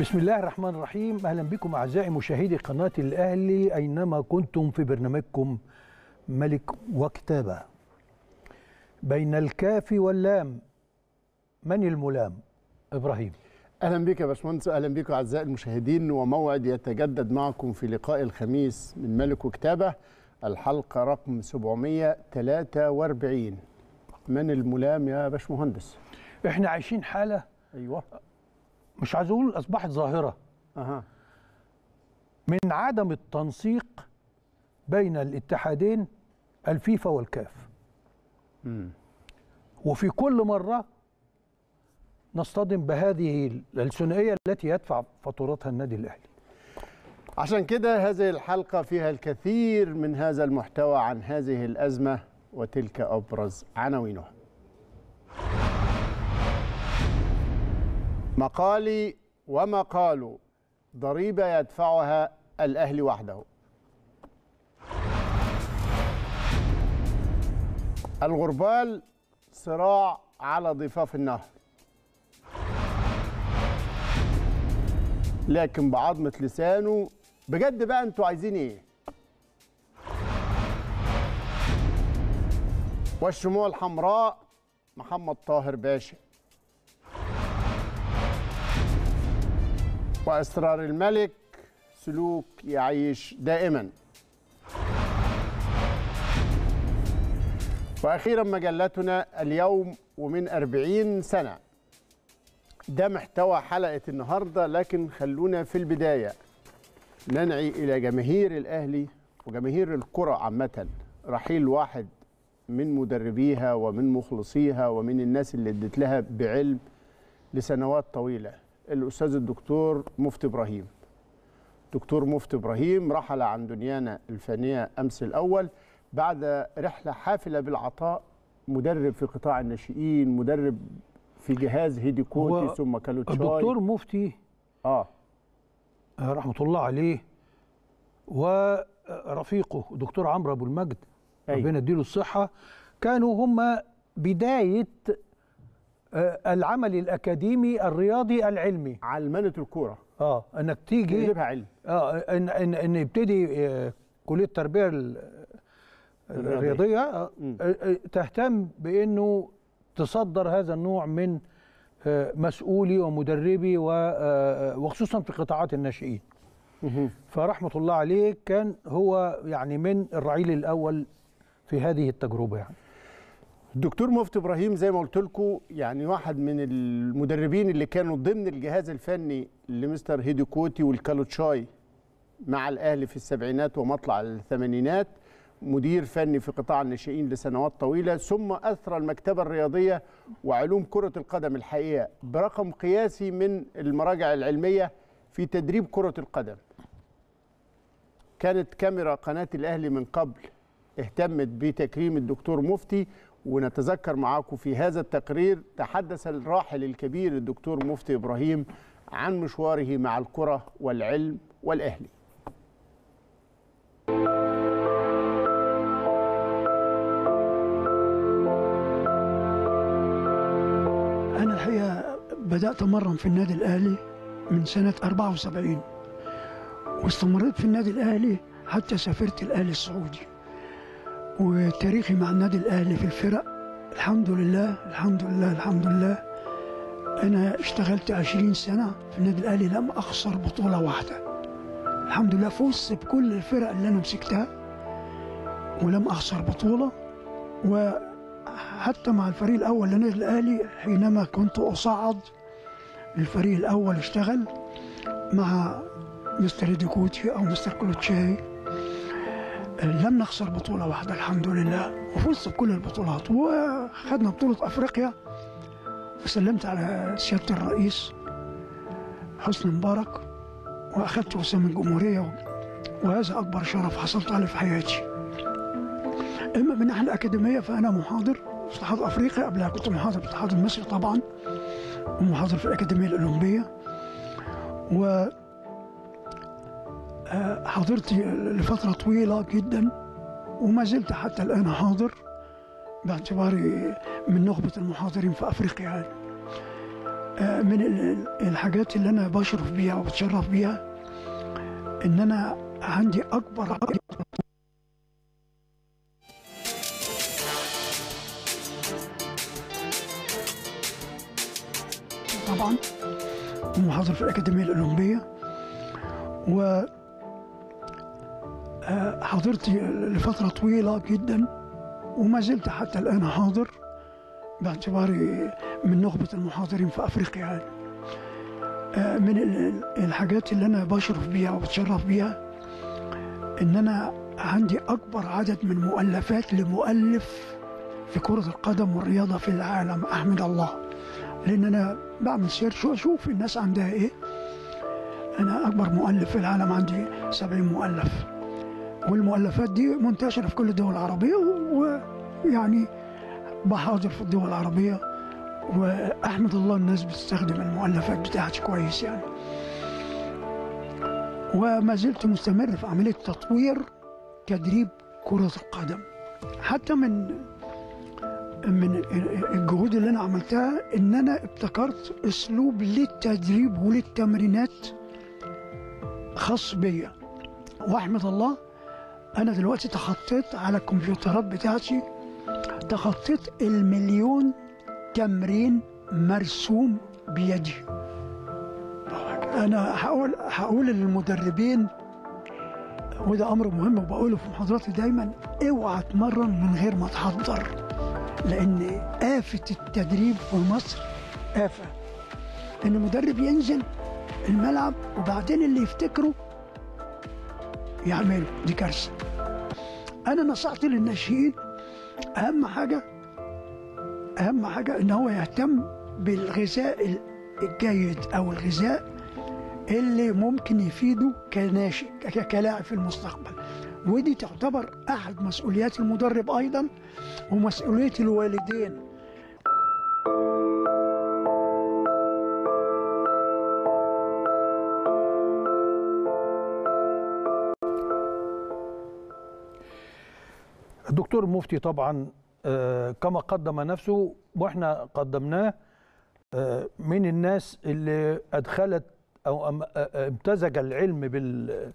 بسم الله الرحمن الرحيم اهلا بكم اعزائي مشاهدي قناه الاهلي اينما كنتم في برنامجكم ملك وكتابه بين الكاف واللام من الملام ابراهيم اهلا بك يا باشمهندس اهلا بكم اعزائي المشاهدين وموعد يتجدد معكم في لقاء الخميس من ملك وكتابه الحلقه رقم 743 من الملام يا باشمهندس احنا عايشين حاله ايوه مش عايز اقول اصبحت ظاهره اها من عدم التنسيق بين الاتحادين الفيفا والكاف م. وفي كل مره نصطدم بهذه الثنائيه التي يدفع فاتورتها النادي الاهلي عشان كده هذه الحلقه فيها الكثير من هذا المحتوى عن هذه الازمه وتلك أبرز عناوينها مقالي وما قالوا ضريبة يدفعها الأهلي وحده الغربال صراع على ضفاف النهر لكن بعظمة لسانه بجد بقى انتوا عايزين ايه والشموع الحمراء محمد طاهر باشا وأسرار الملك سلوك يعيش دائما وأخيرا مجلتنا اليوم ومن أربعين سنة ده محتوى حلقة النهاردة لكن خلونا في البداية ننعي إلى جماهير الأهلي وجماهير الكرة عامة رحيل واحد من مدربيها ومن مخلصيها ومن الناس اللي ادت لها بعلم لسنوات طويله الاستاذ الدكتور مفتي ابراهيم دكتور مفتي ابراهيم رحل عن دنيانا الفانيه امس الاول بعد رحله حافله بالعطاء مدرب في قطاع الناشئين مدرب في جهاز هيديكوتي ثم كالوتشاي الدكتور مفتي اه رحمه الله عليه ورفيقه دكتور عمرو ابو المجد ربنا يديله الصحه كانوا هم بدايه آه، العمل الاكاديمي الرياضي العلمي علمنه الكوره اه انك تيجي تجيبها علم اه ان ان ان يبتدي آه، كليه التربيه الرياضيه آه، تهتم بانه تصدر هذا النوع من مسؤولي ومدربي وخصوصا في قطاعات الناشئين فرحمه الله عليه كان هو يعني من الرعيل الاول في هذه التجربه يعني الدكتور مفتي ابراهيم زي ما قلت لكم يعني واحد من المدربين اللي كانوا ضمن الجهاز الفني لمستر هيدي كوتي والكالوتشاي مع الاهلي في السبعينات ومطلع الثمانينات مدير فني في قطاع الناشئين لسنوات طويله ثم اثرى المكتبه الرياضيه وعلوم كره القدم الحقيقه برقم قياسي من المراجع العلميه في تدريب كره القدم كانت كاميرا قناه الاهلي من قبل اهتمت بتكريم الدكتور مفتي ونتذكر معاكم في هذا التقرير تحدث الراحل الكبير الدكتور مفتي إبراهيم عن مشواره مع الكرة والعلم والأهلي أنا الحقيقة بدأت أمرن في النادي الأهلي من سنة 74 واستمريت في النادي الأهلي حتى سافرت الأهلي السعودي وتاريخي مع النادي الاهلي في الفرق الحمد لله الحمد لله الحمد لله انا اشتغلت 20 سنه في النادي الاهلي لم اخسر بطوله واحده الحمد لله فزت بكل الفرق اللي انا مسكتها ولم اخسر بطوله وحتى مع الفريق الاول للنادي الاهلي حينما كنت اصعد الفريق الاول اشتغل مع مستر ديكوتي او مستر كلوتشاي لم نخسر بطوله واحده الحمد لله وفزت بكل البطولات وخدنا بطوله افريقيا وسلمت على سياده الرئيس حسني مبارك واخذت وسام الجمهوريه وهذا اكبر شرف حصلت عليه في حياتي اما من ناحية الاكاديميه فانا محاضر في اتحاد أفريقيا قبلها كنت محاضر في الاتحاد المصري طبعا ومحاضر في الاكاديميه الاولمبيه و آه، حضرت لفترة طويلة جدا وما زلت حتى الآن حاضر باعتباري من نخبة المحاضرين في أفريقيا يعني. من الحاجات اللي أنا بشرف بيها وبتشرف بيها إن أنا عندي أكبر عقل طبعا محاضر في الأكاديمية الأولمبية و حضرت لفترة طويلة جدا وما زلت حتى الآن حاضر باعتباري من نخبة المحاضرين في أفريقيا يعني. من الحاجات اللي أنا بشرف بيها وبتشرف بيها إن أنا عندي أكبر عدد من مؤلفات لمؤلف في كرة القدم والرياضة في العالم أحمد الله لأن أنا بعمل سيرش وأشوف الناس عندها إيه أنا أكبر مؤلف في العالم عندي 70 مؤلف والمؤلفات دي منتشرة في كل الدول العربية ويعني بحاضر في الدول العربية وأحمد الله الناس بتستخدم المؤلفات بتاعتي كويس يعني وما زلت مستمر في عملية تطوير تدريب كرة القدم حتى من من الجهود اللي انا عملتها ان انا ابتكرت اسلوب للتدريب وللتمرينات خاص بيا واحمد الله انا دلوقتي تخطيت على الكمبيوترات بتاعتي تخطيت المليون تمرين مرسوم بيدي انا هقول هقول للمدربين وده امر مهم وبقوله في محاضراتي دايما اوعى اتمرن من غير ما تحضر لان آفة التدريب في مصر آفة ان المدرب ينزل الملعب وبعدين اللي يفتكره يعمل دي كارثه انا نصحت للناشئين اهم حاجه اهم حاجه ان هو يهتم بالغذاء الجيد او الغذاء اللي ممكن يفيده كناشئ كلاعب في المستقبل ودي تعتبر احد مسؤوليات المدرب ايضا ومسؤوليه الوالدين دكتور مفتي طبعا آه، كما قدم نفسه واحنا قدمناه آه، من الناس اللي ادخلت او آه، امتزج العلم بال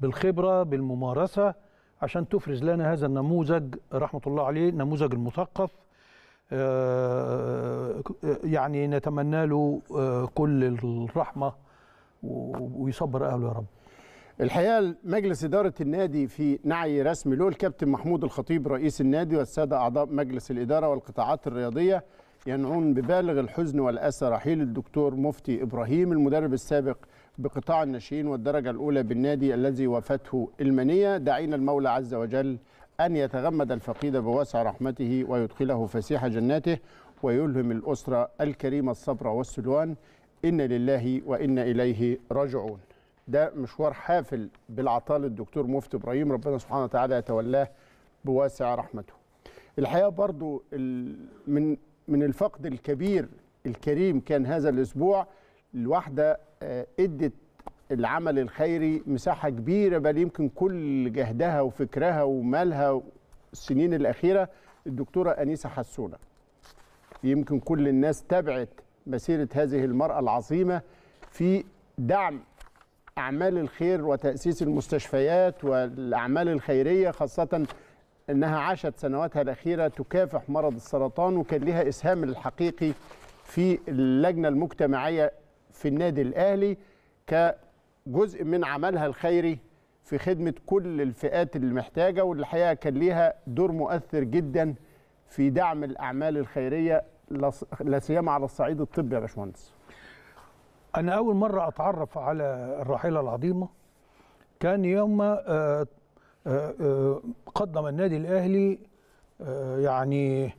بالخبره بالممارسه عشان تفرز لنا هذا النموذج رحمه الله عليه نموذج المثقف يعني نتمنى له كل الرحمه ويصبر اهله يا رب الحقيقه مجلس اداره النادي في نعي رسمي له الكابتن محمود الخطيب رئيس النادي والساده اعضاء مجلس الاداره والقطاعات الرياضيه ينعون ببالغ الحزن والاسى رحيل الدكتور مفتي ابراهيم المدرب السابق بقطاع الناشئين والدرجه الاولى بالنادي الذي وافته المنيه دعينا المولى عز وجل ان يتغمد الفقيد بواسع رحمته ويدخله فسيح جناته ويلهم الاسره الكريمه الصبر والسلوان ان لله وانا اليه راجعون ده مشوار حافل بالعطاء للدكتور مفتي ابراهيم ربنا سبحانه وتعالى يتولاه بواسع رحمته الحقيقه برضو من من الفقد الكبير الكريم كان هذا الاسبوع الواحده آه، ادت العمل الخيري مساحه كبيره بل يمكن كل جهدها وفكرها ومالها السنين الاخيره الدكتوره انيسه حسونه يمكن كل الناس تابعت مسيره هذه المراه العظيمه في دعم اعمال الخير وتاسيس المستشفيات والاعمال الخيريه خاصه انها عاشت سنواتها الاخيره تكافح مرض السرطان وكان لها اسهام الحقيقي في اللجنه المجتمعيه في النادي الاهلي كجزء من عملها الخيري في خدمه كل الفئات اللي محتاجه والحقيقه كان ليها دور مؤثر جدا في دعم الاعمال الخيريه لا سيما على الصعيد الطبي يا باشمهندس أنا أول مرة أتعرف على الراحلة العظيمة كان يوم آه، آه، آه، قدم النادي الأهلي يعني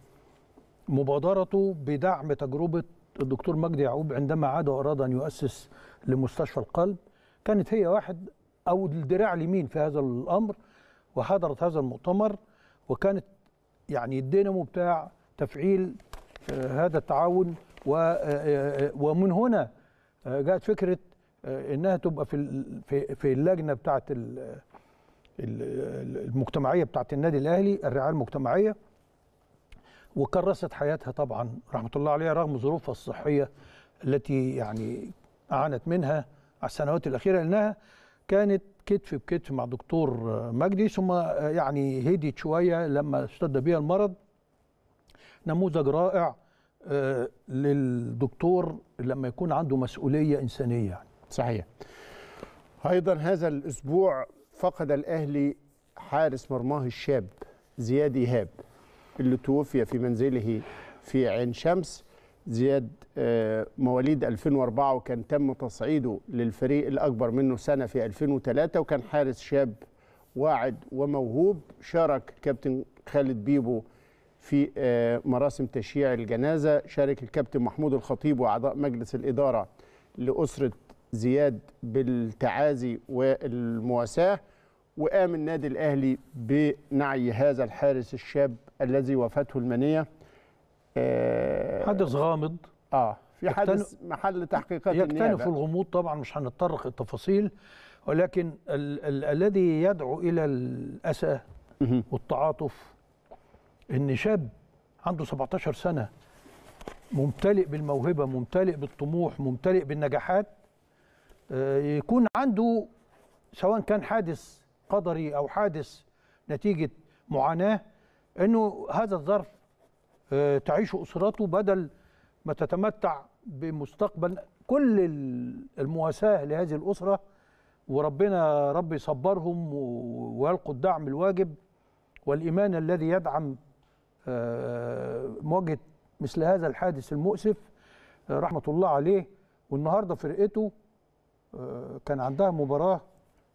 مبادرته بدعم تجربة الدكتور مجدي يعقوب عندما عاد وأراد أن يؤسس لمستشفى القلب كانت هي واحد أو الدراع اليمين في هذا الأمر وحضرت هذا المؤتمر وكانت يعني الدينامو بتاع تفعيل هذا التعاون ومن هنا آه، جاءت فكره آه، انها تبقى في في اللجنه بتاعه المجتمعيه بتاعه النادي الاهلي الرعايه المجتمعيه وكرست حياتها طبعا رحمه الله عليها رغم ظروفها الصحيه التي يعني اعانت منها على السنوات الاخيره لانها كانت كتف بكتف مع دكتور آه، مجدي ثم يعني هديت شويه لما اشتد بها المرض نموذج رائع آه، للدكتور لما يكون عنده مسؤوليه انسانيه يعني. صحيح. ايضا هذا الاسبوع فقد الاهلي حارس مرماه الشاب زياد ايهاب اللي توفي في منزله في عين شمس زياد آه، مواليد 2004 وكان تم تصعيده للفريق الأكبر منه سنة في 2003 وكان حارس شاب واعد وموهوب شارك كابتن خالد بيبو في آه، مراسم تشييع الجنازة شارك الكابتن محمود الخطيب وأعضاء مجلس الإدارة لأسرة زياد بالتعازي والمواساة وقام النادي الأهلي بنعي هذا الحارس الشاب الذي وفاته المنية آه، حدث غامض آه في حدث محل تحقيقات يكتنف الغموض طبعا مش هنتطرق التفاصيل ولكن ال ال الذي يدعو إلى الأسى والتعاطف ان شاب عنده 17 سنه ممتلئ بالموهبه ممتلئ بالطموح ممتلئ بالنجاحات آه، يكون عنده سواء كان حادث قدري او حادث نتيجه معاناه انه هذا الظرف آه، تعيشه اسرته بدل ما تتمتع بمستقبل كل المواساه لهذه الاسره وربنا رب يصبرهم ويلقوا الدعم الواجب والايمان الذي يدعم آه، مواجهه مثل هذا الحادث المؤسف آه، رحمه الله عليه والنهارده فرقته آه، كان عندها مباراه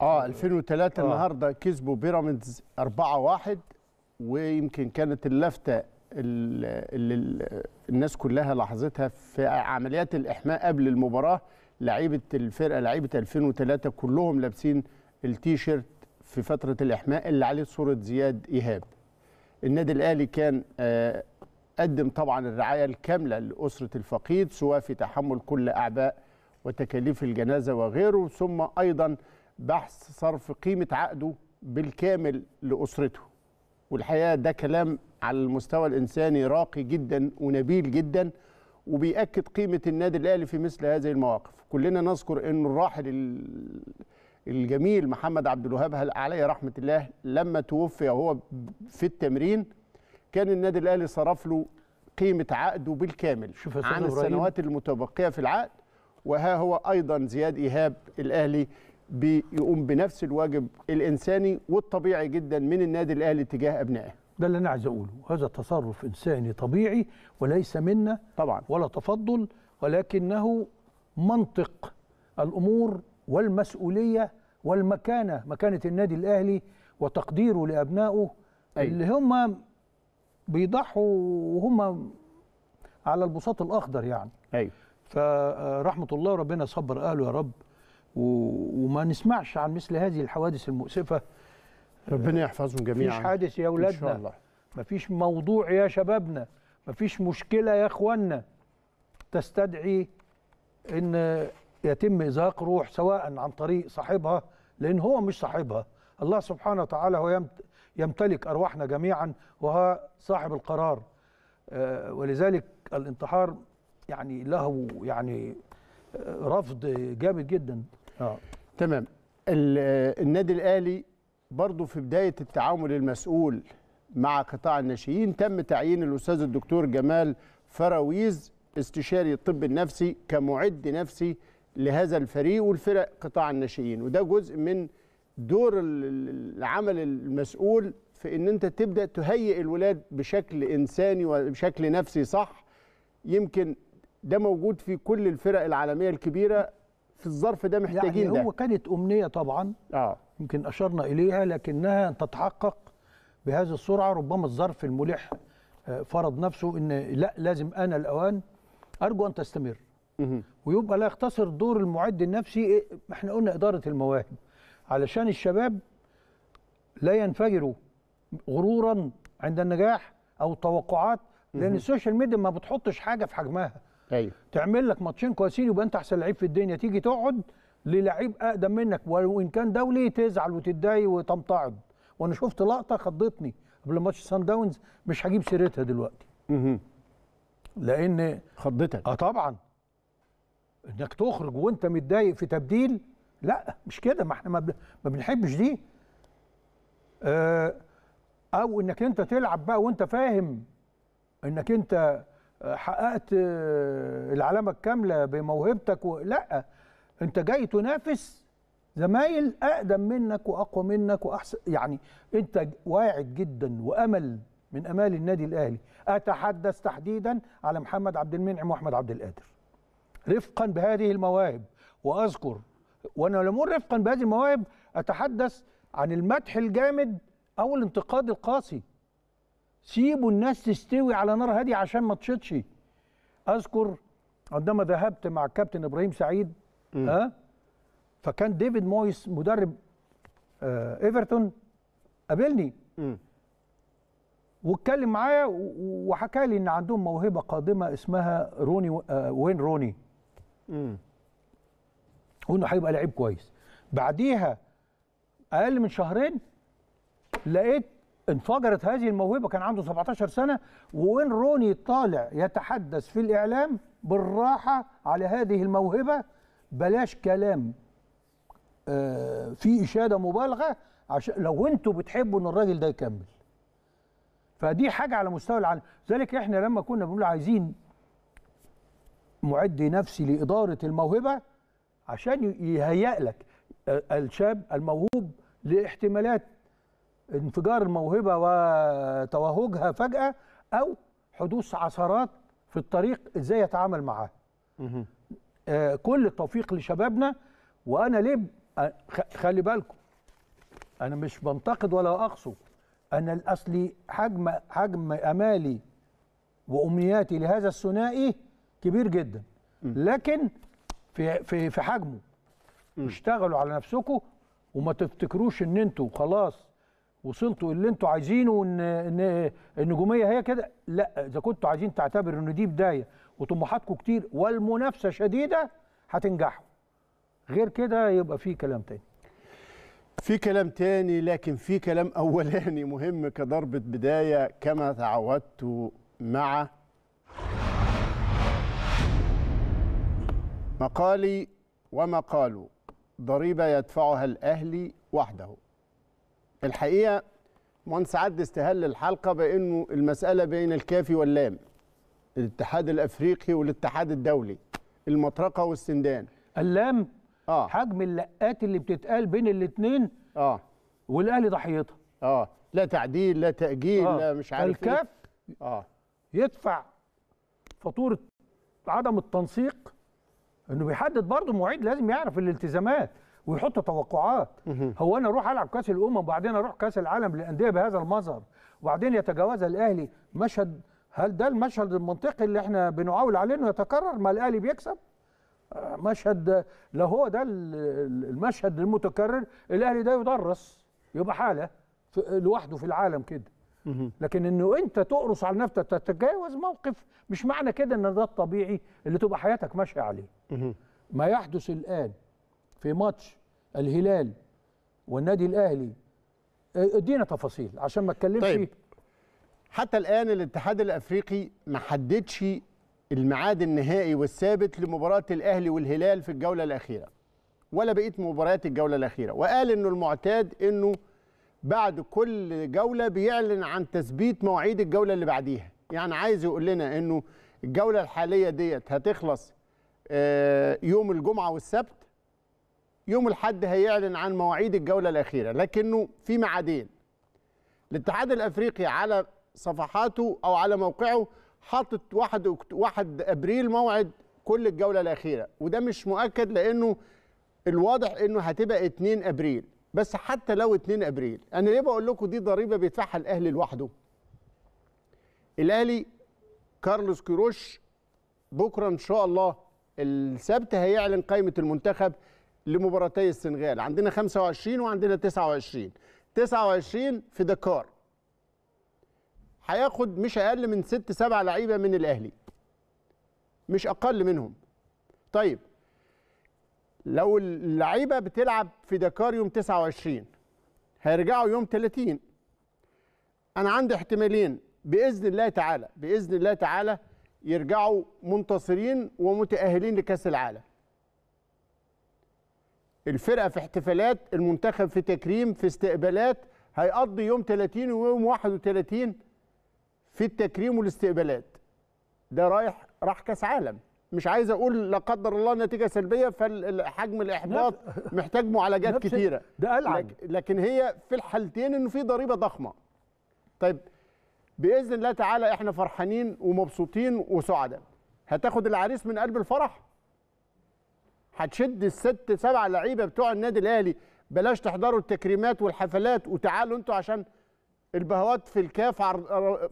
اه 2003 آه. النهارده كسبوا بيراميدز 4-1 ويمكن كانت اللفته اللي الناس كلها لاحظتها في عمليات الاحماء قبل المباراه لعيبه الفرقه لعيبه 2003 كلهم لابسين التيشيرت في فتره الاحماء اللي عليه صوره زياد ايهاب النادي الاهلي كان آه، قدم طبعا الرعايه الكامله لاسره الفقيد سواء في تحمل كل اعباء وتكاليف الجنازه وغيره ثم ايضا بحث صرف قيمه عقده بالكامل لاسرته والحقيقه ده كلام على المستوى الانساني راقي جدا ونبيل جدا وبيأكد قيمة النادي الأهلي في مثل هذه المواقف كلنا نذكر ان الراحل الجميل محمد عبد الوهاب عليه رحمه الله لما توفي وهو في التمرين كان النادي الاهلي صرف له قيمه عقده بالكامل شوف عن السنوات المتبقيه في العقد وها هو ايضا زياد ايهاب الاهلي بيقوم بنفس الواجب الانساني والطبيعي جدا من النادي الاهلي تجاه ابنائه ده اللي انا عايز اقوله هذا تصرف انساني طبيعي وليس منا طبعا ولا تفضل ولكنه منطق الامور والمسؤوليه والمكانه مكانه النادي الاهلي وتقديره لابنائه أي. أيوة. اللي هم بيضحوا وهم على البساط الاخضر يعني ايوه فرحمه الله ربنا صبر اهله يا رب وما نسمعش عن مثل هذه الحوادث المؤسفه ربنا يحفظهم جميعا مفيش حادث يا اولادنا ان شاء الله مفيش موضوع يا شبابنا مفيش مشكله يا اخوانا تستدعي ان يتم إزهاق روح سواء عن طريق صاحبها لأن هو مش صاحبها الله سبحانه وتعالى هو يمتلك أرواحنا جميعا وهو صاحب القرار آه، ولذلك الانتحار يعني له يعني آه، رفض جامد جدا آه. تمام النادي الاهلي برضه في بدايه التعامل المسؤول مع قطاع الناشئين تم تعيين الاستاذ الدكتور جمال فراويز استشاري الطب النفسي كمعد نفسي لهذا الفريق والفرق قطاع الناشئين وده جزء من دور العمل المسؤول في ان انت تبدا تهيئ الولاد بشكل انساني وبشكل نفسي صح يمكن ده موجود في كل الفرق العالميه الكبيره في الظرف ده محتاجين يعني ده. هو كانت امنيه طبعا اه يمكن اشرنا اليها لكنها تتحقق بهذه السرعه ربما الظرف الملح آه، فرض نفسه ان لا لازم انا الاوان ارجو ان تستمر ويبقى لا يقتصر دور المعد النفسي احنا قلنا اداره المواهب علشان الشباب لا ينفجروا غرورا عند النجاح او التوقعات لان السوشيال ميديا ما بتحطش حاجه في حجمها ايوه تعمل لك ماتشين كويسين يبقى انت احسن لعيب في الدنيا تيجي تقعد للعيب اقدم منك ولو ان كان دولي تزعل وتتضايق وتمتعض وانا شفت لقطه خضتني قبل ماتش سان داونز مش هجيب سيرتها دلوقتي لان خضتك اه طبعا انك تخرج وانت متضايق في تبديل لا مش كده ما احنا ما بنحبش دي آه، او انك انت تلعب بقى وانت فاهم انك انت آه، حققت آه، العلامه الكامله بموهبتك و... لا انت جاي تنافس زمايل اقدم منك واقوى منك واحسن يعني انت واعد جدا وامل من امال النادي الاهلي اتحدث تحديدا على محمد عبد المنعم واحمد عبد القادر رفقا بهذه المواهب واذكر وانا لم اقول رفقا بهذه المواهب اتحدث عن المدح الجامد او الانتقاد القاسي سيبوا الناس تستوي على نار هاديه عشان ما تشطش اذكر عندما ذهبت مع كابتن ابراهيم سعيد م. ها فكان ديفيد مويس مدرب آه ايفرتون قابلني واتكلم معايا وحكى لي ان عندهم موهبه قادمه اسمها روني آه وين روني وانه هيبقى لعيب كويس بعديها اقل من شهرين لقيت انفجرت هذه الموهبه كان عنده 17 سنه وين روني طالع يتحدث في الاعلام بالراحه على هذه الموهبه بلاش كلام آه في اشاده مبالغه عشان لو انتوا بتحبوا ان الراجل ده يكمل فدي حاجه على مستوى العالم ذلك احنا لما كنا بنقول عايزين معد نفسي لإدارة الموهبة عشان يهيئ لك الشاب الموهوب لاحتمالات انفجار الموهبة وتوهجها فجأة أو حدوث عثرات في الطريق إزاي يتعامل معاها آه كل التوفيق لشبابنا وأنا ليه خلي بالكم أنا مش بنتقد ولا أقصد أنا الأصلي حجم حجم أمالي وأمنياتي لهذا الثنائي كبير جدا لكن في في في حجمه اشتغلوا على نفسكم وما تفتكروش ان انتوا خلاص وصلتوا اللي انتوا عايزينه ان ان النجوميه هي كده لا اذا كنتوا عايزين تعتبروا ان دي بدايه وطموحاتكم كتير والمنافسه شديده هتنجحوا غير كده يبقى في كلام تاني في كلام تاني لكن في كلام اولاني مهم كضربه بدايه كما تعودت مع مقالي ومقاله ضريبة يدفعها الأهلي وحده الحقيقة مهندس عد استهل الحلقة بأنه المسألة بين الكاف واللام الاتحاد الأفريقي والاتحاد الدولي المطرقة والسندان اللام آه. حجم اللقات اللي بتتقال بين الاتنين اه والاهلي ضحيتها اه لا تعديل لا تاجيل آه. لا مش عارف الكاف إيه؟ اه يدفع فاتوره عدم التنسيق انه بيحدد برضه مواعيد لازم يعرف الالتزامات ويحط توقعات هو انا اروح العب كاس الامم وبعدين اروح كاس العالم للانديه بهذا المظهر وبعدين يتجاوزها الاهلي مشهد هل ده المشهد المنطقي اللي احنا بنعول عليه انه يتكرر ما الاهلي بيكسب آه، مشهد لو هو ده المشهد المتكرر الاهلي ده يدرس يبقى حاله لوحده في العالم كده لكن انه انت تقرص على نفسك تتجاوز موقف مش معنى كده ان ده الطبيعي اللي تبقى حياتك ماشيه عليه ما يحدث الان في ماتش الهلال والنادي الاهلي آه، ادينا تفاصيل عشان ما اتكلمش طيب. حتى الان الاتحاد الافريقي ما حددش الميعاد النهائي والثابت لمباراه الاهلي والهلال في الجوله الاخيره ولا بقيه مباريات الجوله الاخيره وقال انه المعتاد انه بعد كل جوله بيعلن عن تثبيت مواعيد الجوله اللي بعديها يعني عايز يقول لنا انه الجوله الحاليه ديت هتخلص آه، يوم الجمعه والسبت يوم الاحد هيعلن عن مواعيد الجوله الاخيره لكنه في معادين الاتحاد الافريقي على صفحاته او على موقعه حاطط 1 1 ابريل موعد كل الجوله الاخيره وده مش مؤكد لانه الواضح انه هتبقى 2 ابريل بس حتى لو 2 ابريل انا ليه بقول لكم دي ضريبه بيدفعها الاهلي لوحده الاهلي كارلوس كيروش بكره ان شاء الله السبت هيعلن قائمه المنتخب لمباراتي السنغال عندنا 25 وعندنا 29 29 في دكار هياخد مش اقل من 6 7 لعيبه من الاهلي مش اقل منهم طيب لو اللعيبه بتلعب في دكار يوم 29 هيرجعوا يوم 30 انا عندي احتمالين باذن الله تعالى باذن الله تعالى يرجعوا منتصرين ومتاهلين لكاس العالم الفرقه في احتفالات المنتخب في تكريم في استقبالات هيقضي يوم 30 ويوم 31 في التكريم والاستقبالات ده رايح راح كاس عالم مش عايز اقول لا قدر الله نتيجه سلبيه فحجم الاحباط محتاج معالجات كتيره ده العب لكن هي في الحالتين انه في ضريبه ضخمه طيب باذن الله تعالى احنا فرحانين ومبسوطين وسعداء هتاخد العريس من قلب الفرح هتشد الست سبع لعيبه بتوع النادي الاهلي بلاش تحضروا التكريمات والحفلات وتعالوا انتوا عشان البهوات في الكاف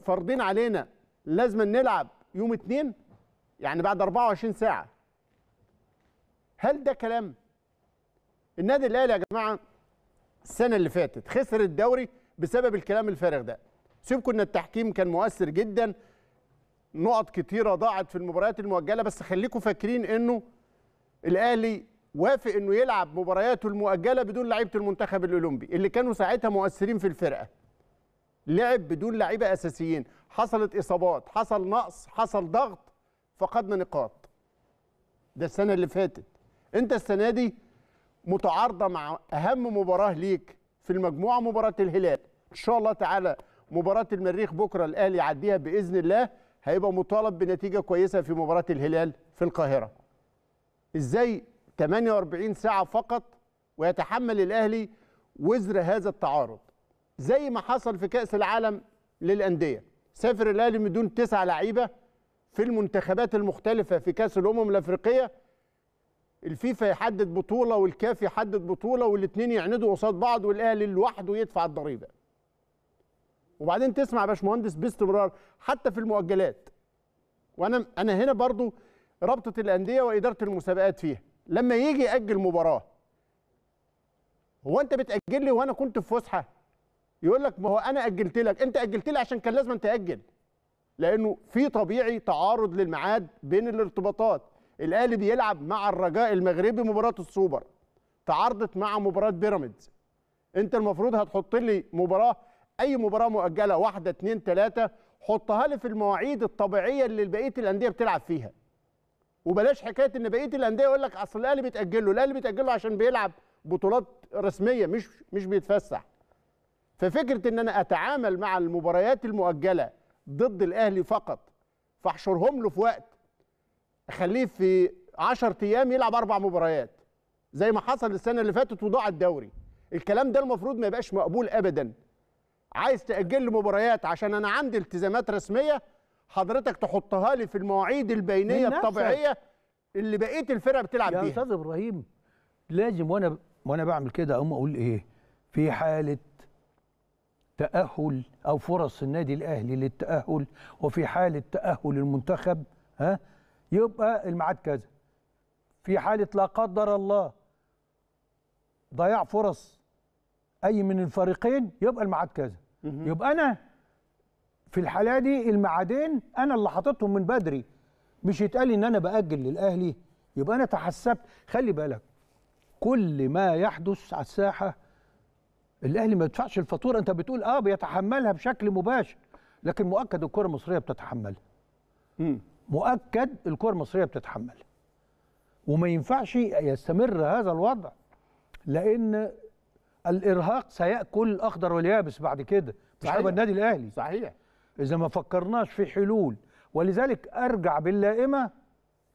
فارضين علينا لازم نلعب يوم اتنين يعني بعد 24 ساعه هل ده كلام النادي الاهلي يا جماعه السنه اللي فاتت خسر الدوري بسبب الكلام الفارغ ده سيبكم ان التحكيم كان مؤثر جدا نقط كتيره ضاعت في المباريات المؤجله بس خليكم فاكرين انه الاهلي وافق انه يلعب مبارياته المؤجله بدون لعيبه المنتخب الاولمبي اللي كانوا ساعتها مؤثرين في الفرقه لعب بدون لعيبه اساسيين حصلت اصابات حصل نقص حصل ضغط فقدنا نقاط ده السنه اللي فاتت انت السنه دي متعارضه مع اهم مباراه ليك في المجموعه مباراه الهلال ان شاء الله تعالى مباراه المريخ بكره الاهلي يعديها باذن الله هيبقى مطالب بنتيجه كويسه في مباراه الهلال في القاهره ازاي 48 ساعه فقط ويتحمل الاهلي وزر هذا التعارض زي ما حصل في كاس العالم للانديه سافر الاهلي بدون تسع لعيبه في المنتخبات المختلفه في كاس الامم الافريقيه الفيفا يحدد بطوله والكاف يحدد بطوله والاثنين يعندوا قصاد بعض والاهلي لوحده يدفع الضريبه. وبعدين تسمع يا باشمهندس باستمرار حتى في المؤجلات. وانا انا هنا برضو رابطه الانديه واداره المسابقات فيها لما يجي ياجل مباراه هو انت بتاجل لي وانا كنت في فسحه؟ يقول لك ما هو انا اجلت لك انت اجلت لي عشان كان لازم تاجل. لانه في طبيعي تعارض للميعاد بين الارتباطات الاهلي بيلعب مع الرجاء المغربي مباراه السوبر تعارضت مع مباراه بيراميدز انت المفروض هتحط لي مباراه اي مباراه مؤجله واحده اثنين ثلاثه حطها لي في المواعيد الطبيعيه اللي بقيه الانديه بتلعب فيها وبلاش حكايه ان بقيه الانديه يقول لك اصل الاهلي بيتاجل له الاهلي بيتاجل له عشان بيلعب بطولات رسميه مش مش بيتفسح ففكره ان انا اتعامل مع المباريات المؤجله ضد الاهلي فقط فاحشرهم له في وقت اخليه في 10 ايام يلعب اربع مباريات زي ما حصل السنه اللي فاتت وضاع الدوري الكلام ده المفروض ما يبقاش مقبول ابدا عايز تاجل لي مباريات عشان انا عندي التزامات رسميه حضرتك تحطها لي في المواعيد البينيه الطبيعيه اللي بقيه الفرقه بتلعب بيها يا استاذ ابراهيم لازم وانا وانا بعمل كده اقوم اقول ايه في حاله تأهل أو فرص النادي الأهلي للتأهل وفي حالة تأهل المنتخب ها يبقى الميعاد كذا في حالة لا قدر الله ضياع فرص أي من الفريقين يبقى الميعاد كذا يبقى أنا في الحالة دي الميعادين أنا اللي حاططهم من بدري مش يتقال لي إن أنا بأجل للأهلي يبقى أنا تحسبت خلي بالك كل ما يحدث على الساحة الاهلي ما يدفعش الفاتوره انت بتقول اه بيتحملها بشكل مباشر لكن مؤكد الكره المصريه بتتحملها مؤكد الكره المصريه بتتحملها وما ينفعش يستمر هذا الوضع لان الارهاق سياكل الاخضر واليابس بعد كده مش هيبقى النادي الاهلي صحيح اذا ما فكرناش في حلول ولذلك ارجع باللائمه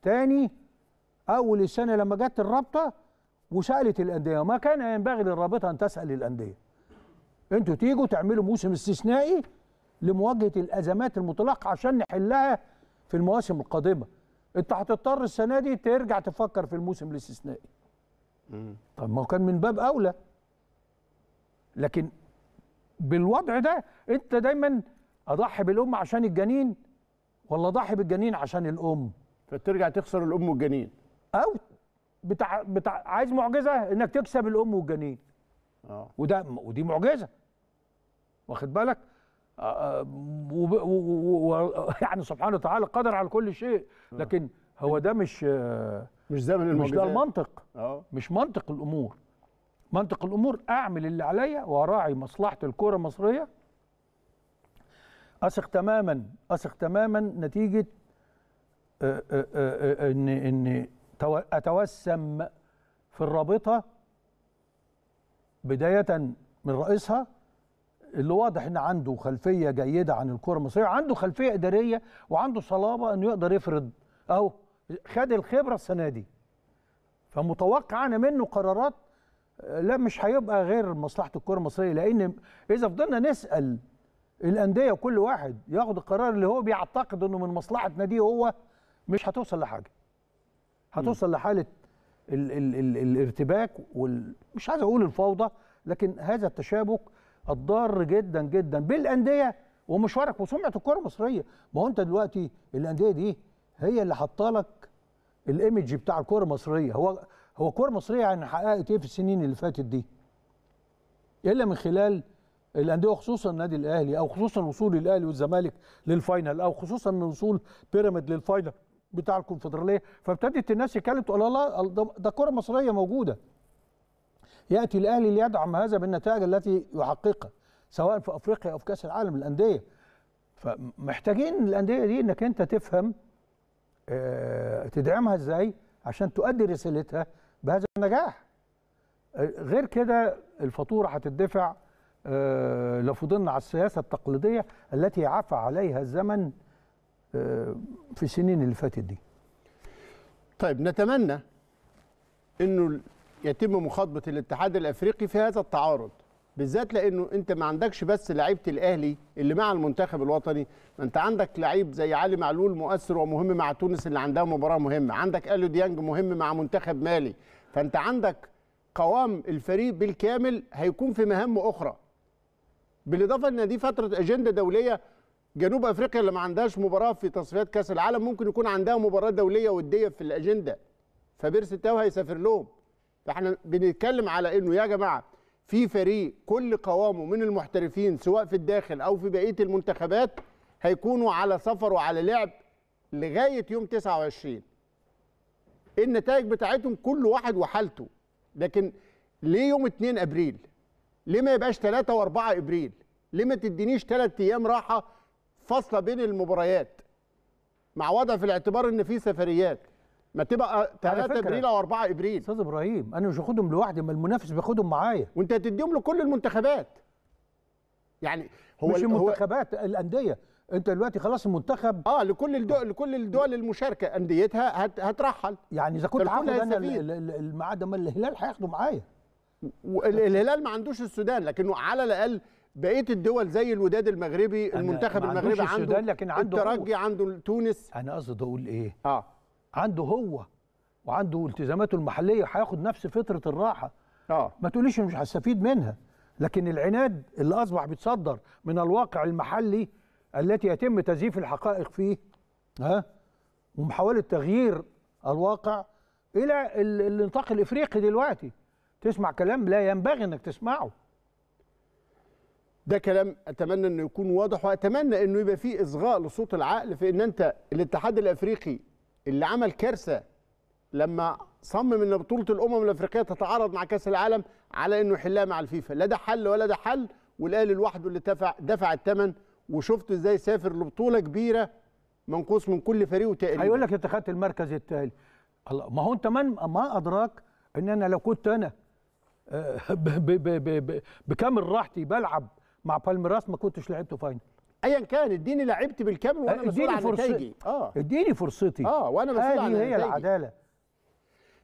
تاني اول السنه لما جت الرابطه وسالت الانديه وما كان ينبغي للرابطه ان تسال الانديه انتوا تيجوا تعملوا موسم استثنائي لمواجهه الازمات المطلقه عشان نحلها في المواسم القادمه انت هتضطر السنه دي ترجع تفكر في الموسم الاستثنائي طب ما هو كان من باب اولى لكن بالوضع ده انت دايما اضحي بالام عشان الجنين ولا اضحي بالجنين عشان الام فترجع تخسر الام والجنين او بتاع بتاع عايز معجزه انك تكسب الام والجنين اه وده ودي معجزه واخد بالك آه، آه، ويعني سبحان وتعالى قدر على كل شيء آه. لكن هو ده مش مش زمن المعجزات مش ده المنطق اه مش منطق الامور منطق الامور اعمل اللي عليا واراعي مصلحه الكره المصريه اثق تماما اثق تماما نتيجه ان ان أتوسم في الرابطة بداية من رئيسها اللي واضح ان عنده خلفيه جيده عن الكره المصريه عنده خلفيه اداريه وعنده صلابه انه يقدر يفرض اهو خد الخبره السنه دي فمتوقع انا منه قرارات آه، لا مش هيبقى غير مصلحه الكره المصريه لان اذا فضلنا نسال الانديه كل واحد ياخد القرار اللي هو بيعتقد انه من مصلحه ناديه هو مش هتوصل لحاجه هتوصل لحاله ال ال ال الارتباك ومش عايز اقول الفوضى لكن هذا التشابك الضار جدا جدا بالانديه ومشوارك وسمعه الكره المصريه ما هو انت دلوقتي الانديه دي هي اللي حاطه لك الايمج بتاع الكره المصريه هو هو الكره المصريه يعني حققت ايه في السنين اللي فاتت دي الا من خلال الانديه وخصوصا النادي الاهلي او خصوصا وصول الاهلي والزمالك للفاينل او خصوصا من وصول بيراميد للفاينل بتاع الكونفدراليه فابتدت الناس تتكلم تقول لا ده كره مصريه موجوده ياتي الاهلي ليدعم هذا بالنتائج التي يحققها سواء في افريقيا او في كاس العالم الانديه فمحتاجين الانديه دي انك انت تفهم اه تدعمها ازاي عشان تؤدي رسالتها بهذا النجاح غير كده الفاتوره هتدفع اه لو فضلنا على السياسه التقليديه التي عفى عليها الزمن آه، في السنين اللي فاتت دي طيب نتمنى انه يتم مخاطبه الاتحاد الافريقي في هذا التعارض بالذات لانه انت ما عندكش بس لعيبه الاهلي اللي مع المنتخب الوطني ما انت عندك لعيب زي علي معلول مؤثر ومهم مع تونس اللي عندها مباراه مهمه عندك اليو ديانج مهم مع منتخب مالي فانت عندك قوام الفريق بالكامل هيكون في مهام اخرى بالاضافه ان دي فتره اجنده دوليه جنوب افريقيا اللي ما عندهاش مباراه في تصفيات كاس العالم ممكن يكون عندها مباراه دوليه وديه في الاجنده فبيرس تاو هيسافر لهم فاحنا بنتكلم على انه يا جماعه في فريق كل قوامه من المحترفين سواء في الداخل او في بقيه المنتخبات هيكونوا على سفر وعلى لعب لغايه يوم 29 النتائج بتاعتهم كل واحد وحالته لكن ليه يوم 2 ابريل ليه ما يبقاش 3 و4 ابريل ليه ما تدينيش 3 ايام راحه فاصله بين المباريات مع وضع في الاعتبار ان في سفريات ما تبقى 3 ابريل او 4 ابريل استاذ ابراهيم انا مش هاخدهم لوحدي ما المنافس بياخدهم معايا وانت هتديهم لكل المنتخبات يعني هو مش المنتخبات هو الانديه انت دلوقتي خلاص المنتخب اه لكل الدول لكل الدول المشاركه انديتها هت... هترحل يعني اذا كنت هاخد انا الميعاد ده الهلال هياخده معايا الهلال ما عندوش السودان لكنه على الاقل بقيه الدول زي الوداد المغربي المنتخب المغربي عنده لكن عنده الترجي هو. عنده تونس انا قصدي اقول ايه اه عنده هو وعنده التزاماته المحليه هياخد نفس فتره الراحه اه ما تقوليش مش هستفيد منها لكن العناد اللي اصبح بيتصدر من الواقع المحلي التي يتم تزييف الحقائق فيه ها ومحاوله تغيير الواقع الى النطاق الافريقي دلوقتي تسمع كلام لا ينبغي انك تسمعه ده كلام اتمنى انه يكون واضح واتمنى انه يبقى فيه اصغاء لصوت العقل في ان انت الاتحاد الافريقي اللي عمل كارثه لما صمم ان بطوله الامم الافريقيه تتعارض مع كاس العالم على انه يحلها مع الفيفا لا ده حل ولا ده حل والاهلي لوحده اللي دفع دفع الثمن وشفت ازاي سافر لبطوله كبيره منقوص من كل فريق وتقريبا هيقول لك انت خدت المركز الله ما هو انت من ما ادراك ان انا لو كنت انا آه، بكامل راحتي بلعب مع بالميراس ما كنتش لعبته فاينل ايا كان اديني لعبت بالكامل وانا مسؤول عن نتائجي اه اديني فرصتي اه وانا مسؤول عن هي العداله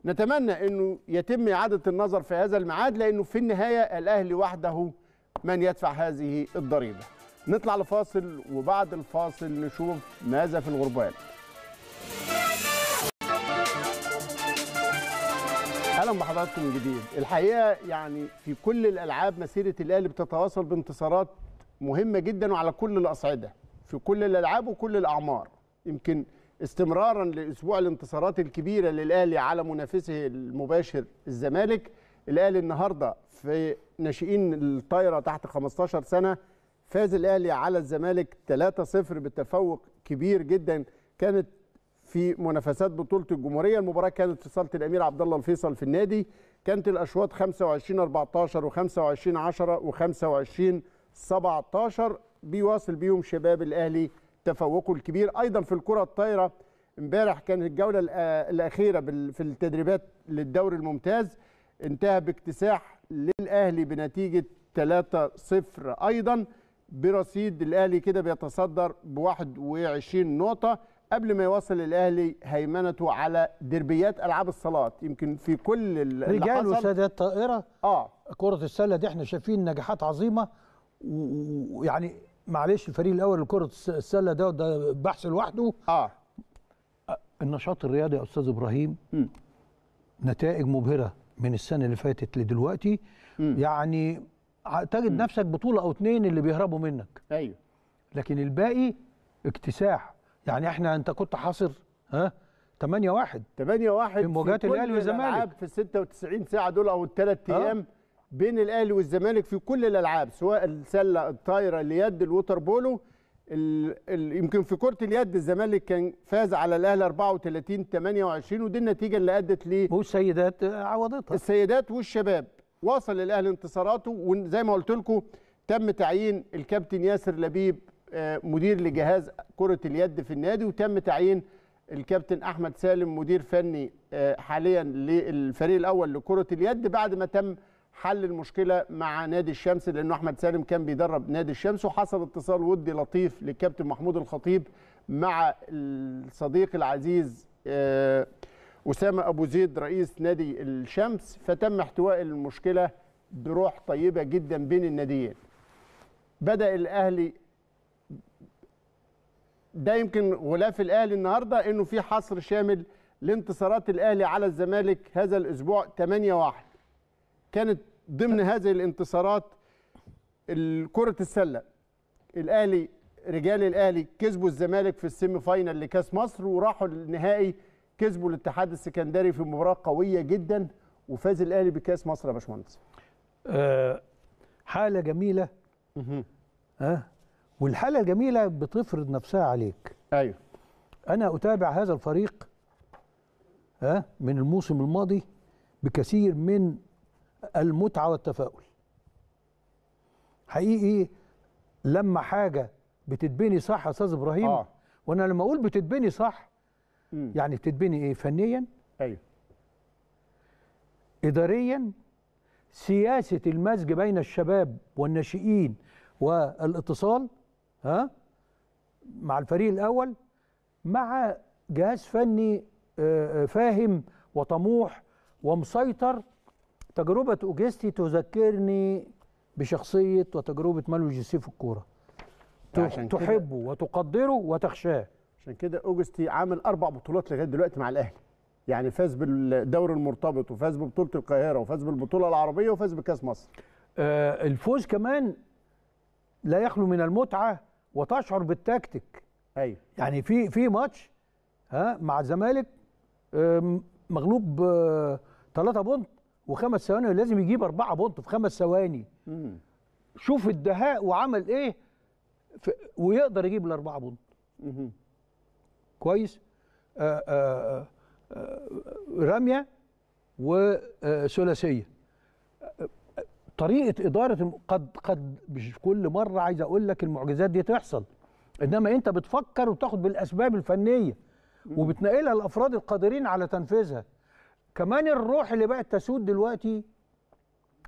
نتمنى انه يتم اعاده النظر في هذا الميعاد لانه في النهايه الاهلي وحده من يدفع هذه الضريبه نطلع لفاصل وبعد الفاصل نشوف ماذا في الغربال اهلا بحضراتكم من جديد الحقيقه يعني في كل الالعاب مسيره الاهلي بتتواصل بانتصارات مهمه جدا وعلى كل الاصعده في كل الالعاب وكل الاعمار يمكن استمرارا لاسبوع الانتصارات الكبيره للاهلي على منافسه المباشر الزمالك الاهلي النهارده في ناشئين الطايره تحت 15 سنه فاز الاهلي على الزمالك 3-0 بتفوق كبير جدا كانت في منافسات بطوله الجمهوريه المباراه كانت في صاله الامير عبد الله الفيصل في النادي كانت الاشواط 25 14 و25 10 و25 17 بيواصل بيهم شباب الاهلي تفوقه الكبير ايضا في الكره الطايره امبارح كانت الجوله الاخيره في التدريبات للدوري الممتاز انتهى باكتساح للاهلي بنتيجه 3-0 ايضا برصيد الاهلي كده بيتصدر ب 21 نقطه قبل ما يواصل الاهلي هيمنته على دربيات العاب الصالات يمكن في كل رجال وسادات طائره اه كره السله دي احنا شايفين نجاحات عظيمه ويعني معلش الفريق الاول لكره السله ده ده بحث لوحده اه النشاط الرياضي يا استاذ ابراهيم م. نتائج مبهره من السنه اللي فاتت لدلوقتي م. يعني تجد م. نفسك بطوله او اثنين اللي بيهربوا منك ايوه لكن الباقي اكتساح يعني احنا انت كنت حاصر ها 8 1 8 1 في مواجهات الاهلي والزمالك في ال 96 ساعه دول او الثلاث آه. ايام بين الاهلي والزمالك في كل الالعاب سواء السله الطايره اليد الوتر بولو ال... يمكن في كره اليد الزمالك كان فاز على الاهلي 34 28 ودي النتيجه اللي ادت ل والسيدات آه، عوضتها السيدات والشباب وصل الاهلي انتصاراته وزي ما قلت لكم تم تعيين الكابتن ياسر لبيب مدير لجهاز كرة اليد في النادي وتم تعيين الكابتن أحمد سالم مدير فني آه، حاليا للفريق الأول لكرة اليد بعد ما تم حل المشكله مع نادي الشمس لانه احمد سالم كان بيدرب نادي الشمس وحصل اتصال ودي لطيف للكابتن محمود الخطيب مع الصديق العزيز آه، اسامه ابو زيد رئيس نادي الشمس فتم احتواء المشكله بروح طيبه جدا بين الناديين بدا الاهلي ده يمكن غلاف الاهلي النهارده انه في حصر شامل لانتصارات الاهلي على الزمالك هذا الاسبوع 8-1 كانت ضمن هذه الانتصارات كره السله الاهلي رجال الاهلي كسبوا الزمالك في السيمي فاينال لكاس مصر وراحوا النهائي كسبوا الاتحاد السكندري في مباراه قويه جدا وفاز الاهلي بكاس مصر يا باشمهندس. أه حاله جميله ها أه والحاله الجميله بتفرض نفسها عليك ايوه انا اتابع هذا الفريق ها من الموسم الماضي بكثير من المتعه والتفاؤل حقيقي لما حاجه بتتبني صح يا استاذ ابراهيم آه. وانا لما اقول بتتبني صح م. يعني بتتبني ايه فنيا ايوه اداريا سياسه المزج بين الشباب والناشئين والاتصال ها مع الفريق الاول مع جهاز فني آه، آه، فاهم وطموح ومسيطر تجربه اوجستي تذكرني بشخصيه وتجربه مالو جيسيه في الكوره تحبه وتقدره وتخشاه عشان كده اوجستي عامل اربع بطولات لغايه دلوقتي مع الاهلي يعني فاز بالدوري المرتبط وفاز ببطوله القاهره وفاز بالبطوله العربيه وفاز بكاس مصر آه الفوز كمان لا يخلو من المتعه وتشعر بالتكتيك ايوه يعني في في ماتش ها مع الزمالك مغلوب ثلاثة آه، بونت وخمس ثواني لازم يجيب أربعة بونت في خمس ثواني شوف الدهاء وعمل ايه ويقدر يجيب الاربعه بونت كويس آآ آه، آآ آه، آآ رميه وثلاثيه طريقه اداره قد قد مش كل مره عايز اقول لك المعجزات دي تحصل انما انت بتفكر وتاخد بالاسباب الفنيه وبتنقلها الافراد القادرين على تنفيذها كمان الروح اللي بقت تسود دلوقتي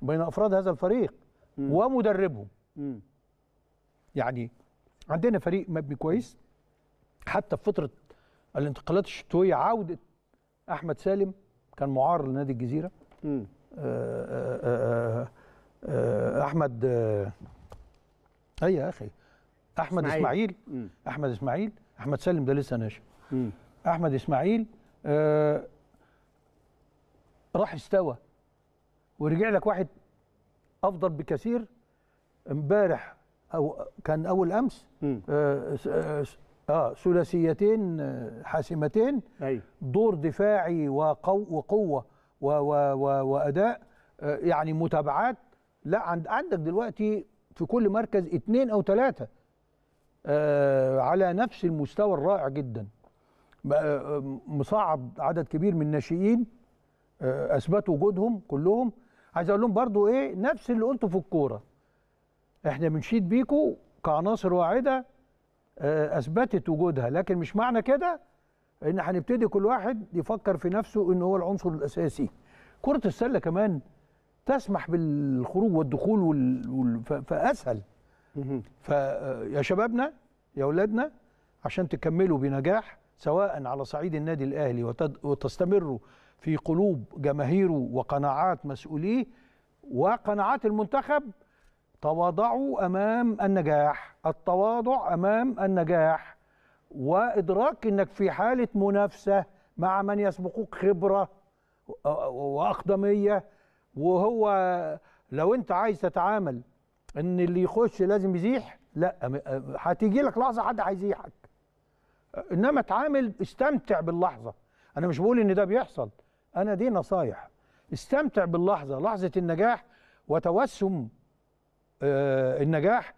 بين افراد هذا الفريق مم. ومدربهم مم. يعني عندنا فريق مبني كويس حتى في فتره الانتقالات الشتويه عوده احمد سالم كان معار لنادي الجزيره آآ آآ آه، آه، آه، آه، احمد آه، اي يا اخي احمد اسماعيل اسماعيل احمد اسماعيل احمد سلم ده لسه ناشئ احمد اسماعيل آه راح استوى ورجع لك واحد افضل بكثير امبارح او كان اول امس آه, آه،, آه, ثلاثيتين حاسمتين أي. دور دفاعي وقو وقوه و و و واداء يعني متابعات لا عند عندك دلوقتي في كل مركز اثنين او ثلاثه آه على نفس المستوى الرائع جدا آه، آه، مصعب عدد كبير من الناشئين آه اثبتوا وجودهم كلهم عايز اقول لهم برضو ايه نفس اللي قلته في الكوره احنا بنشيد بيكو كعناصر واعده آه اثبتت وجودها لكن مش معنى كده ان هنبتدي كل واحد يفكر في نفسه ان هو العنصر الاساسي كره السله كمان تسمح بالخروج والدخول وال... وال... فاسهل فيا شبابنا يا اولادنا عشان تكملوا بنجاح سواء على صعيد النادي الاهلي وتد... وتستمروا في قلوب جماهيره وقناعات مسؤوليه وقناعات المنتخب تواضعوا امام النجاح التواضع امام النجاح وادراك انك في حاله منافسه مع من يسبقوك خبره واقدميه وهو لو انت عايز تتعامل ان اللي يخش لازم يزيح لا هتيجي لك لحظه حد هيزيحك انما اتعامل استمتع باللحظه انا مش بقول ان ده بيحصل انا دي نصايح استمتع باللحظه لحظه النجاح وتوسم آه، النجاح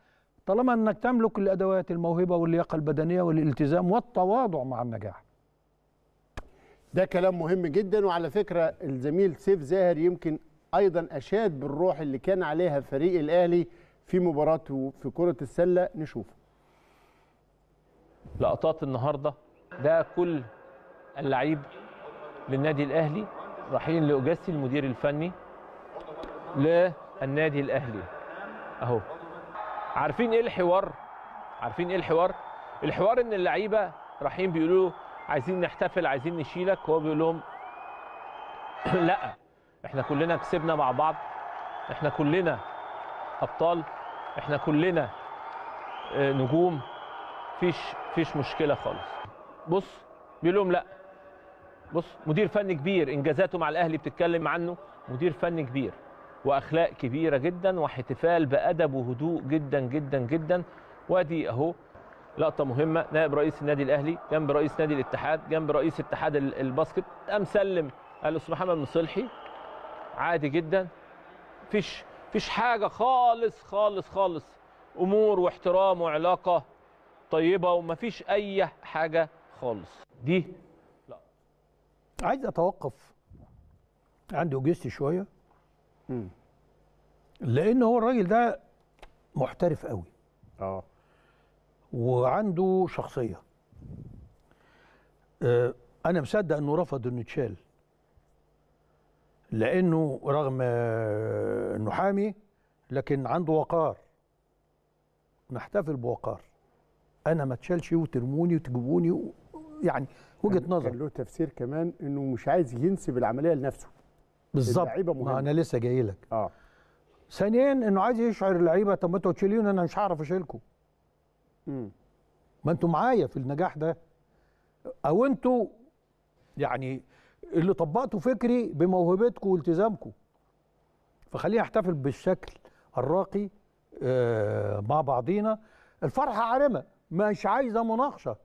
طالما انك تملك الادوات الموهبه واللياقه البدنيه والالتزام والتواضع مع النجاح ده كلام مهم جدا وعلى فكره الزميل سيف زاهر يمكن ايضا اشاد بالروح اللي كان عليها فريق الاهلي في مباراته في كره السله نشوفه لقطات النهارده ده كل اللعيب للنادي الاهلي رايحين لاجاسي المدير الفني للنادي الاهلي اهو عارفين ايه الحوار عارفين ايه الحوار الحوار ان اللعيبه رايحين بيقولوا عايزين نحتفل عايزين نشيلك هو بيقول لهم لا احنا كلنا كسبنا مع بعض احنا كلنا ابطال احنا كلنا آه، نجوم فيش فيش مشكله خالص بص بيقول لهم لا بص مدير فني كبير انجازاته مع الاهلي بتتكلم عنه مدير فني كبير واخلاق كبيره جدا واحتفال بادب وهدوء جدا جدا جدا وادي اهو لقطه مهمه نائب رئيس النادي الاهلي جنب رئيس نادي الاتحاد جنب رئيس اتحاد الباسكت قام سلم قال محمد مصلحي عادي جدا فيش فيش حاجه خالص خالص خالص امور واحترام وعلاقه طيبه ومفيش اي حاجه خالص دي لا عايز اتوقف عند اوجستي شويه امم لان هو الراجل ده محترف قوي اه وعنده شخصيه آه، انا مصدق انه رفض انه يتشال لانه رغم انه حامي لكن عنده وقار نحتفل بوقار انا ما اتشالش وترموني وتجيبوني يعني وجهه نظر كان له تفسير كمان انه مش عايز ينسب العمليه لنفسه بالظبط ما انا لسه جاي لك اه ثانيا انه عايز يشعر اللعيبه طب ما انتوا تشيلوني انا مش هعرف اشيلكم ما انتوا معايا في النجاح ده او انتوا يعني اللي طبقته فكري بموهبتكم والتزامكم فخلينا نحتفل بالشكل الراقي آه، مع بعضينا الفرحه عارمه مش عايزه مناقشه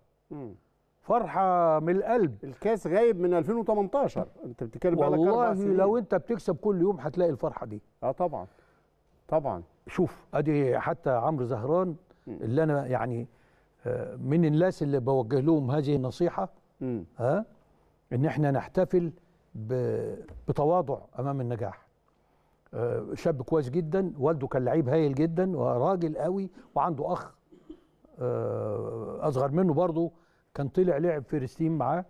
فرحه من القلب الكاس غايب من 2018 انت بتتكلم بقى لك والله لو انت بتكسب كل يوم هتلاقي الفرحه دي اه طبعا طبعا شوف ادي حتى عمرو زهران اللي انا يعني آه، من الناس اللي بوجه لهم هذه النصيحه ها ان احنا نحتفل بتواضع امام النجاح آه، شاب كويس جدا والده كان لعيب هايل جدا وراجل قوي وعنده اخ آه، اصغر منه برضه كان طلع لعب في ريستيم معاه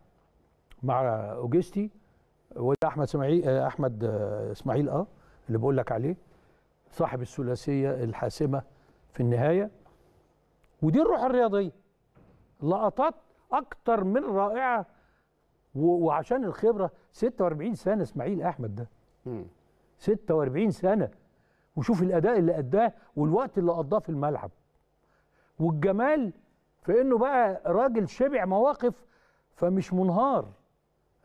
مع اوجستي وده احمد اسماعيل آه، احمد اسماعيل اه اللي بقول لك عليه صاحب الثلاثيه الحاسمه في النهايه ودي الروح الرياضيه لقطات اكتر من رائعه وعشان الخبره 46 سنه اسماعيل احمد ده امم 46 سنه وشوف الاداء اللي اداه والوقت اللي قضاه في الملعب والجمال في انه بقى راجل شبع مواقف فمش منهار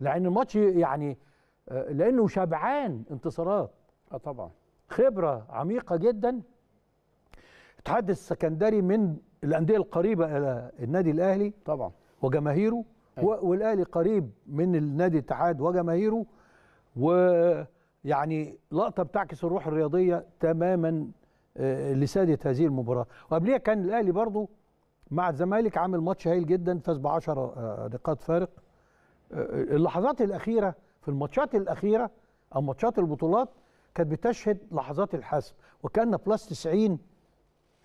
لان الماتش يعني آه، لانه شبعان انتصارات اه طبعا خبره عميقه جدا اتحاد السكندري من الانديه القريبه الى النادي الاهلي طبعا وجماهيره أيوة. والاهلي قريب من النادي الاتحاد وجماهيره ويعني لقطه بتعكس الروح الرياضيه تماما آه، لسادة هذه المباراه وقبليها كان الاهلي برضو مع الزمالك عامل ماتش هايل جدا فاز ب 10 آه، نقاط فارق آه، اللحظات الاخيره في الماتشات الاخيره او ماتشات البطولات كانت بتشهد لحظات الحسم وكان بلس 90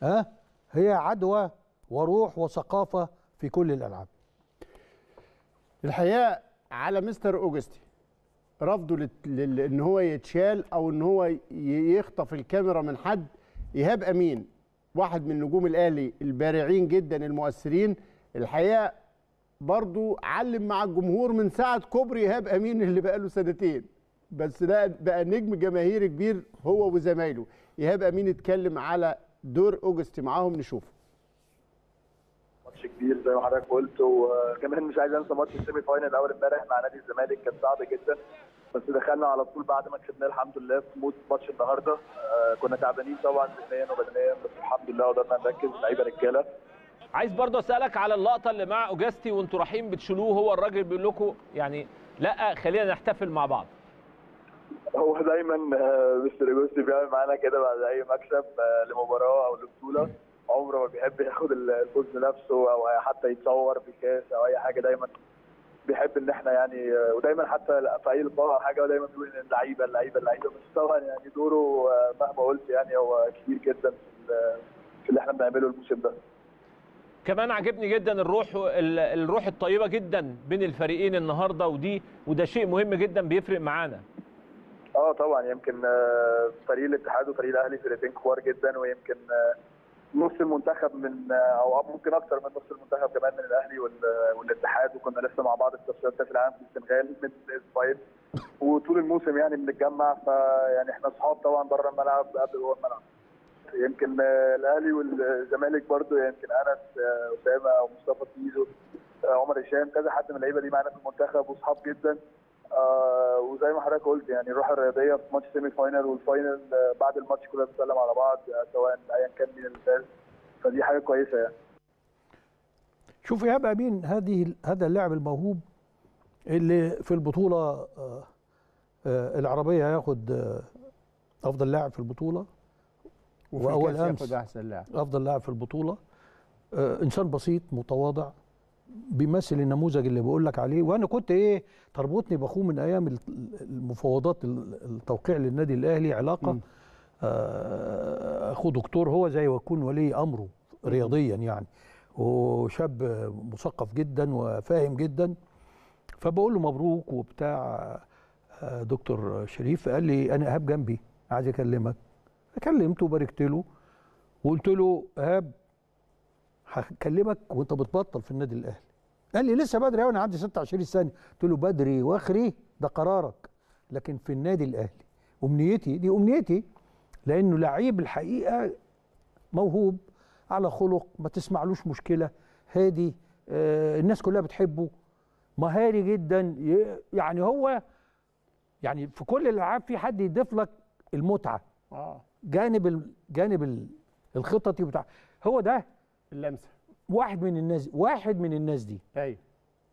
ها هي عدوى وروح وثقافه في كل الالعاب الحقيقه على مستر اوجستي رفضه لت... لل... ان هو يتشال او ان هو يخطف الكاميرا من حد ايهاب امين واحد من نجوم الاهلي البارعين جدا المؤثرين الحقيقه برضو علم مع الجمهور من ساعه كوبري ايهاب امين اللي بقاله سنتين بس ده بقى نجم جماهيري كبير هو وزمايله ايهاب امين اتكلم على دور اوجستي معاهم نشوفه ماتش كبير زي ما حضرتك قلت وكمان مش عايز انسى ماتش السيمي فاينل اول امبارح مع نادي الزمالك كان صعب جدا بس دخلنا على طول بعد ما كسبناه الحمد لله في مود ماتش النهارده آه كنا تعبانين طبعا ذهنيا وبدنيا بس الحمد لله قدرنا نركز لعيبه رجاله عايز برضه اسالك على اللقطه اللي مع اوجستي وانتوا رايحين بتشيلوه هو الراجل بيقول لكم يعني لا خلينا نحتفل مع بعض هو دايما آه، مستر اوجستي بيعمل معانا كده بعد اي مكسب آه، لمباراه او لبطوله عمره ما بيحب ياخد الفوز لنفسه او حتى يتصور بكاس او اي حاجه دايما بيحب ان احنا يعني ودايما حتى في اي لقاء حاجه دايما بيقول ان اللعيبه اللعيبه اللعيبه بس طبعا يعني دوره مهما قلت يعني هو كبير جدا في اللي احنا بنعمله الموسم ده. كمان عجبني جدا الروح الروح الطيبه جدا بين الفريقين النهارده ودي وده شيء مهم جدا بيفرق معانا. اه طبعا يمكن آه، فريق الاتحاد وفريق الاهلي فرقتين كبار جدا ويمكن آه، نص المنتخب من او ممكن اكثر من نص المنتخب كمان من الاهلي والاتحاد وكنا لسه مع بعض في تصفيات كاس العالم في السنغال من اسبوعين وطول الموسم يعني بنتجمع فيعني احنا اصحاب طبعا بره الملعب قبل جوه الملعب يمكن الاهلي والزمالك برده يمكن انس اسامه ومصطفى مصطفى تيزو عمر هشام كذا حد من اللعيبه دي معانا في المنتخب واصحاب جدا آه وزي ما حضرتك قلت يعني الروح الرياضيه في ماتش سيمي فاينل والفاينل آه بعد الماتش كلنا بنسلم على بعض آه، سواء ايا كان مين اللي فاز فدي حاجه كويسه يعني شوف ايهاب امين هذه هذا اللاعب الموهوب اللي في البطوله آه, آه، العربيه هياخد آه، افضل لاعب في البطوله وفي واول امس افضل لاعب في البطوله انسان بسيط متواضع بيمثل النموذج اللي بقول لك عليه وانا كنت ايه تربطني باخوه من ايام المفاوضات التوقيع للنادي الاهلي علاقه آه، اخوه دكتور هو زي ويكون ولي امره رياضيا يعني وشاب مثقف جدا وفاهم جدا فبقول له مبروك وبتاع آه، دكتور شريف قال لي انا ايهاب جنبي عايز اكلمك كلمته وباركت له وقلت له ايهاب هكلمك وانت بتبطل في النادي الاهلي قال لي لسه بدري انا عندي 26 سنه قلت له بدري واخري ده قرارك لكن في النادي الاهلي امنيتي دي امنيتي لانه لعيب الحقيقه موهوب على خلق ما تسمعلوش مشكله هادي آه الناس كلها بتحبه مهاري جدا يعني هو يعني في كل الالعاب في حد يضيف لك المتعه اه جانب الجانب الخططي بتاع هو ده اللمسه واحد من الناس واحد من الناس دي ايوه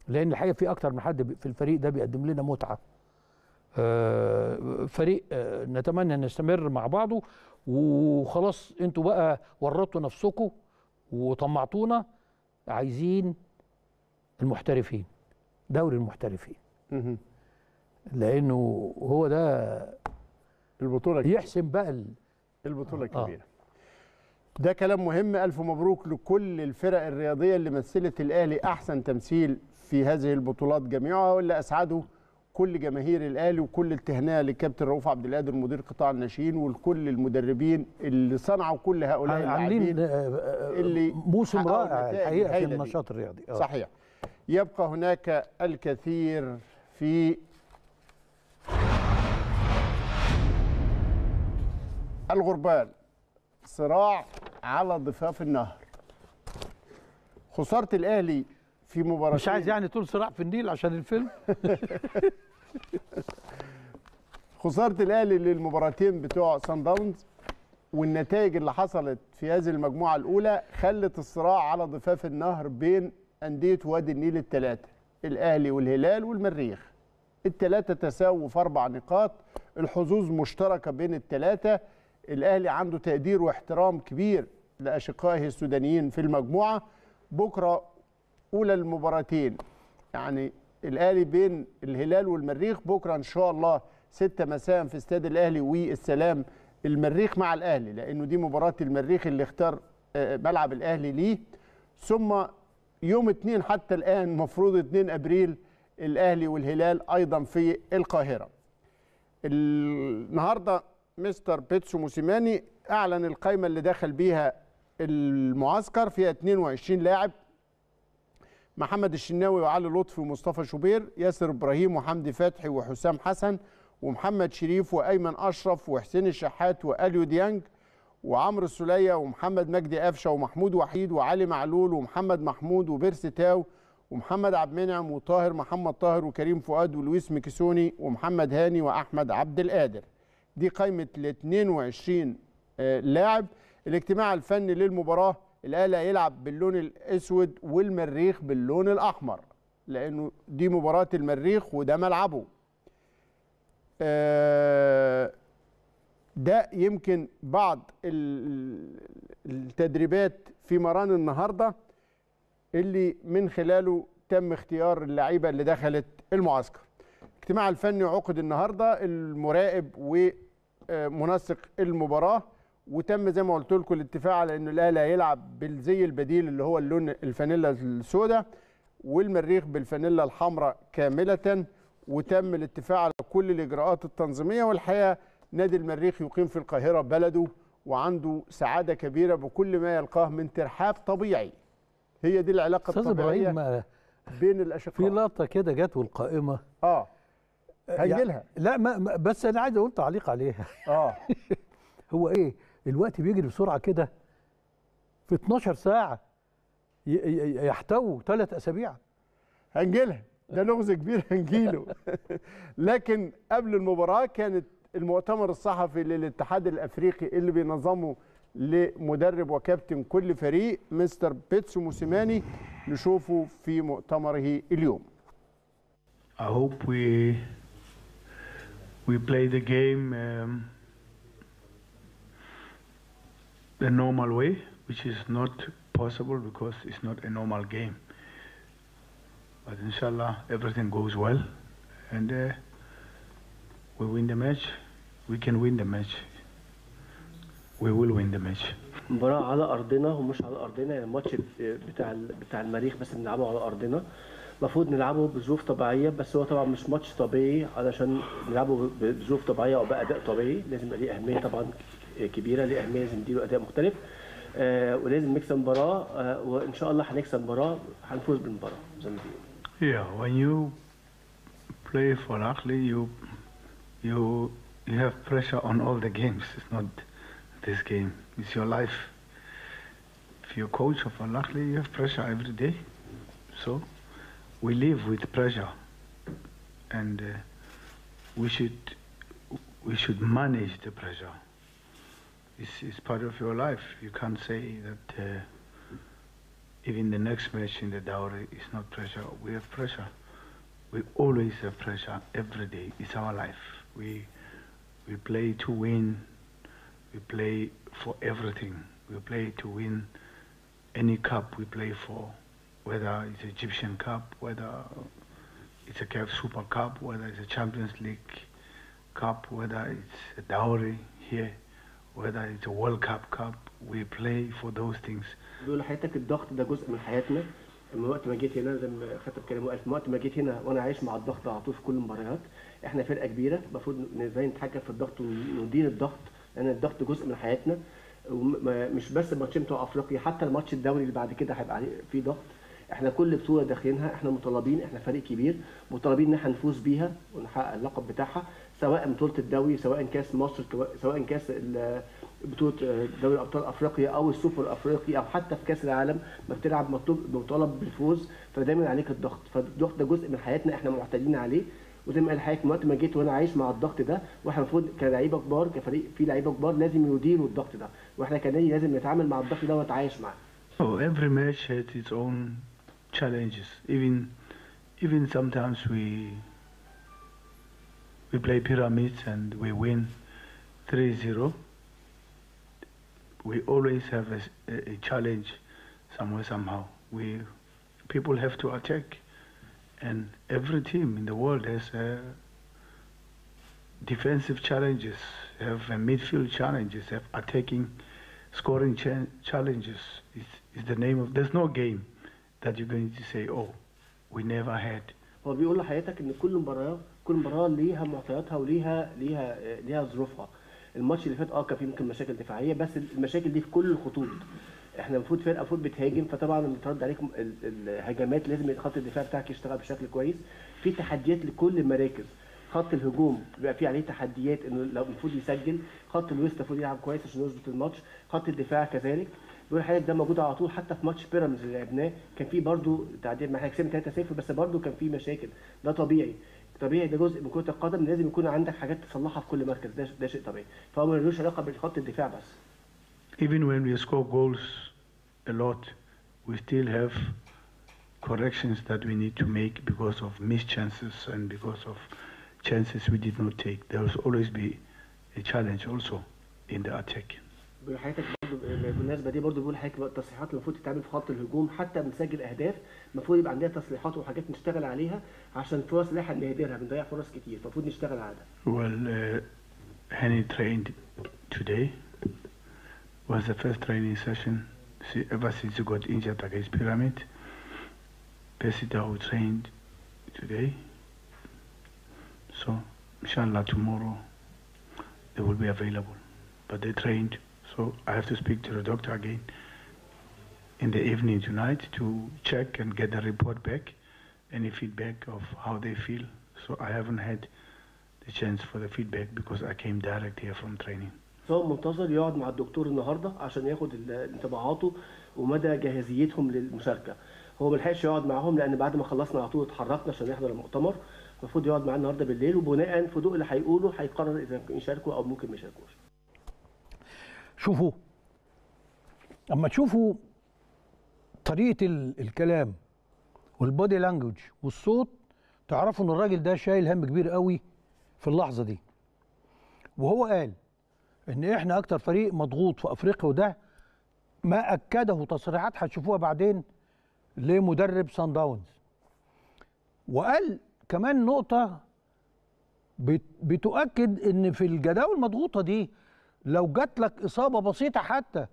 لان الحقيقه في اكتر من حد في الفريق ده بيقدم لنا متعه آه، فريق آه، نتمنى ان نستمر مع بعضه وخلاص انتوا بقى ورطتوا نفسكم وطمعتونا عايزين المحترفين دوري المحترفين لانه هو ده البطوله يحسم بقى البطوله الكبيره آه. ده كلام مهم ألف مبروك لكل الفرق الرياضية اللي مثلت الأهلي أحسن تمثيل في هذه البطولات جميعها واللي أسعده كل جماهير الأهلي وكل التهنئة للكابتن رؤوف عبد القادر مدير قطاع الناشئين ولكل المدربين اللي صنعوا كل هؤلاء اللاعبين آه، آه، اللي موسم رائع الحقيقة في النشاط الرياضي أوه. صحيح يبقى هناك الكثير في الغربال صراع على ضفاف النهر خساره الاهلي في مباراه مش عايز يعني طول صراع في النيل عشان الفيلم خساره الاهلي للمباراتين بتوع سان داونز والنتائج اللي حصلت في هذه المجموعه الاولى خلت الصراع على ضفاف النهر بين انديه وادي النيل الثلاثه الاهلي والهلال والمريخ الثلاثه تساووا في اربع نقاط الحظوظ مشتركه بين الثلاثه الاهلي عنده تقدير واحترام كبير لأشقائه السودانيين في المجموعة بكرة أولى المباراتين يعني الأهلي بين الهلال والمريخ بكرة إن شاء الله 6 مساء في استاد الأهلي والسلام المريخ مع الأهلي لأنه دي مباراة المريخ اللي اختار آه، ملعب الأهلي ليه ثم يوم 2 حتى الآن مفروض 2 أبريل الأهلي والهلال أيضا في القاهرة النهارده مستر بيتسو موسيماني اعلن القائمه اللي دخل بيها المعسكر فيها 22 لاعب محمد الشناوي وعلي لطفي ومصطفى شوبير ياسر ابراهيم وحمدي فتحي وحسام حسن ومحمد شريف وايمن اشرف وحسين الشحات واليو ديانج وعمرو السليه ومحمد مجدي قفشه ومحمود وحيد وعلي معلول ومحمد محمود وبيرسي تاو ومحمد عبد المنعم وطاهر محمد طاهر وكريم فؤاد ولويس مكسوني ومحمد هاني واحمد عبد القادر دي قائمه ال 22 آه، لاعب الاجتماع الفني للمباراه الاهلي هيلعب باللون الاسود والمريخ باللون الاحمر لانه دي مباراه المريخ وده ملعبه آه، ده يمكن بعض التدريبات في مران النهارده اللي من خلاله تم اختيار اللعيبه اللي دخلت المعسكر. الاجتماع الفني عقد النهارده المراقب ومنسق المباراه وتم زي ما قلت لكم الاتفاق على انه الاهلي هيلعب بالزي البديل اللي هو اللون الفانيلا السوداء والمريخ بالفانيلا الحمراء كامله وتم الاتفاق على كل الاجراءات التنظيميه والحقيقه نادي المريخ يقيم في القاهره بلده وعنده سعاده كبيره بكل ما يلقاه من ترحاب طبيعي هي دي العلاقه الطبيعيه آه، بين الاشقاء في لقطه كده جت والقائمه اه هيجي لها يعني لا ما بس انا عايز اقول تعليق عليها اه هو ايه الوقت بيجري بسرعه كده في 12 ساعه يحتووا ثلاث اسابيع هنجيلها ده لغز كبير هنجيله لكن قبل المباراه كانت المؤتمر الصحفي للاتحاد الافريقي اللي بينظمه لمدرب وكابتن كل فريق مستر بيتسو موسيماني نشوفه في مؤتمره اليوم I hope we we play the game um, the normal way, which is not possible because it's not a normal game. But inshallah, everything goes well, and uh, we win the match. We can win the match. We will win the match. مباراة على أرضنا ومش على أرضنا يعني الماتش بتاع بتاع المريخ بس بنلعبه على أرضنا المفروض نلعبه بظروف طبيعية بس هو طبعا مش ماتش طبيعي علشان نلعبه بظروف طبيعية أو بأداء طبيعي لازم يبقى ليه أهمية طبعا كبيره لاهميه زميله اداء مختلف ولازم نكسب مباراه وان شاء الله هنكسب مباراه هنفوز بالمباراه زي ما بيقولوا Yeah, when you play for Akli, you you you have pressure on all the games. It's not this game. It's your life. If you coach of Akli, you have pressure every day. So we live with pressure, and uh, we should we should manage the pressure. is, is part of your life. You can't say that uh, even the next match in the dowry is not pressure. We have pressure. We always have pressure every day. It's our life. We, we play to win. We play for everything. We play to win any cup we play for, whether it's Egyptian Cup, whether it's a CAF Super Cup, whether it's a Champions League Cup, whether it's a dowry here. whether it's a World Cup Cup we play for those things بيقول حياتك الضغط ده جزء من حياتنا من وقت ما جيت هنا زي ما خدت الكلام قال من وقت ما جيت هنا وانا عايش مع الضغط على طول في كل المباريات احنا فرقه كبيره المفروض ازاي نتحكم في الضغط وندير الضغط لان يعني الضغط جزء من حياتنا ومش بس الماتشين بتوع افريقيا حتى الماتش الدولي اللي بعد كده هيبقى عليه فيه ضغط احنا كل بطوله داخلينها احنا مطالبين احنا فريق كبير مطالبين ان احنا نفوز بيها ونحقق اللقب بتاعها سواء بطوله الدوري سواء كاس مصر سواء كاس بطوله آه، دوري ابطال افريقيا او السوبر الافريقي او حتى في كاس العالم ما بتلعب مطلوب مطالب بالفوز فدايما عليك الضغط فالضغط ده جزء من حياتنا احنا معتادين عليه وزي ما قال حضرتك من وقت ما جيت وانا عايش مع الضغط ده واحنا المفروض كلعيبه كبار كفريق في لعيبه كبار لازم يديروا الضغط ده واحنا كنادي لازم نتعامل مع الضغط ده ونتعايش معاه. So every match had its own challenges even even sometimes we we play pyramids and we win 3-0 we always have a, a, challenge somewhere somehow we people have to attack and every team in the world has a uh, defensive challenges have midfield challenges have attacking scoring cha challenges is, is the name of there's no game that you're going to say oh we never had كل مباراه ليها معطياتها وليها ليها ليها ظروفها الماتش اللي فات اه كان فيه ممكن مشاكل دفاعيه بس المشاكل دي في كل الخطوط احنا المفروض فرقه المفروض بتهاجم فطبعا بترد عليك الهجمات لازم خط الدفاع بتاعك يشتغل بشكل كويس في تحديات لكل المراكز خط الهجوم بيبقى فيه عليه تحديات انه لو المفروض يسجل خط الوسط المفروض يلعب كويس عشان يظبط الماتش خط الدفاع كذلك دول الحاجات ده موجود على طول حتى في ماتش بيراميدز اللي لعبناه كان فيه برده تعديل احنا كسبنا 3-0 بس برده كان فيه مشاكل ده طبيعي طبيعي ده جزء من كره القدم لازم يكون عندك حاجات تصلحها في كل مركز ده ده شيء طبيعي فهو ملوش علاقه بخط الدفاع بس even when we score goals a lot we still have corrections that we need to make because of missed chances and because of chances we did not take there will always be a challenge also in the attack بالمناسبه دي برضو بيقول حضرتك التصريحات المفروض تتعمل في خط الهجوم حتى بنسجل اهداف المفروض يبقى عندنا تصليحات وحاجات نشتغل عليها عشان فرص اللي احنا بنهدرها بنضيع فرص كتير المفروض نشتغل على ده. Well, uh, Henny trained today was the first training session ever since he got injured against Pyramid. Pesita who trained today. So, inshallah, tomorrow they will be available. But they trained So I have to speak to the doctor again in the evening tonight to check and get the report back, any feedback of how they feel. So I haven't had the chance for the feedback because I came direct here from training. هو منتظر يقعد مع الدكتور النهارده عشان ياخد انطباعاته ومدى جاهزيتهم للمشاركه. هو ما لحقش يقعد معاهم لان بعد ما خلصنا على طول اتحركنا عشان نحضر المؤتمر المفروض يقعد معاه النهارده بالليل وبناء في ضوء اللي هيقوله هيقرر اذا يشاركوا او ممكن ما يشاركوش. شوفوا اما تشوفوا طريقه الكلام والبادي لانجوج والصوت تعرفوا ان الراجل ده شايل هم كبير قوي في اللحظه دي وهو قال ان احنا اكتر فريق مضغوط في افريقيا وده ما اكده تصريحات هتشوفوها بعدين لمدرب سان داونز وقال كمان نقطه بتؤكد ان في الجداول المضغوطه دي لو جات لك اصابه بسيطه حتى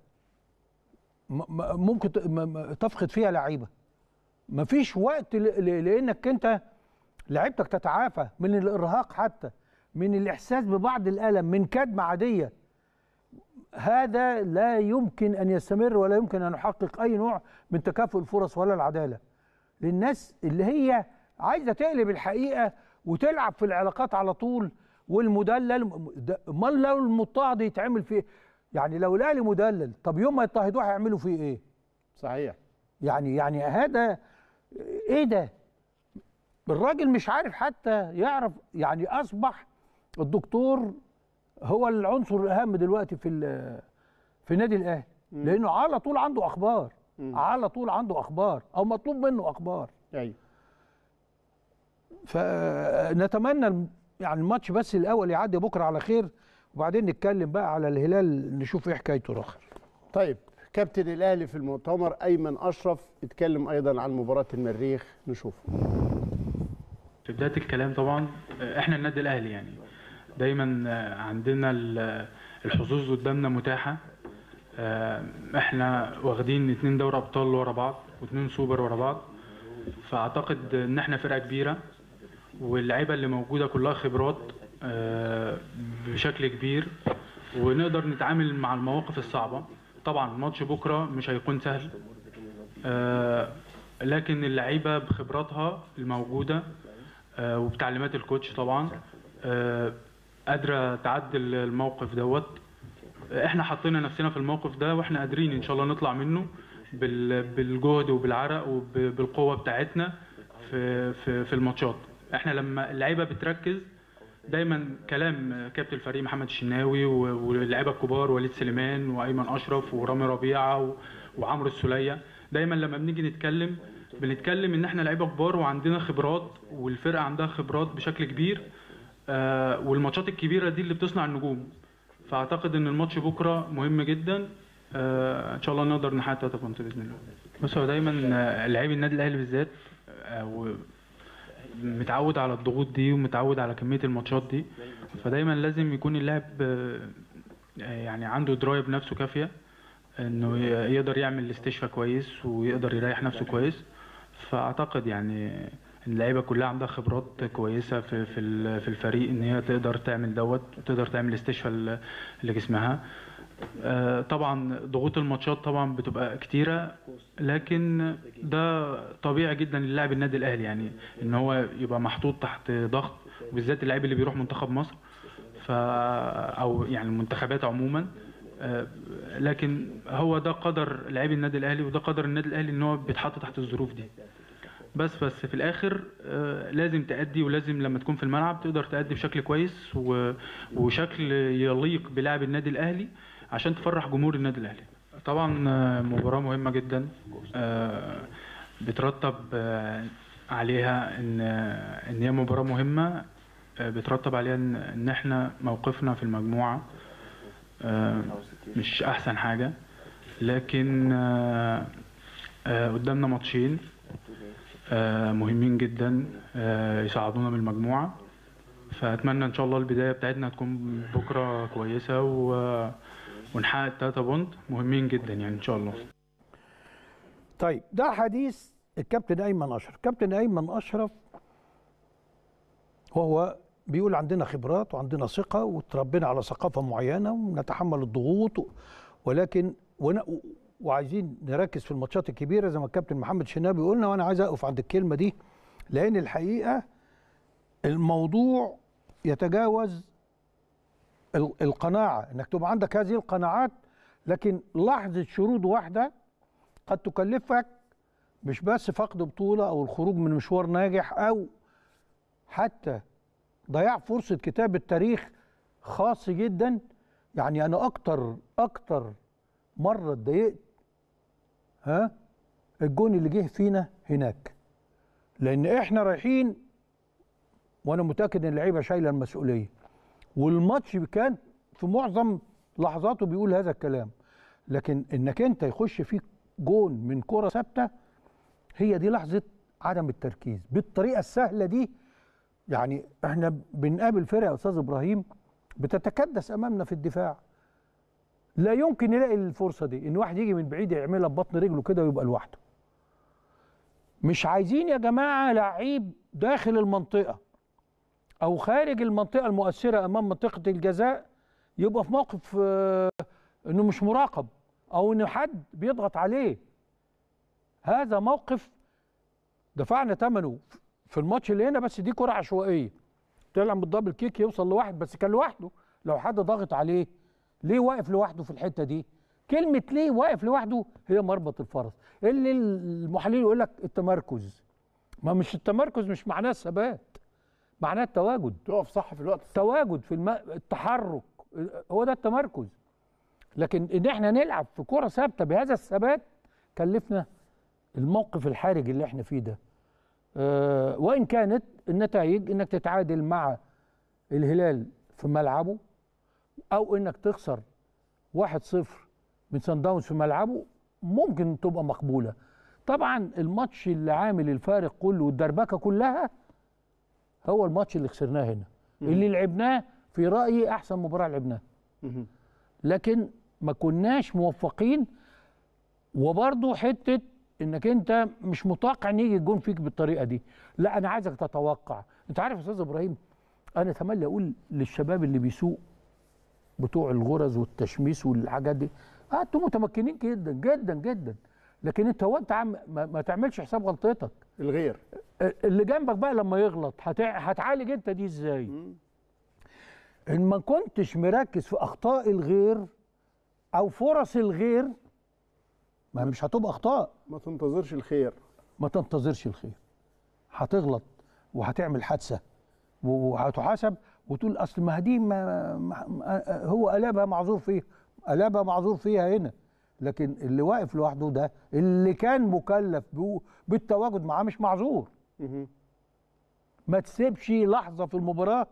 ممكن تفقد فيها لعيبه مفيش وقت لانك انت لعيبتك تتعافى من الارهاق حتى من الاحساس ببعض الالم من كدمه عاديه هذا لا يمكن ان يستمر ولا يمكن ان يحقق اي نوع من تكافؤ الفرص ولا العداله للناس اللي هي عايزه تقلب الحقيقه وتلعب في العلاقات على طول والمدلل امال لو المضطهد يتعمل فيه يعني لو الاهلي مدلل طب يوم ما يضطهدوه هيعملوا فيه ايه؟ صحيح يعني يعني هذا ايه ده؟ الراجل مش عارف حتى يعرف يعني اصبح الدكتور هو العنصر الاهم دلوقتي في في نادي الاهلي لانه على طول عنده اخبار مم. على طول عنده اخبار او مطلوب منه اخبار ايوه فنتمنى يعني الماتش بس الاول يعدي بكره على خير وبعدين نتكلم بقى على الهلال نشوف ايه حكايته الاخر طيب كابتن الاهلي في المؤتمر ايمن اشرف اتكلم ايضا عن مباراه المريخ نشوفه في بدايه الكلام طبعا احنا النادي الاهلي يعني دايما عندنا الحظوظ قدامنا متاحه آه، احنا واخدين اتنين دوري ابطال ورا بعض واتنين سوبر ورا بعض فاعتقد ان احنا فرقه كبيره واللعيبه اللي موجوده كلها خبرات آه، بشكل كبير ونقدر نتعامل مع المواقف الصعبه طبعا ماتش بكره مش هيكون سهل آه، لكن اللعيبه بخبراتها الموجوده آه، وبتعليمات الكوتش طبعا قادره تعدل الموقف دوت احنا حطينا نفسنا في الموقف ده واحنا قادرين ان شاء الله نطلع منه بالجهد وبالعرق وبالقوه بتاعتنا في في, في الماتشات احنا لما اللعيبه بتركز دايما كلام كابتن الفريق محمد الشناوي واللعيبه الكبار وليد سليمان وايمن اشرف ورامي ربيعه وعمرو السوليه دايما لما بنيجي نتكلم بنتكلم ان احنا لعيبه كبار وعندنا خبرات والفرقه عندها خبرات بشكل كبير آه، والماتشات الكبيره دي اللي بتصنع النجوم فاعتقد ان الماتش بكره مهم جدا آه، ان شاء الله نقدر نحقق 3 بونت باذن الله بس هو دايما آه، لعيب النادي الاهلي بالذات متعود على الضغوط دي ومتعود على كميه الماتشات دي فدايما لازم يكون اللاعب آه، يعني عنده درايه بنفسه كافيه انه يقدر يعمل الاستشفاء كويس ويقدر يريح نفسه كويس فاعتقد يعني اللعيبه كلها عندها خبرات كويسه في في الفريق ان هي تقدر تعمل دوت وتقدر تعمل استشفاء لجسمها آه، طبعا ضغوط الماتشات طبعا بتبقى كتيره لكن ده طبيعي جدا للاعب النادي الاهلي يعني ان هو يبقى محطوط تحت ضغط وبالذات اللاعب اللي بيروح منتخب مصر ف او يعني المنتخبات عموما آه، لكن هو ده قدر لاعب النادي الاهلي وده قدر النادي الاهلي ان هو بيتحط تحت الظروف دي بس بس في الاخر آه، لازم تأدي ولازم لما تكون في الملعب تقدر تأدي بشكل كويس وشكل يليق بلاعب النادي الاهلي عشان تفرح جمهور النادي الاهلي طبعا آه، مباراه مهمه جدا آه، بترتب آه، عليها ان ان هي مباراه مهمه بترتب عليها ان ان احنا موقفنا في المجموعه مش احسن حاجه لكن قدامنا ماتشين مهمين جدا يساعدونا من المجموعه فاتمنى ان شاء الله البدايه بتاعتنا تكون بكره كويسه و ونحقق 3 بونت مهمين جدا يعني ان شاء الله طيب ده حديث الكابتن ايمن اشرف كابتن ايمن اشرف وهو بيقول عندنا خبرات وعندنا ثقه وتربينا على ثقافه معينه ونتحمل الضغوط ولكن ون... وعايزين نركز في الماتشات الكبيره زي ما الكابتن محمد شنابي قلنا وانا عايز اقف عند الكلمه دي لان الحقيقه الموضوع يتجاوز القناعه انك تبقى عندك هذه القناعات لكن لحظه شروط واحده قد تكلفك مش بس فقد بطوله او الخروج من مشوار ناجح او حتى ضياع فرصه كتاب التاريخ خاص جدا يعني انا اكتر اكتر مره اتضايقت ها الجون اللي جه فينا هناك لان احنا رايحين وانا متاكد ان اللعيبه شايله المسؤوليه والماتش كان في معظم لحظاته بيقول هذا الكلام لكن انك انت يخش فيك جون من كره ثابته هي دي لحظه عدم التركيز بالطريقه السهله دي يعني احنا بنقابل فرق يا استاذ ابراهيم بتتكدس امامنا في الدفاع لا يمكن نلاقي الفرصه دي ان واحد يجي من بعيد يعملها ببطن رجله كده ويبقى لوحده مش عايزين يا جماعه لعيب داخل المنطقه او خارج المنطقه المؤثره امام منطقه الجزاء يبقى في موقف آه، انه مش مراقب او ان حد بيضغط عليه هذا موقف دفعنا ثمنه في الماتش اللي هنا بس دي كره عشوائيه طلع بالدبل كيك يوصل لواحد بس كان لوحده لو حد ضغط عليه ليه واقف لوحده في الحته دي كلمه ليه واقف لوحده هي مربط الفرس اللي المحللين يقول لك التمركز ما مش التمركز مش معناه الثبات معناه التواجد تقف صح في الوقت التواجد في الم... التحرك هو ده التمركز لكن ان احنا نلعب في كره ثابته بهذا الثبات كلفنا الموقف الحرج اللي احنا فيه ده أه وان كانت النتائج انك تتعادل مع الهلال في ملعبه او انك تخسر 1-0 من سان داونز في ملعبه ممكن تبقى مقبوله طبعا الماتش اللي عامل الفارق كله والدربكه كلها هو الماتش اللي خسرناه هنا اللي لعبناه في رايي احسن مباراه لعبناها لكن ما كناش موفقين وبرضه حته انك انت مش متوقع ان يجي الجون فيك بالطريقه دي لا انا عايزك تتوقع انت عارف يا استاذ ابراهيم انا اتمنى اقول للشباب اللي بيسوق بتوع الغرز والتشميس والحاجات دي انتوا متمكنين جدا جدا جدا لكن انت وانت عم ما تعملش حساب غلطتك الغير اللي جنبك بقى لما يغلط هتعالج انت دي ازاي ان ما كنتش مركز في اخطاء الغير او فرص الغير ما مش هتبقى اخطاء ما تنتظرش الخير ما تنتظرش الخير هتغلط وهتعمل حادثه وهتحاسب وتقول اصل ما دي ما هو قلبها معذور فيها قلبها معذور فيها هنا لكن اللي واقف لوحده ده اللي كان مكلف بالتواجد معاه مش معذور ما تسيبش لحظه في المباراه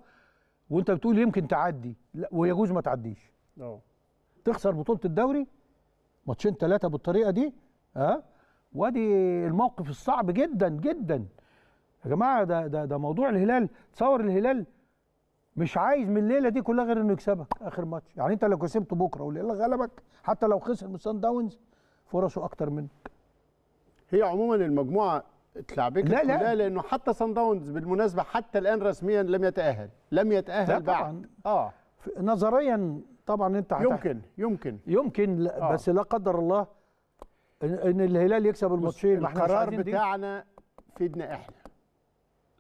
وانت بتقول يمكن تعدي لا ويجوز ما تعديش اه تخسر بطوله الدوري ماتشين ثلاثه بالطريقه دي اه وادي الموقف الصعب جدا جدا يا جماعه ده ده ده موضوع الهلال تصور الهلال مش عايز من الليله دي كلها غير انه يكسبك اخر ماتش يعني انت لو كسبته بكره والليله غلبك حتى لو خسر من سان داونز فرصه اكتر منك هي عموما المجموعه اتلعبت لا لا. لا لانه حتى سان داونز بالمناسبه حتى الان رسميا لم يتاهل لم يتاهل بعد اه نظريا طبعا انت يمكن يمكن يمكن يمكن لا آه. بس لا قدر الله ان الهلال يكسب الماتشين القرار بتاعنا فيدنا احنا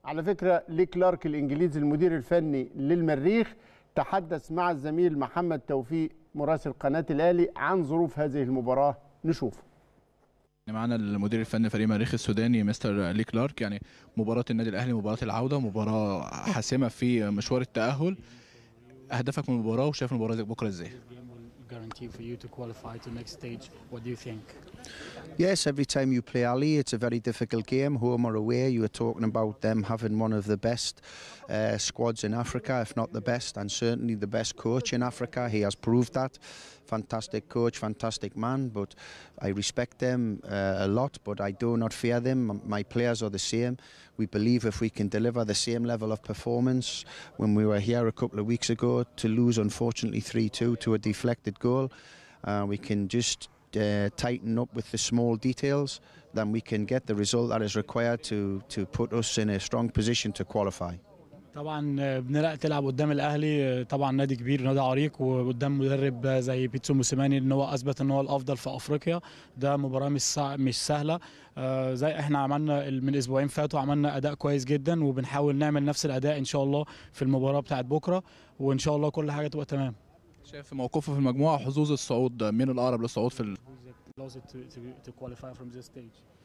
على فكره لي كلارك الانجليزي المدير الفني للمريخ تحدث مع الزميل محمد توفيق مراسل قناه الاهلي عن ظروف هذه المباراه نشوف معنا المدير الفني فريق المريخ السوداني مستر لي كلارك يعني مباراه النادي الاهلي مباراه العوده مباراه حاسمه في مشوار التاهل اهدافك من المباراه وشايف المباراه بكره ازاي guarantee for you to qualify to next stage. What do you think? Yes, every time you play Ali, it's a very difficult game, home or away. You were talking about them having one of the best uh, squads in Africa, if not the best, and certainly the best coach in Africa. He has proved that. Fantastic coach, fantastic man, but I respect them uh, a lot, but I do not fear them. My players are the same. We believe if we can deliver the same level of performance when we were here a couple of weeks ago to lose, unfortunately, 3-2 to a deflected goal, uh, we can just uh, tighten up with the small details, then we can get the result that is required to, to put us in a strong position to qualify. طبعا آه، بنرق تلعب قدام الاهلي آه، طبعا نادي كبير ونادي عريق وقدام مدرب آه، زي بيتسو موسيماني ان هو اثبت ان هو الافضل في افريقيا ده مباراه مش مش سهله زي احنا عملنا من اسبوعين فاتوا عملنا اداء كويس جدا وبنحاول نعمل نفس الاداء ان شاء الله في المباراه بتاعت بكره وان شاء الله كل حاجه تبقى تمام شايف موقفه في المجموعه حظوظ الصعود مين الاقرب للصعود في ال...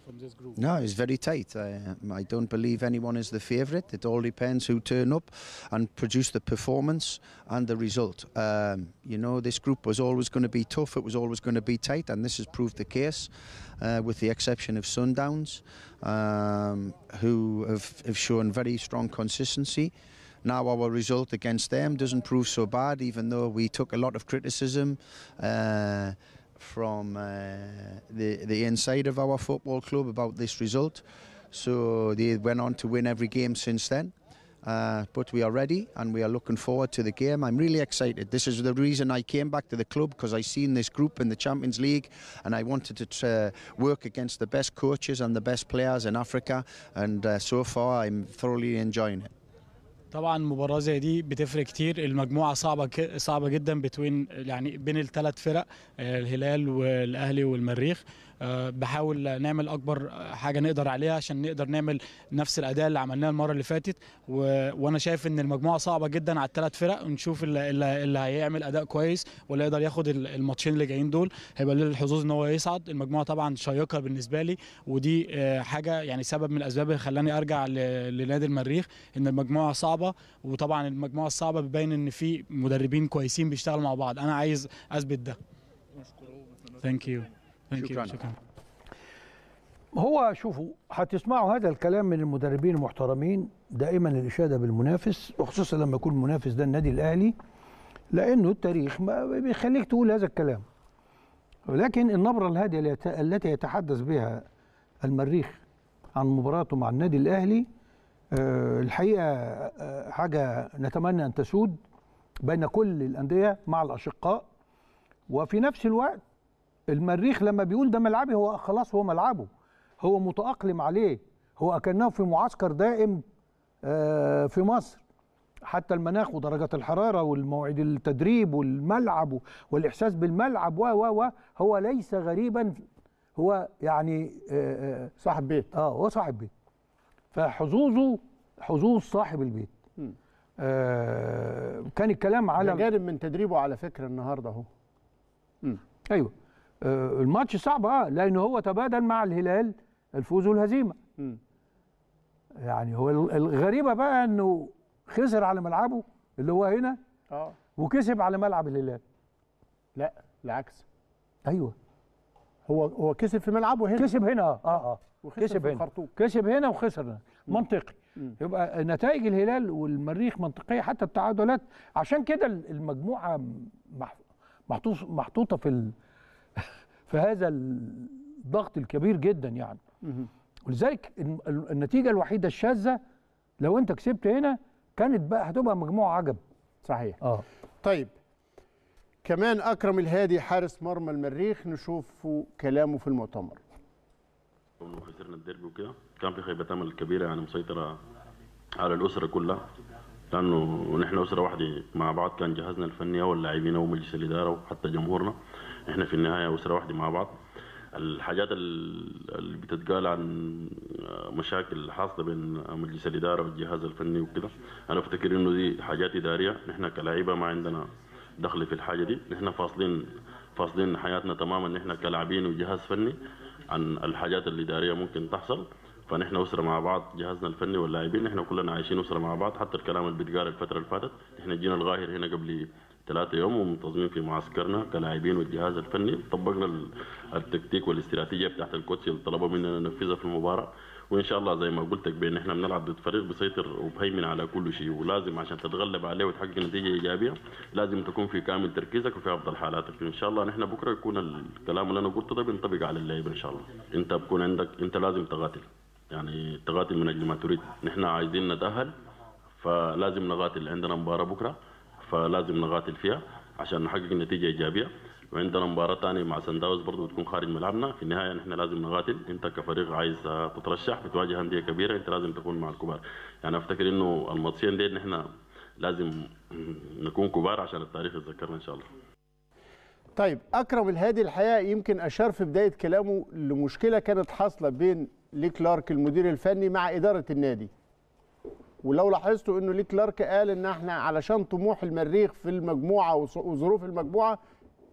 from this group? No, it's very tight. I, um, I don't believe anyone is the favourite. It all depends who turn up and produce the performance and the result. Um, you know, this group was always going to be tough. It was always going to be tight, and this has proved the case, uh, with the exception of Sundowns, um, who have, have shown very strong consistency. Now our result against them doesn't prove so bad, even though we took a lot of criticism. Uh, from uh, the, the inside of our football club about this result. So they went on to win every game since then. Uh, but we are ready and we are looking forward to the game. I'm really excited. This is the reason I came back to the club because I seen this group in the Champions League and I wanted to uh, work against the best coaches and the best players in Africa. And uh, so far, I'm thoroughly enjoying it. طبعا مباراه زي دي بتفرق كتير المجموعه صعبه صعبه جدا بين يعني بين الثلاث فرق آه، الهلال والاهلي والمريخ آه، بحاول نعمل اكبر حاجه نقدر عليها عشان نقدر نعمل نفس الاداء اللي عملناه المره اللي فاتت و... وانا شايف ان المجموعه صعبه جدا على الثلاث فرق ونشوف اللي, اللي, هيعمل اداء كويس واللي يقدر ياخد الماتشين اللي جايين دول هيبقى له الحظوظ ان هو يصعد المجموعه طبعا شيقه بالنسبه لي ودي آه، حاجه يعني سبب من الاسباب اللي خلاني ارجع ل... لنادي المريخ ان المجموعه صعبه وطبعا المجموعه الصعبه بيبين ان في مدربين كويسين بيشتغلوا مع بعض انا عايز اثبت ده Thank you. شكرا هو شوفوا هتسمعوا هذا الكلام من المدربين المحترمين دائما الاشاده بالمنافس وخصوصا لما يكون المنافس ده النادي الاهلي لانه التاريخ ما بيخليك تقول هذا الكلام ولكن النبره الهادئه التي يتحدث بها المريخ عن مباراته مع النادي الاهلي آه، الحقيقه آه، حاجه نتمنى ان تسود بين كل الانديه مع الاشقاء وفي نفس الوقت المريخ لما بيقول ده ملعبي هو خلاص هو ملعبه هو متأقلم عليه هو أكنه في معسكر دائم آه، في مصر حتى المناخ ودرجة الحرارة والمواعيد التدريب والملعب والإحساس بالملعب و و و هو ليس غريبا هو يعني آه، آه، صاحب بيت اه هو صاحب بيت فحظوظه حظوظ صاحب البيت آه كان الكلام على جانب من تدريبه على فكرة النهارده اهو ايوه آه، الماتش صعب اه لانه هو تبادل مع الهلال الفوز والهزيمه م. يعني هو الغريبه بقى انه خسر على ملعبه اللي هو هنا اه وكسب على ملعب الهلال لا العكس ايوه هو هو كسب في ملعبه هنا كسب هنا اه اه, آه. كسب هنا الخرطوم. كسب هنا وخسر منطقي مم. يبقى نتائج الهلال والمريخ منطقيه حتى التعادلات عشان كده المجموعه محطوطه في في هذا الضغط الكبير جدا يعني ولذلك النتيجه الوحيده الشاذه لو انت كسبت هنا كانت بقى هتبقى مجموعه عجب صحيح اه طيب كمان اكرم الهادي حارس مرمى المريخ نشوف كلامه في المؤتمر خسرنا الديربي وكده كان في خيبه امل كبيره يعني مسيطره على الاسره كلها لانه نحن اسره واحده مع بعض كان جهازنا الفني او اللاعبين او مجلس الاداره وحتى جمهورنا احنا في النهايه اسره واحده مع بعض الحاجات اللي بتتقال عن آه، مشاكل حاصله بين مجلس الاداره والجهاز الفني وكده انا افتكر انه دي حاجات اداريه نحن كلاعيبه ما عندنا دخل في الحاجه دي نحن فاصلين فاصلين حياتنا تماما نحن كلاعبين وجهاز فني عن الحاجات الاداريه ممكن تحصل فنحن اسره مع بعض جهازنا الفني واللاعبين نحن كلنا عايشين اسره مع بعض حتى الكلام اللي بيتقال الفتره اللي فاتت احنا جينا الغاهر هنا قبل ثلاثة يوم ومنتظمين في معسكرنا كلاعبين والجهاز الفني طبقنا التكتيك والاستراتيجية بتاعت الكوتش اللي طلبوا مننا ننفذها في المباراة وان شاء الله زي ما قلت لك بان احنا بنلعب ضد فريق بيسيطر وبهيمن على كل شيء ولازم عشان تتغلب عليه وتحقق نتيجه ايجابيه لازم تكون في كامل تركيزك وفي افضل حالاتك ان شاء الله نحن بكره يكون الكلام اللي انا قلته ده بينطبق على اللعيبه ان شاء الله انت بكون عندك انت لازم تقاتل يعني تقاتل من اجل ما تريد نحن عايزين نتاهل فلازم نقاتل عندنا مباراه بكره فلازم نقاتل فيها عشان نحقق نتيجه ايجابيه وعندنا مباراه ثانيه مع سان داونز برضه بتكون خارج ملعبنا في النهايه نحن لازم نقاتل انت كفريق عايز تترشح بتواجه انديه كبيره انت لازم تكون مع الكبار يعني افتكر انه الماتشين دي نحن لازم نكون كبار عشان التاريخ يتذكرنا ان شاء الله طيب اكرم الهادي الحقيقه يمكن اشار في بدايه كلامه لمشكله كانت حاصله بين لي كلارك المدير الفني مع اداره النادي ولو لاحظتوا انه ليه كلارك قال ان احنا علشان طموح المريخ في المجموعه وظروف المجموعه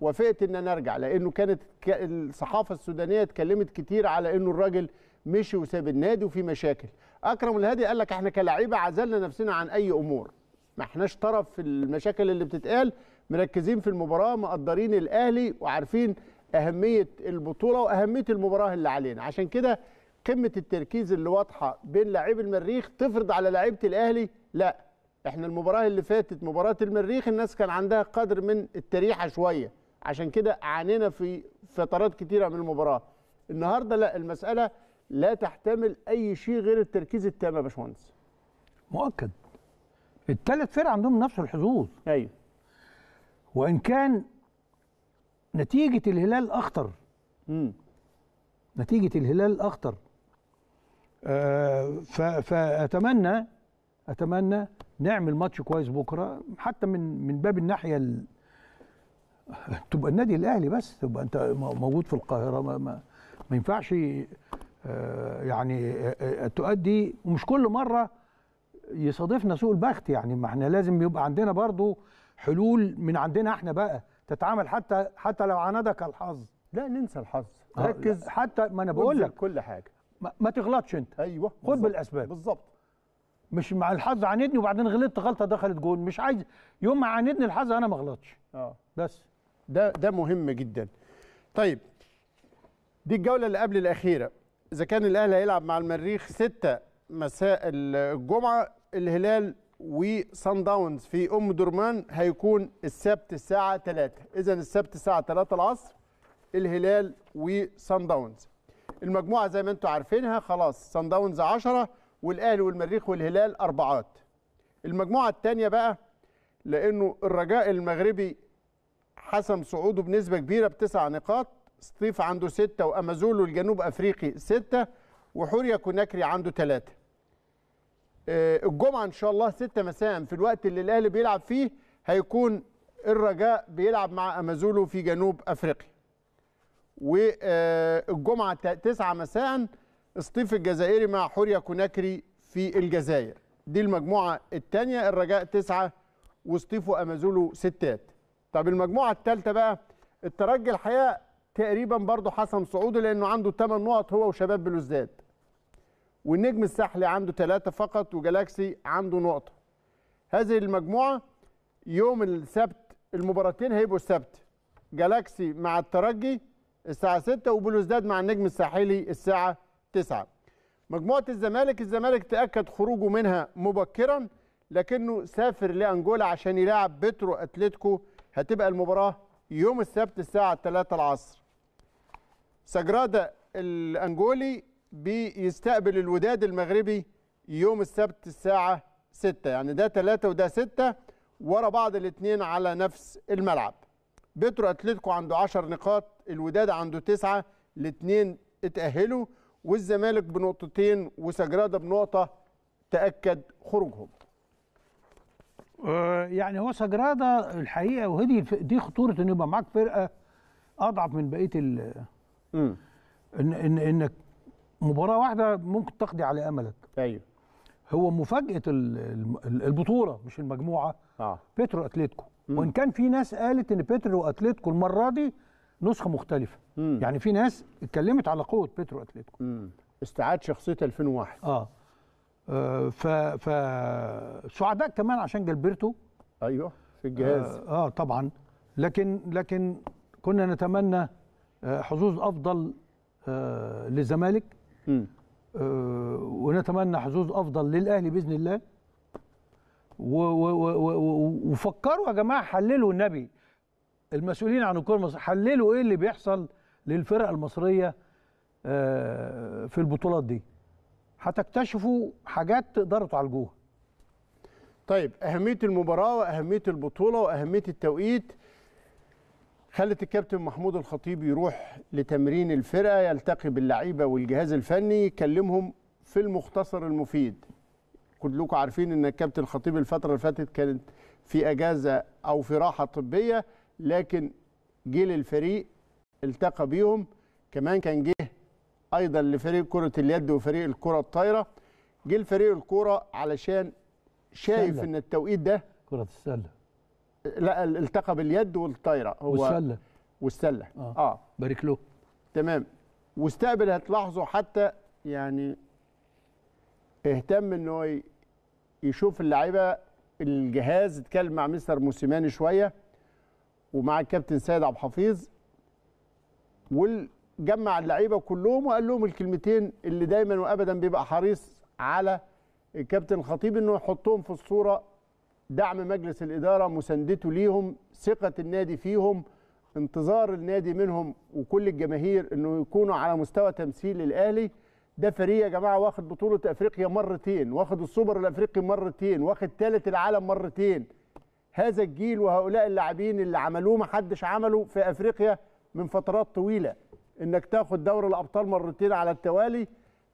وافقت ان انا ارجع لانه كانت الصحافه السودانيه اتكلمت كتير على انه الراجل مشي وساب النادي وفي مشاكل اكرم الهادي قال لك احنا كلاعيبه عزلنا نفسنا عن اي امور ما احناش طرف في المشاكل اللي بتتقال مركزين في المباراه مقدرين الاهلي وعارفين اهميه البطوله واهميه المباراه اللي علينا عشان كده قمه التركيز اللي واضحه بين لاعبي المريخ تفرض على لعيبه الاهلي لا احنا المباراه اللي فاتت مباراه المريخ الناس كان عندها قدر من التريحه شويه عشان كده عانينا في فترات كتيره من المباراه النهارده لا المساله لا تحتمل اي شيء غير التركيز التام يا باشمهندس مؤكد الثلاث فرق عندهم نفس الحظوظ ايوه وان كان نتيجه الهلال اخطر امم نتيجه الهلال اخطر آه، فاتمنى اتمنى نعمل ماتش كويس بكره حتى من من باب الناحيه ال... تبقى النادي الاهلي بس تبقى انت موجود في القاهره ما, ما, ما ينفعش آه، يعني آه، تؤدي ومش كل مره يصادفنا سوء البخت يعني ما احنا لازم يبقى عندنا برضو حلول من عندنا احنا بقى تتعامل حتى حتى لو عاندك الحظ لا ننسى الحظ ركز حتى ما انا بقول لك كل حاجه ما, ما تغلطش انت ايوه خد بالاسباب بالظبط مش مع الحظ عاندني وبعدين غلطت غلطه دخلت جون مش عايز يوم ما عاندني الحظ انا ما غلطش اه بس ده ده مهم جدا طيب دي الجوله اللي قبل الاخيره اذا كان الاهلي هيلعب مع المريخ 6 مساء الجمعه الهلال وصن داونز في ام درمان هيكون السبت الساعه 3 اذا السبت الساعه 3 العصر الهلال وصن داونز المجموعه زي ما انتم عارفينها خلاص سان داونز 10 والاهلي والمريخ والهلال اربعات المجموعه الثانيه بقى لانه الرجاء المغربي حسم صعوده بنسبه كبيره بتسع نقاط سطيف عنده سته وامازولو الجنوب افريقي سته وحوريا كوناكري عنده ثلاثه آه، الجمعه ان شاء الله 6 مساء في الوقت اللي الاهلي بيلعب فيه هيكون الرجاء بيلعب مع امازولو في جنوب افريقيا والجمعه 9 مساء الصيف الجزائري مع حوريا كوناكري في الجزائر دي المجموعه الثانيه الرجاء تسعة وسطيفو امازولو ستات طب المجموعه الثالثه بقى الترجي الحقيقه تقريبا برضه حسم صعوده لانه عنده 8 نقط هو وشباب بلوزداد والنجم الساحلي عنده ثلاثة فقط وجالاكسي عنده نقطه هذه المجموعه يوم السبت المباراتين هيبقوا السبت جالاكسي مع الترجي الساعه 6 وبلوزداد مع النجم الساحلي الساعه 9 مجموعه الزمالك الزمالك تاكد خروجه منها مبكرا لكنه سافر لانجولا عشان يلاعب بترو اتلتيكو هتبقى المباراه يوم السبت الساعه 3 العصر سجرادة الانجولي بيستقبل الوداد المغربي يوم السبت الساعه 6 يعني ده 3 وده 6 ورا بعض الاثنين على نفس الملعب بترو اتلتيكو عنده 10 نقاط الوداد عنده تسعة الاثنين اتأهلوا والزمالك بنقطتين وسجرادة بنقطة تأكد خروجهم آه، يعني هو سجرادة الحقيقة وهدي دي خطورة ان يبقى معاك فرقة أضعف من بقية ال إن إن إنك مباراة واحدة ممكن تقضي على أملك أيوه هو مفاجأة البطولة مش المجموعة آه. بيترو أتلتيكو وإن كان في ناس قالت إن بيترو أتليتيكو المرة دي نسخه مختلفه مم. يعني في ناس اتكلمت على قوه بيترو اتلتيكو استعاد شخصيه 2001 اه, آه ف ف سعداء كمان عشان جلبرتو ايوه في الجهاز آه, اه طبعا لكن لكن كنا نتمنى آه، حظوظ افضل آه للزمالك آه ونتمنى حظوظ افضل للاهلي باذن الله وفكروا يا جماعه حللوا النبي المسؤولين عن الكره المصريه حللوا ايه اللي بيحصل للفرق المصريه آه، في البطولات دي هتكتشفوا حاجات تقدروا تعالجوها طيب اهميه المباراه واهميه البطوله واهميه التوقيت خلت الكابتن محمود الخطيب يروح لتمرين الفرقه يلتقي باللعيبه والجهاز الفني يكلمهم في المختصر المفيد كلكم عارفين ان الكابتن الخطيب الفتره اللي فاتت كانت في اجازه او في راحه طبيه لكن جيل الفريق التقى بيهم كمان كان جه ايضا لفريق كره اليد وفريق الكره الطايره جه لفريق الكره علشان شايف سلة. ان التوقيت ده كره السله لا التقى باليد والطايره هو والسله والسله اه, آه. بارك له تمام واستقبل هتلاحظوا حتى يعني اهتم انه يشوف اللعيبه الجهاز اتكلم مع مستر موسيماني شويه ومع الكابتن سيد عبد الحفيظ وجمع اللعيبه كلهم وقال لهم الكلمتين اللي دايما وابدا بيبقى حريص على الكابتن الخطيب انه يحطهم في الصوره دعم مجلس الاداره مساندته ليهم ثقه النادي فيهم انتظار النادي منهم وكل الجماهير انه يكونوا على مستوى تمثيل الاهلي ده فريق يا جماعه واخد بطوله افريقيا مرتين واخد السوبر الافريقي مرتين واخد ثالث العالم مرتين هذا الجيل وهؤلاء اللاعبين اللي عملوه ما حدش عمله في افريقيا من فترات طويله انك تاخد دوري الابطال مرتين على التوالي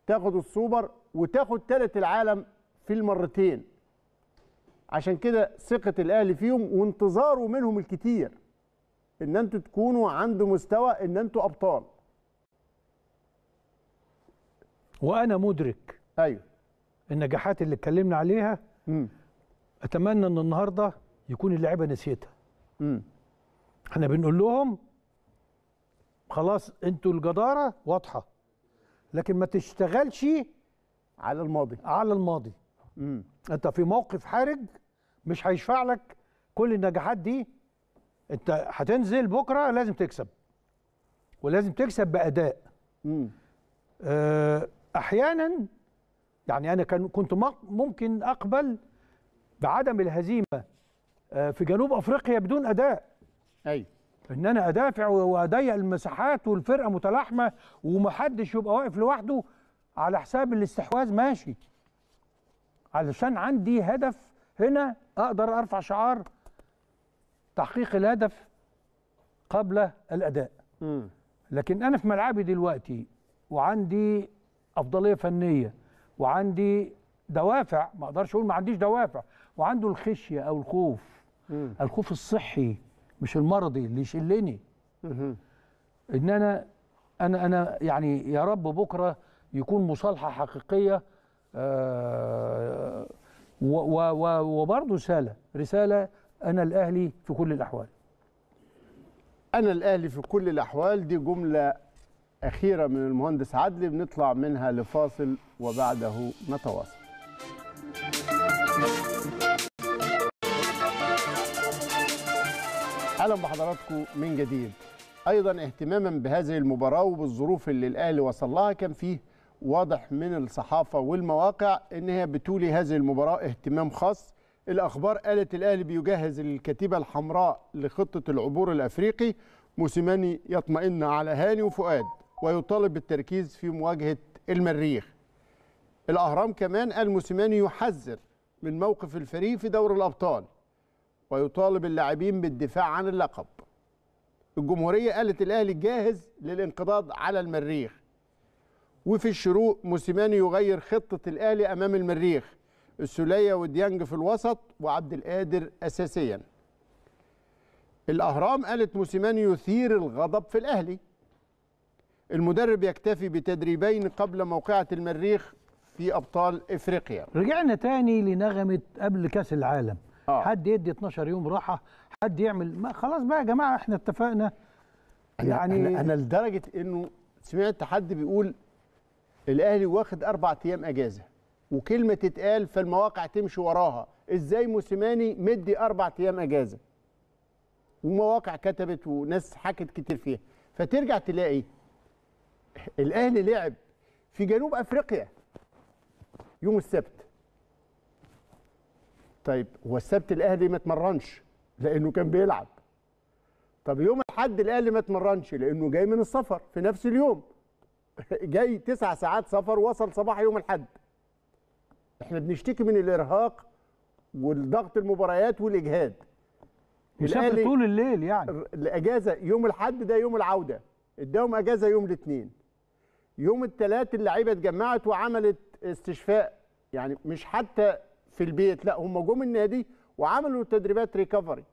تاخد السوبر وتاخد ثالث العالم في المرتين عشان كده ثقه الاهلي فيهم وانتظاره منهم الكتير ان انتوا تكونوا عند مستوى ان انتوا ابطال وانا مدرك ايوه النجاحات اللي اتكلمنا عليها م. اتمنى ان النهارده يكون اللعيبه نسيتها امم احنا بنقول لهم خلاص انتوا الجداره واضحه لكن ما تشتغلش على الماضي على الماضي امم انت في موقف حرج مش هيشفع لك كل النجاحات دي انت هتنزل بكره لازم تكسب ولازم تكسب باداء امم احيانا يعني انا كان كنت ممكن اقبل بعدم الهزيمه آه، في جنوب افريقيا بدون اداء ايوه ان انا ادافع واضيق المساحات والفرقه متلاحمه ومحدش يبقى واقف لوحده على حساب الاستحواذ ماشي علشان عندي هدف هنا اقدر ارفع شعار تحقيق الهدف قبل الاداء م. لكن انا في ملعبي دلوقتي وعندي افضليه فنيه وعندي دوافع ما اقدرش اقول ما عنديش دوافع وعنده الخشيه او الخوف مم. الخوف الصحي مش المرضي اللي يشلني ان انا انا انا يعني يا رب بكره يكون مصالحه حقيقيه آه وبرضه رساله رساله انا الاهلي في كل الاحوال انا الاهلي في كل الاحوال دي جمله اخيره من المهندس عدلي بنطلع منها لفاصل وبعده نتواصل اهلا بحضراتكم من جديد ايضا اهتماما بهذه المباراه وبالظروف اللي الاهلي وصل لها كان فيه واضح من الصحافه والمواقع ان هي بتولي هذه المباراه اهتمام خاص الاخبار قالت الاهلي بيجهز الكتيبه الحمراء لخطه العبور الافريقي موسيماني يطمئن على هاني وفؤاد ويطالب بالتركيز في مواجهه المريخ الاهرام كمان قال موسيماني يحذر من موقف الفريق في دور الابطال ويطالب اللاعبين بالدفاع عن اللقب الجمهورية قالت الأهلي جاهز للانقضاض على المريخ وفي الشروق موسيماني يغير خطة الأهلي أمام المريخ السولية وديانج في الوسط وعبد القادر أساسيا الأهرام قالت موسيماني يثير الغضب في الأهلي المدرب يكتفي بتدريبين قبل موقعة المريخ في أبطال إفريقيا رجعنا تاني لنغمة قبل كأس العالم آه. حد يدي 12 يوم راحه حد يعمل ما خلاص بقى يا جماعه احنا اتفقنا يعني انا, أنا, أنا لدرجه انه سمعت حد بيقول الاهلي واخد اربع ايام اجازه وكلمه تتقال فالمواقع تمشي وراها ازاي موسيماني مدي اربع ايام اجازه ومواقع كتبت وناس حكت كتير فيها فترجع تلاقي الاهلي لعب في جنوب افريقيا يوم السبت طيب والسبت الاهلي ما اتمرنش لانه كان بيلعب طب يوم الاحد الاهلي ما اتمرنش لانه جاي من السفر في نفس اليوم جاي تسع ساعات سفر وصل صباح يوم الاحد احنا بنشتكي من الارهاق والضغط المباريات والاجهاد مسافر طول الليل يعني الاجازه يوم الاحد ده يوم العوده اداهم اجازه يوم الاثنين يوم الثلاث اللعيبه اتجمعت وعملت استشفاء يعني مش حتى في البيت لا هم جم النادي وعملوا تدريبات ريكفري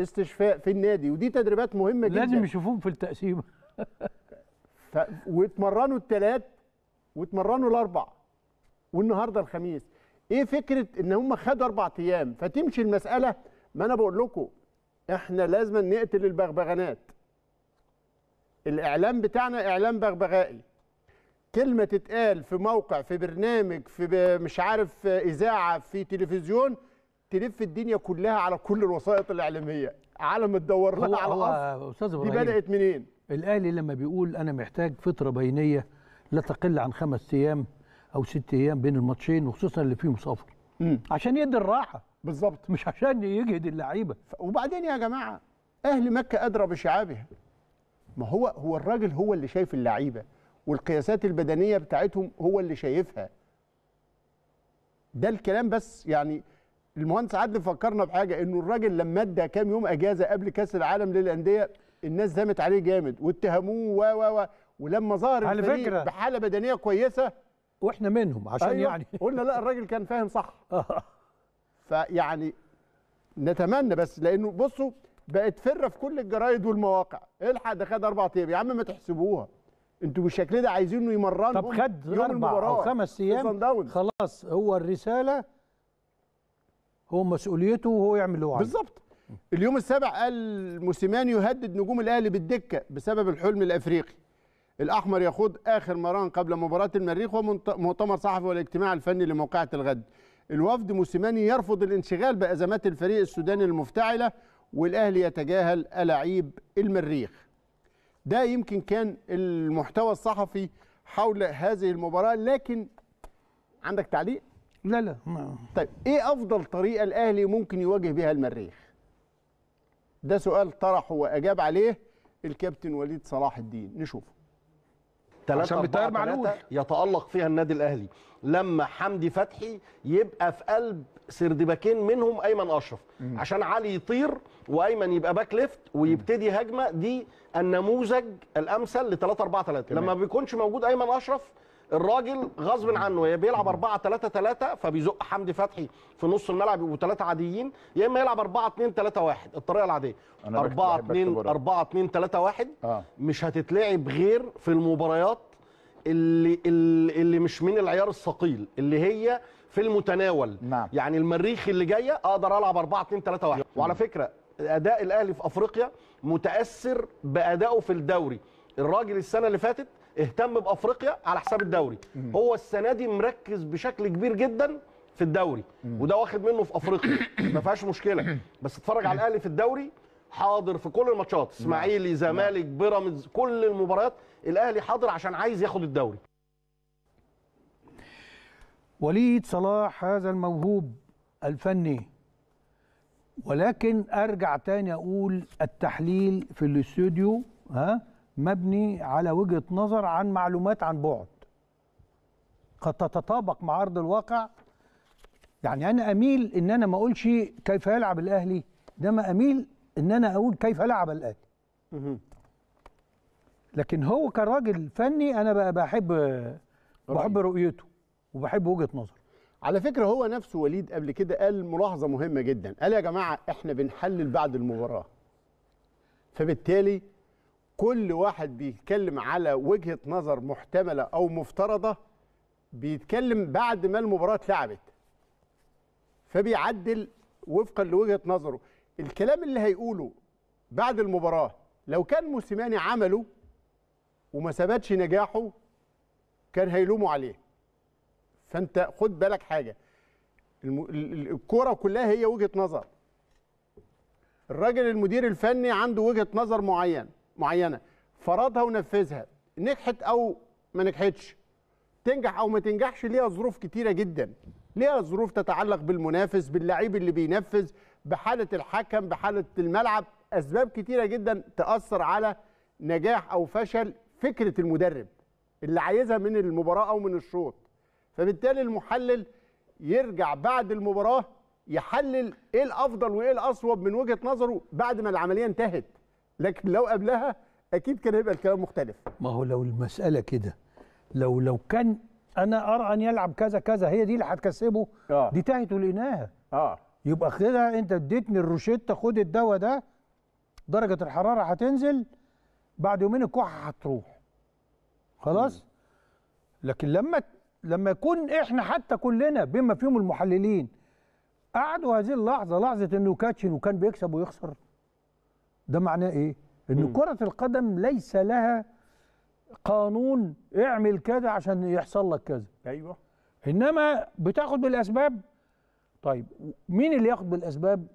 استشفاء في النادي ودي تدريبات مهمه جدا لازم يشوفوهم في التقسيمه ف... واتمرنوا الثلاث واتمرنوا الاربع والنهارده الخميس ايه فكره ان هم خدوا اربع ايام فتمشي المساله ما انا بقول لكم احنا لازم نقتل البغبغانات الاعلام بتاعنا اعلام بغبغائي كلمه تتقال في موقع في برنامج في مش عارف اذاعه في تلفزيون تلف الدنيا كلها على كل الوسائط الاعلاميه عالم تدور لها على هو استاذ ابراهيم دي بدات منين الاهلي لما بيقول انا محتاج فتره بينيه لا تقل عن خمس ايام او ست ايام بين الماتشين وخصوصا اللي فيهم سفر عشان يدي الراحه بالظبط مش عشان يجهد اللعيبه وبعدين يا جماعه اهل مكه ادرى بشعابها ما هو هو الراجل هو اللي شايف اللعيبه والقياسات البدنيه بتاعتهم هو اللي شايفها ده الكلام بس يعني المهندس عدل فكرنا بحاجه انه الراجل لما ادى كام يوم اجازه قبل كاس العالم للانديه الناس زامت عليه جامد واتهموه و و و ولما ظهر على الفريق فكرة بحاله بدنيه كويسه واحنا منهم عشان أيوة يعني قلنا لا الراجل كان فاهم صح آه. فيعني نتمنى بس لانه بصوا بقت فره في كل الجرايد والمواقع الحق ده خد اربع ايام يا عم ما تحسبوها انتوا بالشكل ده عايزينه يمرنهم طب خد اربع او خمس ايام خلاص هو الرساله هو مسؤوليته وهو يعمل اللي هو بالظبط اليوم السابع قال موسيماني يهدد نجوم الاهلي بالدكه بسبب الحلم الافريقي الاحمر يخوض اخر مران قبل مباراه المريخ ومؤتمر صحفي والاجتماع الفني لموقعه الغد الوفد موسيماني يرفض الانشغال بازمات الفريق السوداني المفتعله والاهلي يتجاهل الاعيب المريخ ده يمكن كان المحتوى الصحفي حول هذه المباراه لكن عندك تعليق لا لا ما. طيب ايه افضل طريقه الاهلي ممكن يواجه بها المريخ ده سؤال طرحه واجاب عليه الكابتن وليد صلاح الدين نشوفه ثلاثة أربعة 3 يتالق فيها النادي الاهلي لما حمدي فتحي يبقى في قلب سردباكين منهم ايمن اشرف مم. عشان علي يطير وايمن يبقى باك ليفت ويبتدي هجمه دي النموذج الامثل ل 3 4 3 لما بيكونش موجود ايمن اشرف الراجل غصب عنه يا بيلعب 4 3 3 فبيزق حمدي فتحي في نص الملعب يبقوا ثلاثه عاديين يا اما يلعب 4 2 3 1 الطريقه العاديه 4 2 4 2 3 1 مش هتتلعب غير في المباريات اللي اللي مش من العيار الثقيل اللي هي في المتناول نعم. يعني المريخ اللي جايه اقدر العب 4 2 3 1 وعلى فكره اداء الاهلي في افريقيا متاثر بادائه في الدوري الراجل السنه اللي فاتت اهتم بافريقيا على حساب الدوري مم. هو السنه دي مركز بشكل كبير جدا في الدوري مم. وده واخد منه في افريقيا ما فيهاش مشكله بس اتفرج على الاهلي في الدوري حاضر في كل الماتشات نعم. اسماعيلي نعم. زمالك بيراميدز كل المباريات الاهلي حاضر عشان عايز ياخد الدوري وليد صلاح هذا الموهوب الفني ولكن ارجع تاني اقول التحليل في الاستوديو ها مبني على وجهه نظر عن معلومات عن بعد قد تتطابق مع ارض الواقع يعني انا اميل ان انا ما اقولش كيف يلعب الاهلي انما اميل ان انا اقول كيف لعب الاهلي لكن هو كراجل فني انا بقى بحب بحب رؤيته وبحب وجهه نظره على فكره هو نفسه وليد قبل كده قال ملاحظه مهمه جدا قال يا جماعه احنا بنحلل بعد المباراه فبالتالي كل واحد بيتكلم على وجهه نظر محتمله او مفترضه بيتكلم بعد ما المباراه اتلعبت فبيعدل وفقا لوجهه نظره الكلام اللي هيقوله بعد المباراه لو كان موسيماني عمله وما ثبتش نجاحه كان هيلوموا عليه فانت خد بالك حاجه الكوره كلها هي وجهه نظر الراجل المدير الفني عنده وجهه نظر معين معينه فرضها ونفذها نجحت او ما نجحتش تنجح او ما تنجحش ليها ظروف كتيره جدا ليها ظروف تتعلق بالمنافس باللعيب اللي بينفذ بحاله الحكم بحاله الملعب اسباب كتيره جدا تاثر على نجاح او فشل فكره المدرب اللي عايزها من المباراه او من الشوط فبالتالي المحلل يرجع بعد المباراه يحلل ايه الافضل وايه الاصوب من وجهه نظره بعد ما العمليه انتهت لكن لو قبلها اكيد كان هيبقى الكلام مختلف ما هو لو المساله كده لو لو كان انا ارى ان يلعب كذا كذا هي دي اللي هتكسبه آه. دي تاهت ولقيناها اه يبقى خدها انت اديتني الروشته خد الدواء ده درجه الحراره هتنزل بعد يومين الكحه هتروح خلاص لكن لما لما يكون احنا حتى كلنا بما فيهم المحللين قعدوا هذه اللحظه لحظه انه كاتشن وكان بيكسب ويخسر ده معناه ايه ان م. كره القدم ليس لها قانون اعمل كذا عشان يحصل لك كذا ايوه انما بتاخد بالاسباب طيب مين اللي ياخد بالاسباب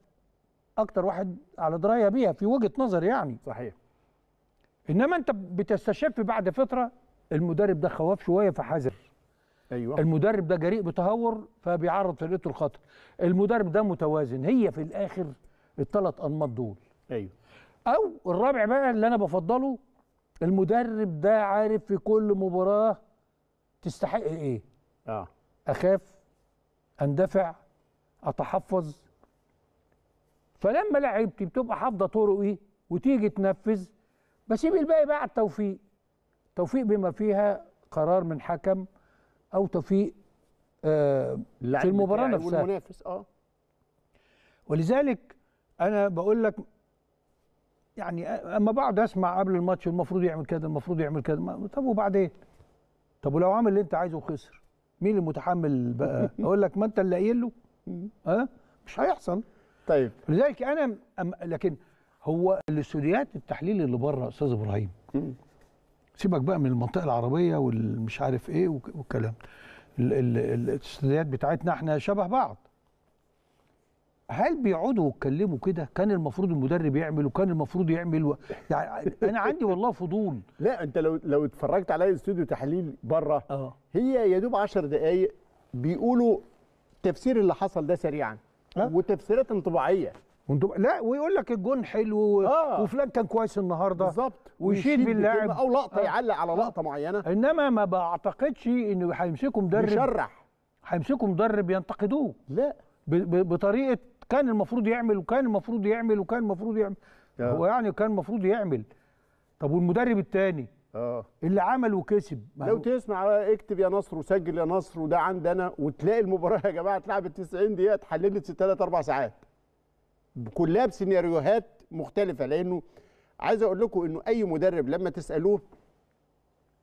اكتر واحد على درايه بيها في وجهه نظر يعني صحيح انما انت بتستشف بعد فتره المدرب ده خواف شويه فحذر ايوه المدرب ده جريء بتهور فبيعرض فرقته للخطر المدرب ده متوازن هي في الاخر الثلاث انماط دول ايوه او الرابع بقى اللي انا بفضله المدرب ده عارف في كل مباراه تستحق ايه اه اخاف اندفع اتحفظ فلما لعبتي بتبقى حافظه طرقي إيه؟ وتيجي تنفذ بسيب الباقي بقى على التوفيق توفيق بما فيها قرار من حكم او توفيق آه في المباراه نفسها والمنافس اه ولذلك انا بقول لك يعني اما بقعد اسمع قبل الماتش المفروض يعمل كده المفروض يعمل كده طب وبعدين طب ولو عمل اللي انت عايزه وخسر مين المتحمل بقى اقول لك ما انت اللي قايل له ها أه؟ مش هيحصل طيب لذلك انا أم لكن هو الاستوديوهات التحليل اللي بره استاذ ابراهيم سيبك بقى من المنطقه العربيه والمش عارف ايه والكلام الاستوديوهات بتاعتنا احنا شبه بعض هل بيقعدوا يتكلموا كده كان المفروض المدرب يعمل وكان المفروض يعمل و... يعني انا عندي والله فضول لا انت لو لو اتفرجت على استوديو تحليل بره أه. هي يا دوب 10 دقائق بيقولوا تفسير اللي حصل ده سريعا أه؟ وتفسيرات انطباعيه وانتم لا ويقول لك الجون حلو آه. وفلان كان كويس النهارده بالظبط ويشيد باللاعب او لقطه آه. يعلق على آه. لقطه معينه انما ما بعتقدش انه هيمسكوا مدرب يشرح هيمسكوا مدرب ينتقدوه لا بطريقه كان المفروض يعمل وكان المفروض يعمل وكان المفروض يعمل آه. هو يعني كان المفروض يعمل طب والمدرب الثاني اه اللي عمل وكسب لو تسمع اكتب يا نصر وسجل يا نصر وده عندي انا وتلاقي المباراه يا جماعه اتلعبت 90 دقيقه اتحللت في 3 4 ساعات كلها بسيناريوهات مختلفه لانه عايز اقول لكم انه اي مدرب لما تسالوه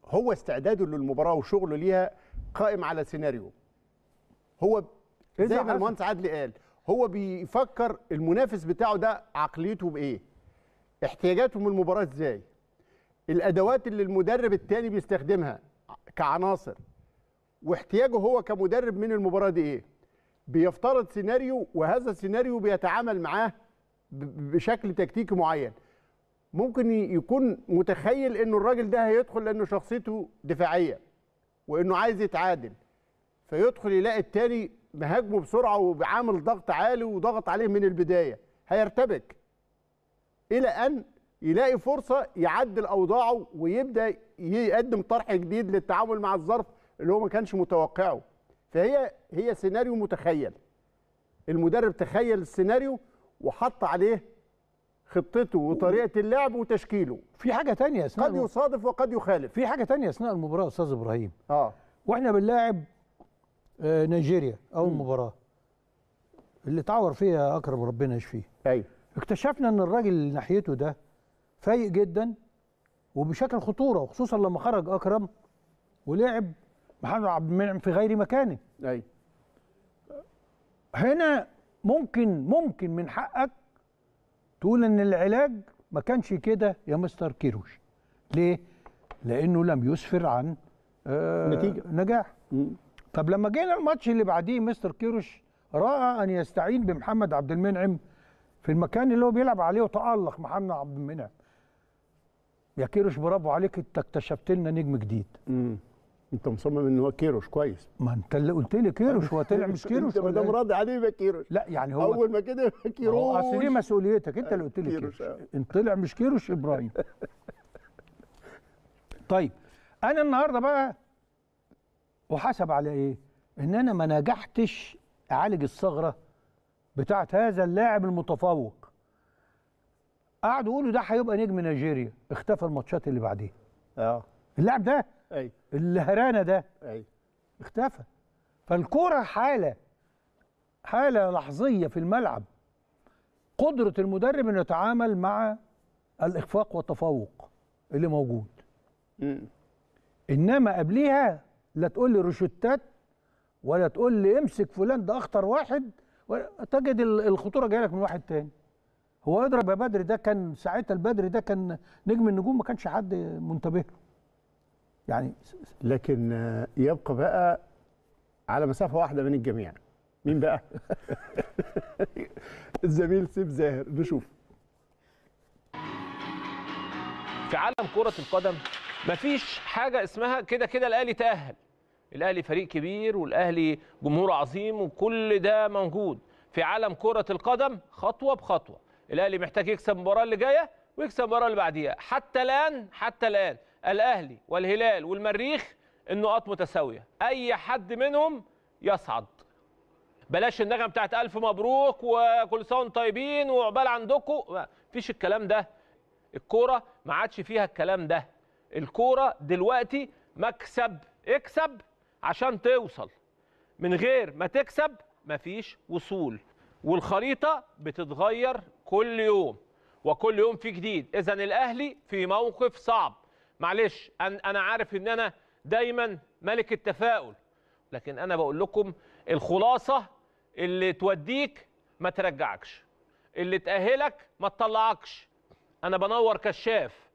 هو استعداده للمباراه وشغله ليها قائم على سيناريو هو زي ما المهندس عدلي قال هو بيفكر المنافس بتاعه ده عقليته بايه احتياجاته من المباراه ازاي الادوات اللي المدرب التاني بيستخدمها كعناصر واحتياجه هو كمدرب من المباراه دي ايه بيفترض سيناريو وهذا السيناريو بيتعامل معاه بشكل تكتيكي معين ممكن يكون متخيل انه الراجل ده هيدخل لانه شخصيته دفاعيه وانه عايز يتعادل فيدخل يلاقي التاني مهاجمه بسرعه وعامل ضغط عالي وضغط عليه من البدايه هيرتبك الى ان يلاقي فرصه يعدل اوضاعه ويبدا يقدم طرح جديد للتعامل مع الظرف اللي هو ما كانش متوقعه فهي هي سيناريو متخيل المدرب تخيل السيناريو وحط عليه خطته وطريقه اللعب وتشكيله في حاجه تانية اثناء قد يصادف وقد يخالف في حاجه تانية اثناء المباراه استاذ ابراهيم اه واحنا بنلاعب آه، نيجيريا اول م. مباراه اللي اتعور فيها اكرم ربنا يشفيه ايوه اكتشفنا ان الراجل اللي ناحيته ده فايق جدا وبشكل خطوره وخصوصا لما خرج اكرم ولعب محمد عبد المنعم في غير مكانه ايوه هنا ممكن ممكن من حقك تقول ان العلاج ما كانش كده يا مستر كيروش ليه لانه لم يسفر عن آه نتيجه نجاح طب لما جينا الماتش اللي بعديه مستر كيروش راى ان يستعين بمحمد عبد المنعم في المكان اللي هو بيلعب عليه وتالق محمد عبد المنعم يا كيروش برافو عليك انت اكتشفت لنا نجم جديد امم انت مصمم ان هو كيروش كويس ما انت اللي قلت لي كيروش هو طلع مش كيروش انت ما دام ايه؟ راضي عليه يبقى كيروش لا يعني هو اول ما كده كيروش اصل دي مسؤوليتك انت اللي أيوه، قلت لي كيروش آه. ان طلع مش كيروش ابراهيم طيب انا النهارده بقى وحسب على ايه ان انا ما نجحتش اعالج الثغره بتاعت هذا اللاعب المتفوق قعدوا يقولوا ده هيبقى نجم نيجيريا اختفى الماتشات اللي بعديها. اه اللاعب ده ايوه اللي هرانا ده ايوه اختفى فالكوره حاله حاله لحظيه في الملعب قدره المدرب انه يتعامل مع الاخفاق والتفوق اللي موجود م. انما قبليها لا تقول لي روشتات ولا تقول لي امسك فلان ده اخطر واحد تجد الخطوره جايه لك من واحد تاني هو يضرب يا بدر ده كان ساعتها البدر ده كان نجم النجوم ما كانش حد منتبه له يعني لكن يبقى بقى على مسافه واحده من الجميع مين بقى الزميل سيف زاهر نشوف في عالم كره القدم مفيش حاجه اسمها كده كده الاهلي تاهل الاهلي فريق كبير والاهلي جمهور عظيم وكل ده موجود في عالم كره القدم خطوه بخطوه الاهلي محتاج يكسب المباراه اللي جايه ويكسب المباراه اللي بعديها حتى الان حتى الان الاهلي والهلال والمريخ النقاط متساويه اي حد منهم يصعد بلاش النغمه بتاعت الف مبروك وكل سنه طيبين وعقبال عندكم فيش الكلام ده الكوره ما عادش فيها الكلام ده الكوره دلوقتي مكسب اكسب عشان توصل من غير ما تكسب مفيش وصول والخريطه بتتغير كل يوم وكل يوم في جديد اذا الاهلي في موقف صعب معلش انا عارف ان انا دايما ملك التفاؤل لكن انا بقول لكم الخلاصه اللي توديك ما ترجعكش اللي تاهلك ما تطلعكش انا بنور كشاف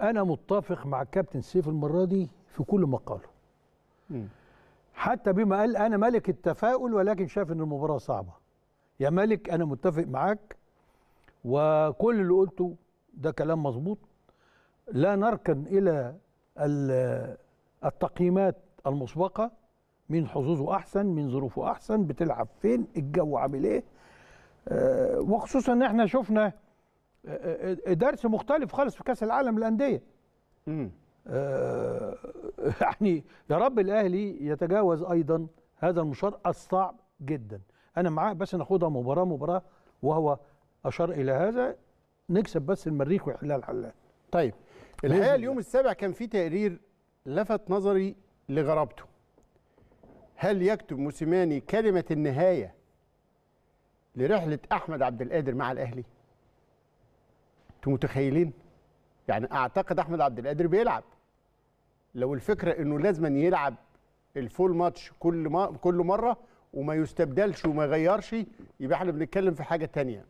انا متفق مع كابتن سيف المره دي في كل ما قاله حتى بما قال انا ملك التفاؤل ولكن شايف ان المباراه صعبه يا ملك انا متفق معاك وكل اللي قلته ده كلام مظبوط لا نركن الى التقييمات المسبقه مين حظوظه احسن مين ظروفه احسن بتلعب فين الجو عامل ايه آه، وخصوصا ان احنا شفنا آه، آه، درس مختلف خالص في كاس العالم للانديه آه، يعني يا رب الاهلي يتجاوز ايضا هذا المشوار الصعب جدا انا معاه بس ناخدها مباراه مباراه وهو اشار الى هذا نكسب بس المريخ ويحلها الحلال طيب الحقيقه اليوم السابع كان في تقرير لفت نظري لغرابته هل يكتب موسيماني كلمه النهايه لرحله احمد عبد القادر مع الاهلي انتوا متخيلين يعني اعتقد احمد عبد القادر بيلعب لو الفكره انه لازم يلعب الفول ماتش كل ما كل مره وما يستبدلش وما يغيرش يبقى احنا بنتكلم في حاجه تانية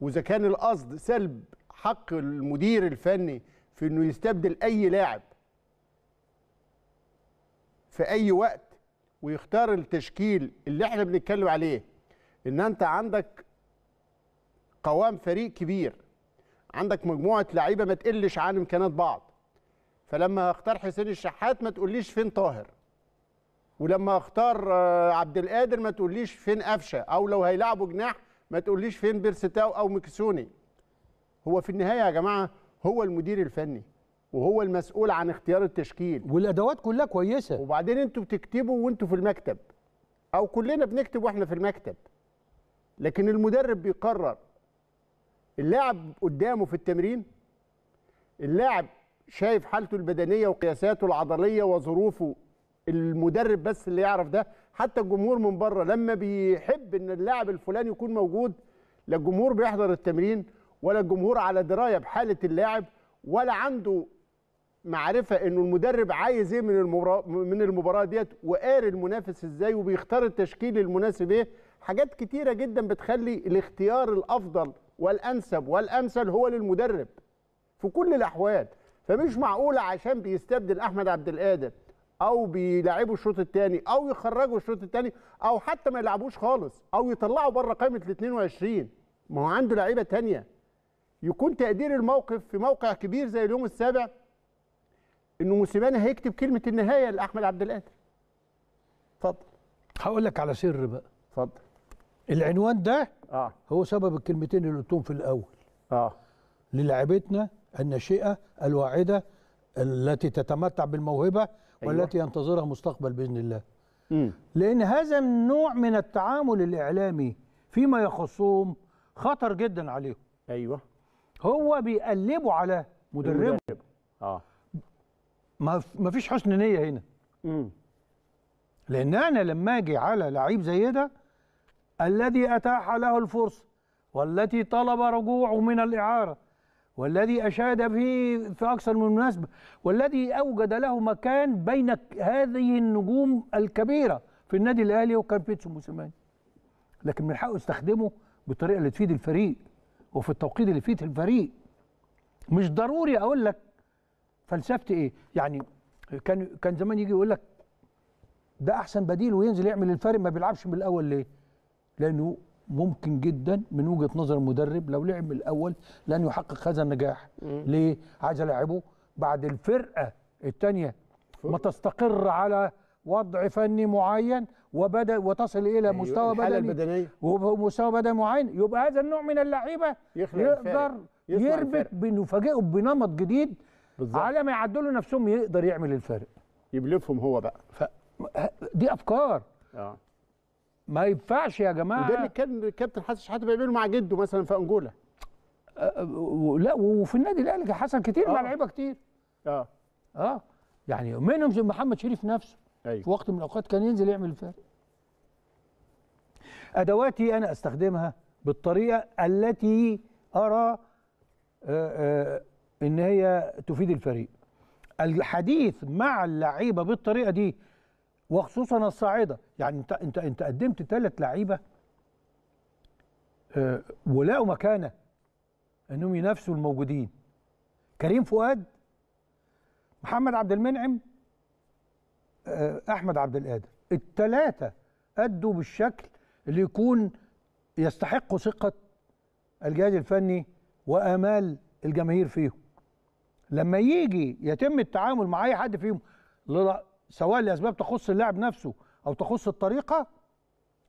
واذا كان القصد سلب حق المدير الفني في انه يستبدل اي لاعب في اي وقت ويختار التشكيل اللي احنا بنتكلم عليه ان انت عندك قوام فريق كبير عندك مجموعه لعيبه ما تقلش عن امكانات بعض فلما اختار حسين الشحات ما تقوليش فين طاهر ولما اختار آه، عبد القادر ما تقوليش فين قفشه او لو هيلعبوا جناح ما تقوليش فين بيرستاو او مكسوني هو في النهايه يا جماعه هو المدير الفني وهو المسؤول عن اختيار التشكيل والادوات كلها كويسه وبعدين انتوا بتكتبوا وانتوا في المكتب او كلنا بنكتب واحنا في المكتب لكن المدرب بيقرر اللاعب قدامه في التمرين اللاعب شايف حالته البدنيه وقياساته العضليه وظروفه المدرب بس اللي يعرف ده حتى الجمهور من بره لما بيحب ان اللاعب الفلاني يكون موجود لا الجمهور بيحضر التمرين ولا الجمهور على درايه بحاله اللاعب ولا عنده معرفه انه المدرب عايز ايه من المباراه من المباراه ديت وقاري المنافس ازاي وبيختار التشكيل المناسب ايه حاجات كتيره جدا بتخلي الاختيار الافضل والانسب والامثل هو للمدرب في كل الاحوال فمش معقوله عشان بيستبدل احمد عبد القادر او بيلعبوا الشوط الثاني او يخرجوا الشوط الثاني او حتى ما يلعبوش خالص او يطلعوا بره قائمه ال 22 ما هو عنده لعيبه ثانيه يكون تقدير الموقف في موقع كبير زي اليوم السابع انه موسيماني هيكتب كلمه النهايه لاحمد عبد القادر اتفضل هقول لك على سر بقى اتفضل العنوان ده آه. هو سبب الكلمتين اللي قلتهم في الاول اه للاعبتنا الناشئه الواعده التي تتمتع بالموهبه أيوة. والتي أيوة. ينتظرها مستقبل باذن الله. م. لان هذا النوع من التعامل الاعلامي فيما يخصهم خطر جدا عليهم. ايوه هو بيقلبوا على مدربه اه ما فيش حسن نيه هنا. م. لان انا لما اجي على لعيب زي ده الذي اتاح له الفرصه والتي طلب رجوعه من الاعاره والذي أشاد به في أكثر من مناسبة والذي أوجد له مكان بين هذه النجوم الكبيرة في النادي الأهلي وكان بيتسو موسيماني لكن من حقه يستخدمه بالطريقة اللي تفيد الفريق وفي التوقيت اللي يفيد الفريق مش ضروري أقول لك فلسفتي إيه يعني كان كان زمان يجي يقول لك ده أحسن بديل وينزل يعمل الفارق ما بيلعبش من الأول ليه؟ لأنه ممكن جدا من وجهه نظر المدرب لو لعب من الاول لن يحقق هذا النجاح ليه عايز الاعبه بعد الفرقه الثانيه ما تستقر على وضع فني معين وبدا وتصل الى أيوة، مستوى بدني البدنيه ومستوى بدني معين يبقى هذا النوع من اللعيبه يقدر يربط بنفاجئه بنمط جديد بالزبط. على ما يعدلوا نفسهم يقدر يعمل الفرق يبلفهم هو بقى ف... دي افكار آه. ما ينفعش يا جماعه وده اللي كان كابتن حسن شحاته بيعمله مع جده مثلا في انجولا أه، أه، لا وفي النادي الاهلي حصل كتير مع آه. لعيبه كتير اه اه يعني منهم محمد شريف نفسه أيوه. في وقت من الاوقات كان ينزل يعمل الفرق ادواتي انا استخدمها بالطريقه التي ارى آآ آآ ان هي تفيد الفريق الحديث مع اللعيبه بالطريقه دي وخصوصا الصاعده يعني انت انت انت قدمت ثلاث لعيبه آه ولقوا مكانه انهم ينافسوا الموجودين كريم فؤاد محمد عبد المنعم آه، احمد عبد القادر الثلاثه ادوا بالشكل اللي يكون يستحق ثقه الجهاز الفني وامال الجماهير فيهم لما يجي يتم التعامل مع اي حد فيهم سواء لاسباب تخص اللاعب نفسه او تخص الطريقه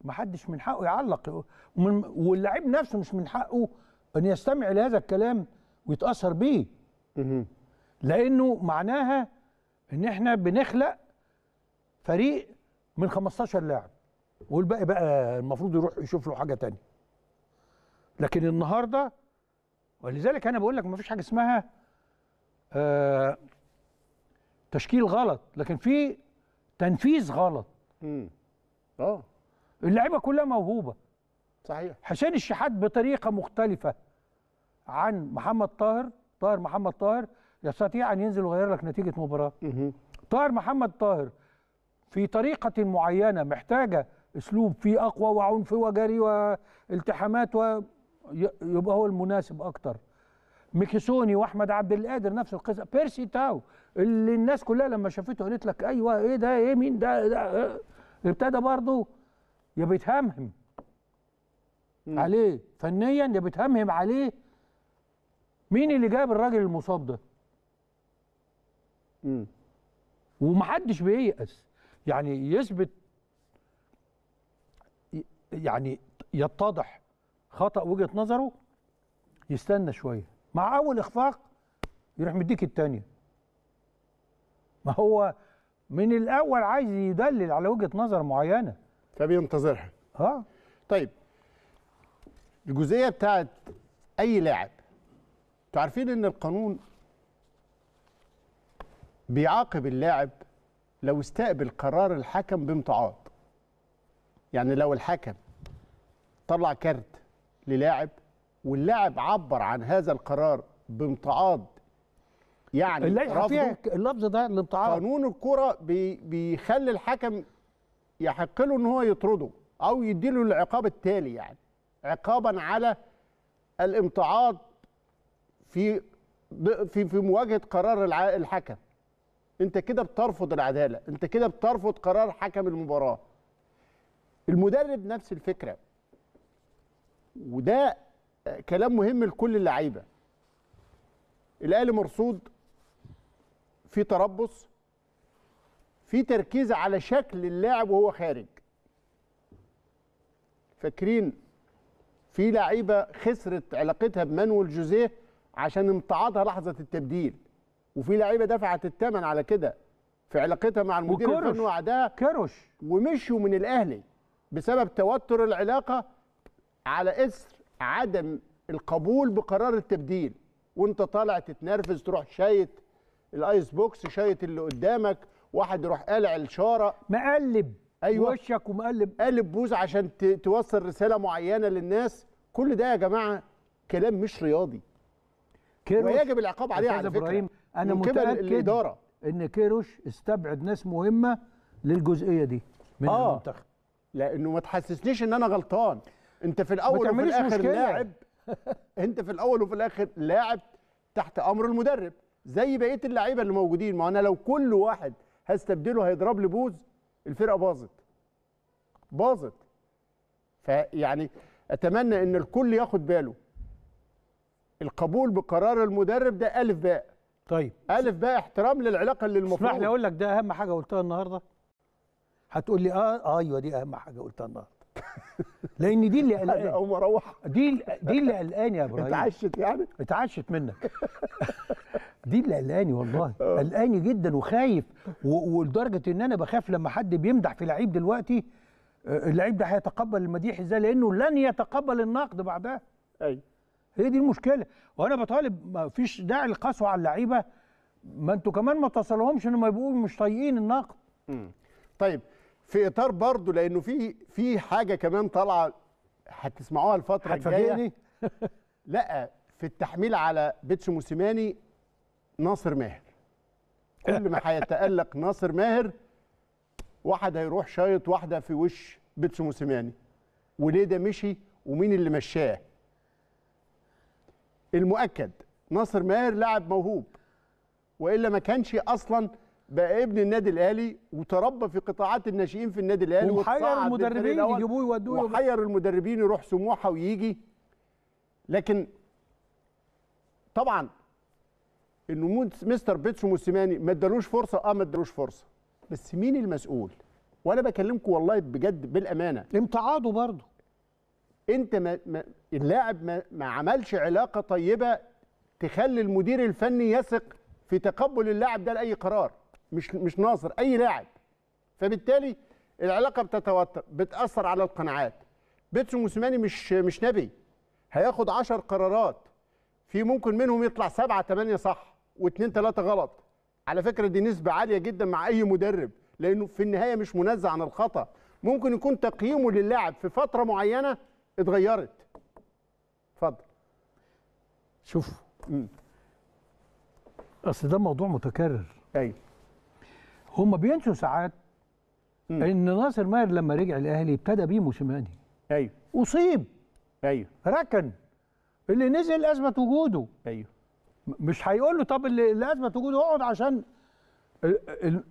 ما حدش من حقه يعلق واللاعب نفسه مش من حقه ان يستمع لهذا الكلام ويتاثر بيه لانه معناها ان احنا بنخلق فريق من 15 لاعب والباقي بقى المفروض يروح يشوف له حاجه تانية لكن النهارده ولذلك انا بقول لك ما فيش حاجه اسمها آه، تشكيل غلط لكن في تنفيذ غلط امم اه اللعيبه كلها موهوبه صحيح حسين الشحات بطريقه مختلفه عن محمد طاهر طاهر محمد طاهر يستطيع ان ينزل ويغير لك نتيجه مباراه طاهر محمد طاهر في طريقه معينه محتاجه اسلوب فيه اقوى وعنف وجري والتحامات و يبقى هو المناسب اكتر ميكيسوني واحمد عبد القادر نفس القصه بيرسي تاو اللي الناس كلها لما شافته قالت لك ايوه ايه ده ايه مين ده, ده إيه، ابتدى برضه يا بيتهمهم عليه فنيا يا بيتهمهم عليه مين اللي جاب الراجل المصاب ده امم ومحدش بييأس يعني يثبت يعني يتضح خطأ وجهة نظره يستنى شويه مع اول اخفاق يروح مديك الثانيه ما هو من الاول عايز يدلل على وجهه نظر معينه فبينتظرها اه طيب الجزئيه بتاعت اي لاعب انتوا عارفين ان القانون بيعاقب اللاعب لو استقبل قرار الحكم بامتعاض يعني لو الحكم طلع كارت للاعب واللاعب عبر عن هذا القرار بامتعاض يعني اللائحه فيها اللفظ ده الامتعاض قانون الكره بي بيخلي الحكم يحق له ان هو يطرده او يديله العقاب التالي يعني عقابا على الامتعاض في في في مواجهه قرار الحكم انت كده بترفض العداله انت كده بترفض قرار حكم المباراه المدرب نفس الفكره وده كلام مهم لكل اللعيبه الاهلي مرصود في تربص في تركيز على شكل اللاعب وهو خارج فاكرين في لعيبه خسرت علاقتها بمانويل جوزيه عشان امتعاضها لحظه التبديل وفي لعيبه دفعت الثمن على كده في علاقتها مع المدير الفني وعدها كرش ومشوا من الاهلي بسبب توتر العلاقه على اثر عدم القبول بقرار التبديل وانت طالع تتنرفز تروح شايط الايس بوكس شايط اللي قدامك واحد يروح قالع الشاره مقلب أيوة. وشك ومقلب قالب بوز عشان توصل رساله معينه للناس كل ده يا جماعه كلام مش رياضي كيروش ويجب العقاب عليه على فكره إبراهيم. انا متاكد الاداره ان كيروش استبعد ناس مهمه للجزئيه دي من آه. المنتخب لانه ما تحسسنيش ان انا غلطان انت في الاول وفي الاخر لاعب انت في الاول وفي الاخر لاعب تحت امر المدرب زي بقيه اللعيبه اللي موجودين ما انا لو كل واحد هستبدله هيضرب لي بوز الفرقه باظت باظت فيعني اتمنى ان الكل ياخد باله القبول بقرار المدرب ده الف باء طيب الف باء احترام للعلاقه اللي المفروض اسمح لي اقول لك ده اهم حاجه قلتها النهارده هتقول لي اه, آه، ايوه دي اهم حاجه قلتها النهارده لان دي اللي قلقان اقوم اروح دي دي اللي قلقان يا ابراهيم اتعشت يعني اتعشت منك دي اللي قلقاني والله آه. قلقاني جدا وخايف ولدرجه ان انا بخاف لما حد بيمدح في لعيب دلوقتي آه، اللعيب ده هيتقبل المديح ازاي لانه لن يتقبل النقد بعدها ايوه هي دي المشكله وانا بطالب ما فيش داعي للقسوه على اللعيبه ما انتوا كمان ما تصلهمش ان ما يبقوا مش طايقين النقد طيب في اطار برضه لانه في في حاجه كمان طالعه هتسمعوها الفتره الجايه لا في التحميل على بيتش موسيماني ناصر ماهر كل ما هيتالق ناصر ماهر واحد هيروح شايط واحده في وش بيتش موسيماني وليه ده مشي ومين اللي مشاه المؤكد ناصر ماهر لاعب موهوب والا ما كانش اصلا بقى ابن النادي الاهلي وتربى في قطاعات الناشئين في النادي الاهلي وحير المدربين يجيبوه يودوه وحير المدربين يروح سموحه ويجي لكن طبعا انه مستر بيتس وموسيماني ما ادالوش فرصه اه ما ادالوش فرصه بس مين المسؤول وانا بكلمكم والله بجد بالامانه امتعاضه برضه انت ما, ما اللاعب ما, ما عملش علاقه طيبه تخلي المدير الفني يثق في تقبل اللاعب ده لاي قرار مش مش ناصر اي لاعب فبالتالي العلاقه بتتوتر بتاثر على القناعات بيتسو موسيماني مش مش نبي هياخد 10 قرارات في ممكن منهم يطلع سبعة ثمانية صح واثنين ثلاثة غلط على فكره دي نسبه عاليه جدا مع اي مدرب لانه في النهايه مش منزه عن الخطا ممكن يكون تقييمه للاعب في فتره معينه اتغيرت اتفضل شوف اصل ده موضوع متكرر ايوه هم بينسوا ساعات ان ناصر ماهر لما رجع الاهلي ابتدى بيه موسيماني ايوه اصيب ايوه ركن اللي نزل اثبت وجوده ايوه مش هيقول له طب اللي اثبت وجوده اقعد عشان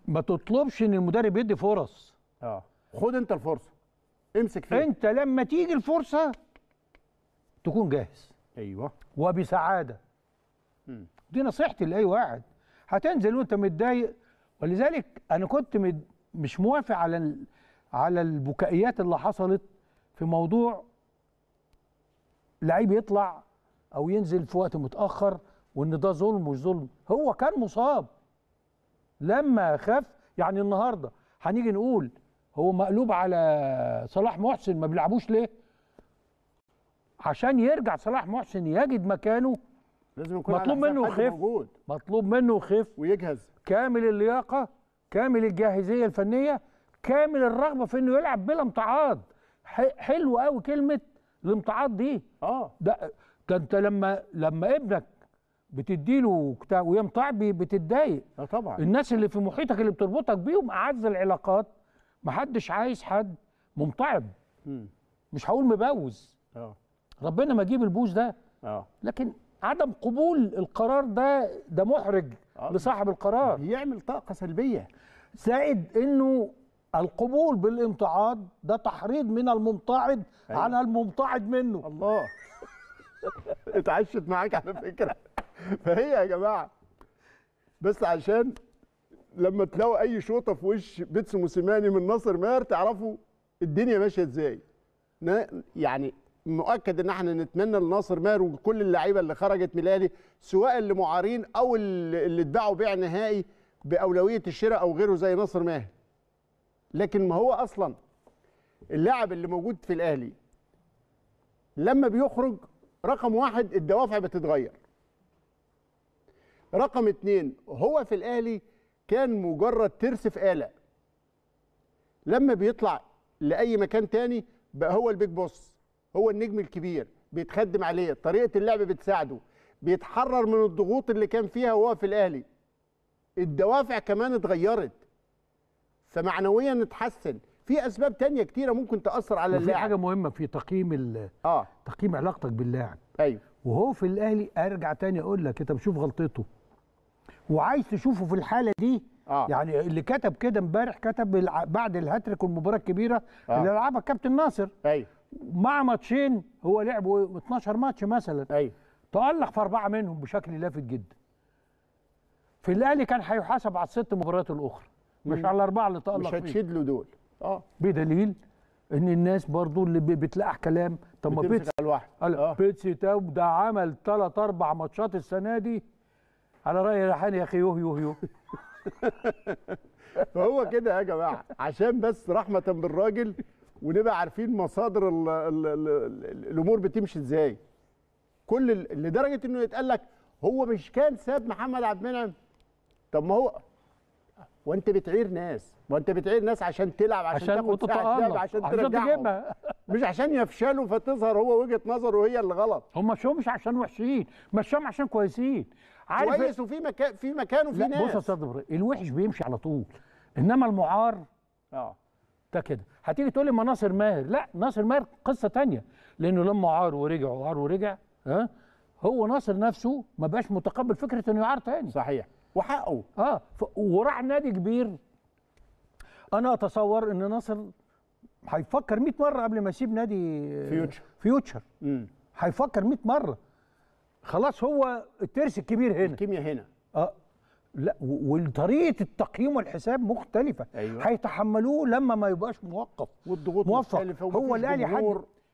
ما تطلبش ان المدرب يدي فرص اه خد انت الفرصه امسك فيها انت لما تيجي الفرصه تكون جاهز ايوه وبسعاده دي نصيحتي لاي واحد هتنزل وانت متضايق ولذلك انا كنت مش موافق على على البكائيات اللي حصلت في موضوع لعيب يطلع او ينزل في وقت متاخر وان ده ظلم مش ظلم هو كان مصاب لما خف يعني النهارده هنيجي نقول هو مقلوب على صلاح محسن ما بيلعبوش ليه عشان يرجع صلاح محسن يجد مكانه لازم يكون مطلوب منه خف موجود. مطلوب منه خف ويجهز كامل اللياقه كامل الجاهزيه الفنيه كامل الرغبه في انه يلعب بلا امتعاض حلو قوي كلمه الامتعاض دي اه ده ده انت لما لما ابنك بتديله ويمتع بتتضايق اه طبعا الناس اللي في محيطك اللي بتربطك بيهم اعز العلاقات محدش عايز حد ممتعض مش هقول مبوز اه ربنا ما يجيب البوز ده اه لكن عدم قبول القرار ده ده محرج آه. لصاحب القرار يعمل طاقه سلبيه زائد انه القبول بالامتعاض ده تحريض من الممتعض أيوة. على الممتعض منه الله اتعشت معاك على فكره فهي يا جماعه بس عشان لما تلاقوا اي شوطه في وش بيتسو موسيماني من ناصر ماهر تعرفوا الدنيا ماشيه ازاي يعني مؤكد ان احنا نتمنى لناصر ماهر وكل اللعيبه اللي خرجت من الاهلي سواء اللي معارين او اللي اتباعوا بيع نهائي باولويه الشراء او غيره زي ناصر ماهر لكن ما هو اصلا اللاعب اللي موجود في الاهلي لما بيخرج رقم واحد الدوافع بتتغير رقم اتنين هو في الاهلي كان مجرد ترس في آلة لما بيطلع لأي مكان تاني بقى هو البيج بوس هو النجم الكبير بيتخدم عليه طريقه اللعب بتساعده بيتحرر من الضغوط اللي كان فيها وهو في الاهلي الدوافع كمان اتغيرت فمعنويا اتحسن في اسباب تانية كتيره ممكن تاثر على اللاعب في حاجه مهمه في تقييم اه تقييم علاقتك باللاعب ايوه وهو في الاهلي ارجع تاني اقول لك انت بتشوف غلطته وعايز تشوفه في الحاله دي آه. يعني اللي كتب كده امبارح كتب بعد الهاتريك والمباراه الكبيره آه. اللي لعبها الكابتن ناصر ايوه مع ماتشين هو لعبوا 12 ماتش مثلا ايوه تألق في اربعه منهم بشكل لافت جدا في الاهلي كان هيحاسب على الست مباريات الاخرى مش مم. على الاربعه اللي تألق مش هتشد له دول اه بدليل ان الناس برضو اللي بتلقح كلام طب ما بيتسي آه. بيتسي تاوب ده عمل ثلاث اربع ماتشات السنه دي على راي ريحان يا اخي يوه يوه يوه فهو كده يا جماعه عشان بس رحمه بالراجل ونبقى عارفين مصادر الـ الـ الـ الامور بتمشي ازاي كل لدرجه انه يتقال لك هو مش كان ساب محمد عبد المنعم طب ما هو وانت بتعير ناس وانت بتعير ناس عشان تلعب عشان, عشان تاخد ساعه عشان, عشان تجيبها مش عشان يفشلوا فتظهر هو وجهه نظره وهي اللي غلط هم مشوهم مش عشان وحشين مشوهم عشان كويسين عارف كويس وفي مكان في مكان وفي ناس بص يا استاذ الوحش بيمشي على طول انما المعار اه ده كده هتيجي تقول لي ما ناصر ماهر لا ناصر ماهر قصه تانية لانه لما عار ورجع وعار ورجع ها هو ناصر نفسه ما بقاش متقبل فكره انه يعار تاني صحيح وحقه اه وراح نادي كبير انا اتصور ان ناصر هيفكر 100 مره قبل ما يسيب نادي فيوتشر فيوتشر هيفكر 100 مره خلاص هو الترس الكبير هنا الكيمياء هنا اه لا وطريقه التقييم والحساب مختلفه أيوة. هيتحملوه لما ما يبقاش موقف والضغوط موفق هو الاهلي حد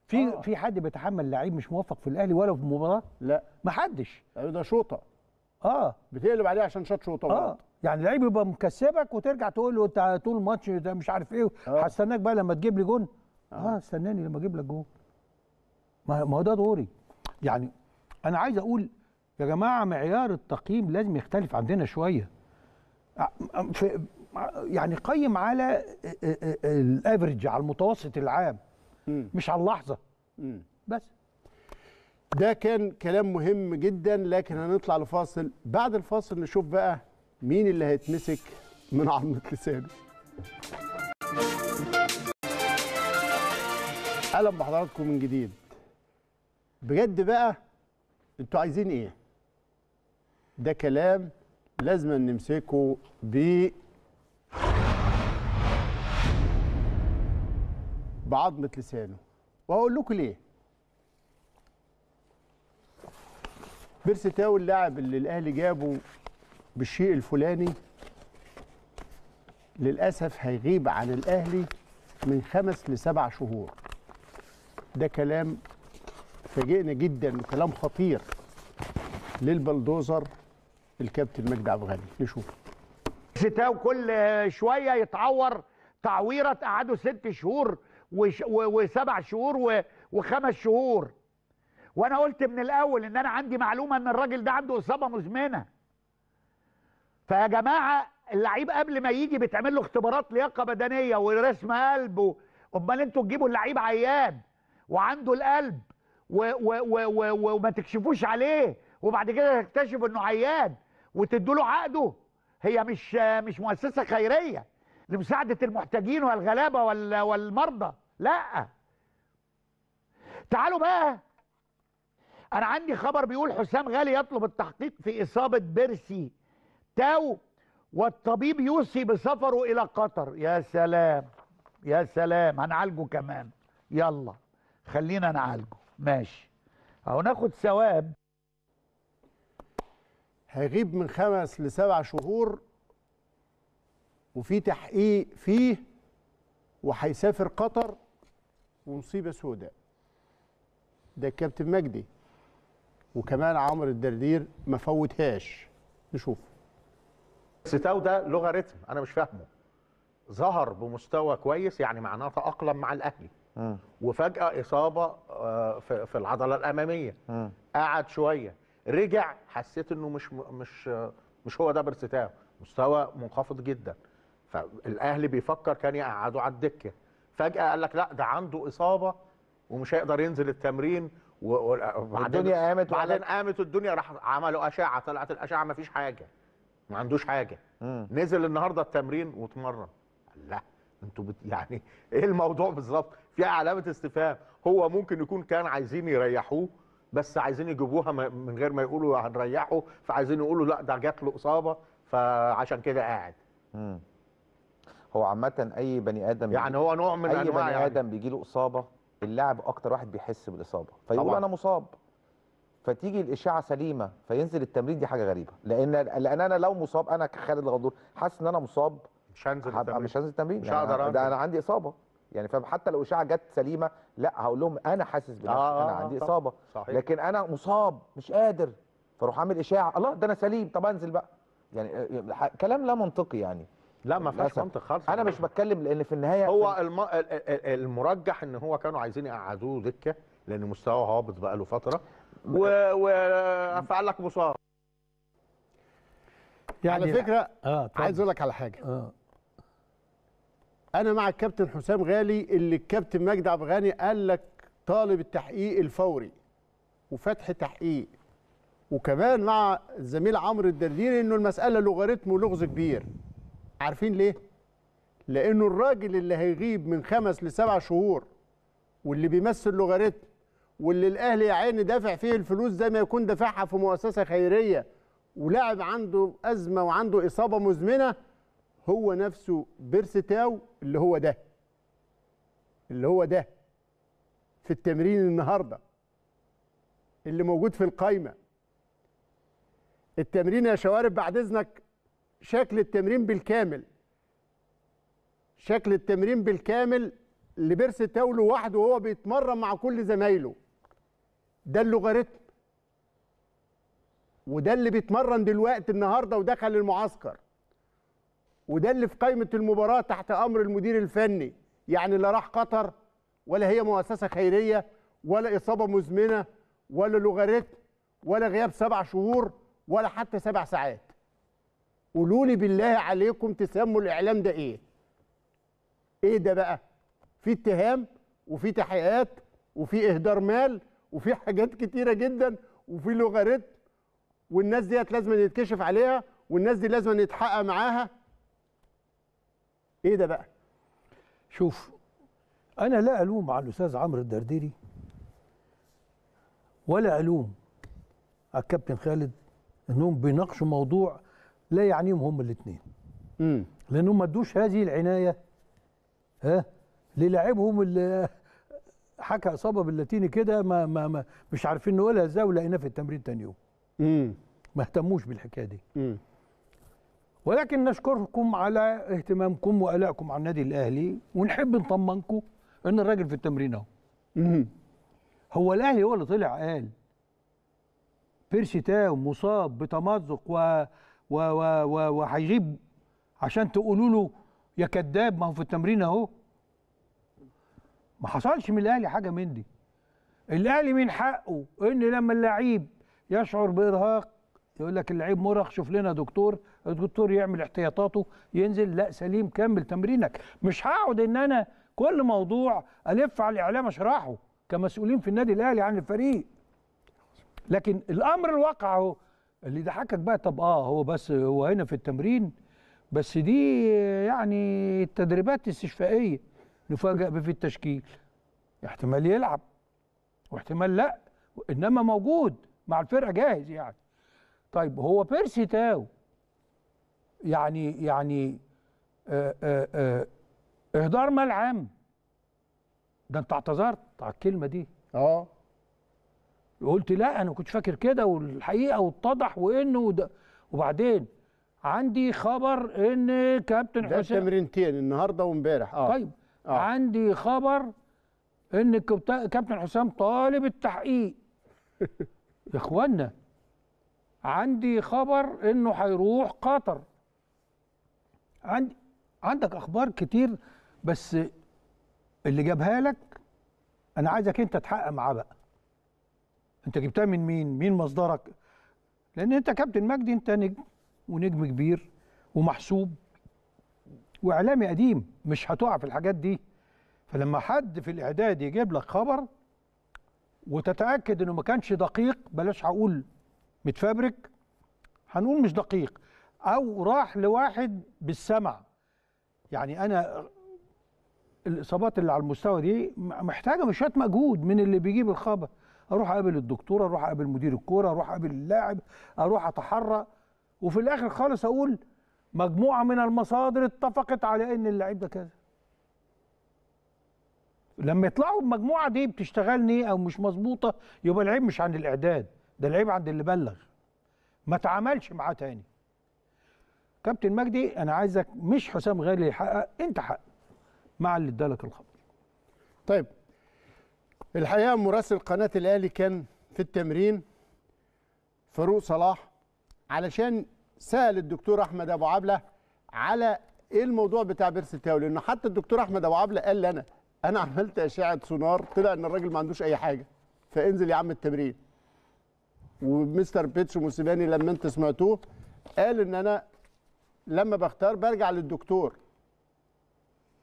في آه. في حد بيتحمل لعيب مش موفق في الاهلي ولا في مباراه لا ما حدش آه، ده شوطه اه بتقلب عليه عشان شاط شوطه اه برضه. يعني لعيب يبقى مكسبك وترجع تقول له انت طول الماتش مش عارف ايه آه. هستناك بقى لما تجيب لي جون اه, آه، استناني آه لما اجيب لك جون ما هو ده دوري يعني انا عايز اقول يا جماعه معيار التقييم لازم يختلف عندنا شويه يعني قيم على الافرج على المتوسط العام مش على اللحظه بس ده كان كلام مهم جدا لكن هنطلع لفاصل بعد الفاصل نشوف بقى مين اللي هيتمسك من عظمه لسانه اهلا بحضراتكم من جديد بجد بقى انتوا عايزين ايه ده كلام لازم نمسكه ب بعضمة لسانه وهقول لكم ليه تاو اللاعب اللي الاهلي جابه بالشيء الفلاني للاسف هيغيب عن الاهلي من خمس لسبع شهور ده كلام فاجئنا جدا وكلام خطير للبلدوزر الكابتن مجدي عبد الغني نشوف ستاو كل شويه يتعور تعويره تقعده ست شهور وش وسبع شهور وخمس شهور وانا قلت من الاول ان انا عندي معلومه ان الراجل ده عنده اصابه مزمنه فيا جماعه اللعيب قبل ما يجي بيتعمل له اختبارات لياقه بدنيه ورسم قلب امال انتوا تجيبوا اللعيب عيان وعنده القلب وما تكشفوش عليه وبعد كده تكتشف انه عيان وتدوا له عقده هي مش مش مؤسسه خيريه لمساعده المحتاجين والغلابه والمرضى لا تعالوا بقى انا عندي خبر بيقول حسام غالي يطلب التحقيق في اصابه بيرسي تاو والطبيب يوصي بسفره الى قطر يا سلام يا سلام هنعالجه كمان يلا خلينا نعالجه ماشي او ناخد ثواب هيغيب من خمس لسبع شهور وفي تحقيق فيه وهيسافر قطر ومصيبه سوداء ده الكابتن مجدي وكمان عمرو الدردير ما فوتهاش نشوف ستاو ده لغه رتم انا مش فاهمه ظهر بمستوى كويس يعني معناه تاقلم مع الاهلي وفجاه اصابه آه، في العضله الاماميه قعد شويه رجع حسيت انه مش مش مش هو ده برستاو مستوى منخفض جدا فالاهلي بيفكر كان يقعده على الدكه فجاه قال لك لا ده عنده اصابه ومش هيقدر ينزل التمرين وبعدين قامت وبعدين قامت الدنيا راح عملوا اشعه طلعت الاشعه ما فيش حاجه ما عندوش حاجه مم. نزل النهارده التمرين واتمرن لا انتوا بت... يعني ايه الموضوع بالظبط في علامه استفهام هو ممكن يكون كان عايزين يريحوه بس عايزين يجيبوها من غير ما يقولوا هنريحه فعايزين يقولوا لا ده جات له اصابه فعشان كده قاعد مم. هو عامه اي بني ادم يعني هو نوع من اي بني يعني. ادم بيجي له اصابه اللاعب اكتر واحد بيحس بالاصابه فيقول طبعا. انا مصاب فتيجي الاشاعه سليمه فينزل التمرين دي حاجه غريبه لان لان انا لو مصاب انا كخالد الغندور حاسس ان انا مصاب مش هنزل التمرين مش هنزل التمرين مش يعني هقدر يعني ده انا عندي اصابه يعني فاهم حتى لو اشاعه جت سليمه لا هقول لهم انا حاسس بنفسي آه انا آه، عندي آه، اصابه صحيح. لكن انا مصاب مش قادر فاروح اعمل اشاعه الله ده انا سليم طب انزل بقى يعني آه، كلام لا منطقي يعني لا ما فيهاش منطق خالص انا مش بتكلم لان في النهايه هو الم... المرجح ان هو كانوا عايزين يقعدوه دكه لان مستواه هابط بقى له فتره و... و... لك مصاب يعني على فكره آه عايز اقول لك على حاجه آه. انا مع الكابتن حسام غالي اللي الكابتن مجدي عبد الغني قال لك طالب التحقيق الفوري وفتح تحقيق وكمان مع الزميل عمرو الدرديري انه المساله لوغاريتم ولغز كبير عارفين ليه لانه الراجل اللي هيغيب من خمس لسبع شهور واللي بيمثل لوغاريتم واللي الاهلي يا عيني دافع فيه الفلوس زي ما يكون دافعها في مؤسسه خيريه ولاعب عنده ازمه وعنده اصابه مزمنه هو نفسه بيرس تاو اللي هو ده اللي هو ده في التمرين النهارده اللي موجود في القايمه التمرين يا شوارب بعد اذنك شكل التمرين بالكامل شكل التمرين بالكامل لبرس تاو لوحده وهو بيتمرن مع كل زمايله ده اللوغاريتم وده اللي بيتمرن دلوقتي النهارده ودخل المعسكر وده اللي في قائمه المباراه تحت امر المدير الفني يعني لا راح قطر ولا هي مؤسسه خيريه ولا اصابه مزمنه ولا لوغاريتم ولا غياب سبع شهور ولا حتى سبع ساعات قولوا لي بالله عليكم تسموا الاعلام ده ايه ايه ده بقى في اتهام وفي تحقيقات وفي اهدار مال وفي حاجات كتيره جدا وفي لوغاريتم والناس ديت لازم يتكشف عليها والناس دي لازم يتحقق معاها ايه ده بقى شوف انا لا الوم على الاستاذ عمرو الدرديري ولا الوم على الكابتن خالد انهم بيناقشوا موضوع لا يعنيهم هم الاثنين لانهم ما ادوش هذه العنايه ها للاعبهم اللي حكى اصابه باللاتيني كده ما, ما, ما مش عارفين نقولها ازاي ولقيناه في التمرين تاني يوم امم ما اهتموش بالحكايه دي امم ولكن نشكركم على اهتمامكم وقلقكم على النادي الاهلي ونحب نطمنكم ان الراجل في التمرين اهو هو الاهلي هو اللي طلع قال بيرسي تاو مصاب بتمزق و و و وهيغيب عشان تقولوا له يا كذاب ما هو في التمرين اهو ما حصلش من الاهلي حاجه من دي الاهلي من حقه ان لما اللعيب يشعر بارهاق يقول لك اللعيب مرهق شوف لنا دكتور الدكتور يعمل احتياطاته ينزل لا سليم كمل تمرينك مش هقعد ان انا كل موضوع الف على الاعلام اشرحه كمسؤولين في النادي الاهلي عن الفريق لكن الامر الواقع اهو اللي ضحكك بقى طب اه هو بس هو هنا في التمرين بس دي يعني التدريبات الاستشفائيه نفاجئ به في التشكيل احتمال يلعب واحتمال لا انما موجود مع الفرقه جاهز يعني طيب هو بيرسي تاو يعني يعني آه، آه، آه، اهدار مال عام ده انت اعتذرت على الكلمه دي اه قلت لا انا ما كنتش فاكر كده والحقيقه واتضح وانه وبعدين عندي خبر ان كابتن حسام ده تمرينتين النهارده وامبارح اه طيب آه. عندي خبر ان كابتن حسام طالب التحقيق يا اخوانا عندي خبر انه هيروح قطر عندي عندك اخبار كتير بس اللي جابها لك انا عايزك انت تحقق معاه بقى انت جبتها من مين مين مصدرك لان انت كابتن مجدي انت نجم ونجم كبير ومحسوب واعلامي قديم مش هتقع في الحاجات دي فلما حد في الاعداد يجيب لك خبر وتتاكد انه ما كانش دقيق بلاش هقول متفبرك هنقول مش دقيق او راح لواحد بالسمع يعني انا الاصابات اللي على المستوى دي محتاجه مشات مجهود من اللي بيجيب الخبر اروح اقابل الدكتور اروح اقابل مدير الكوره اروح اقابل اللاعب اروح اتحرى وفي الاخر خالص اقول مجموعه من المصادر اتفقت على ان اللعيب ده كذا لما يطلعوا المجموعه دي بتشتغلني او مش مظبوطه يبقى العيب مش عند الاعداد ده العيب عند اللي بلغ ما تعاملش معاه تاني كابتن مجدي انا عايزك مش حسام غالي يحقق انت حقق مع اللي ادالك الخبر طيب الحقيقه مراسل قناه الاهلي كان في التمرين فاروق صلاح علشان سال الدكتور احمد ابو عبله على ايه الموضوع بتاع بيرس تاو لانه حتى الدكتور احمد ابو عبله قال لي انا انا عملت اشعه سونار طلع ان الراجل ما عندوش اي حاجه فانزل يا عم التمرين ومستر بيتش موسيباني لما انت سمعتوه قال ان انا لما بختار برجع للدكتور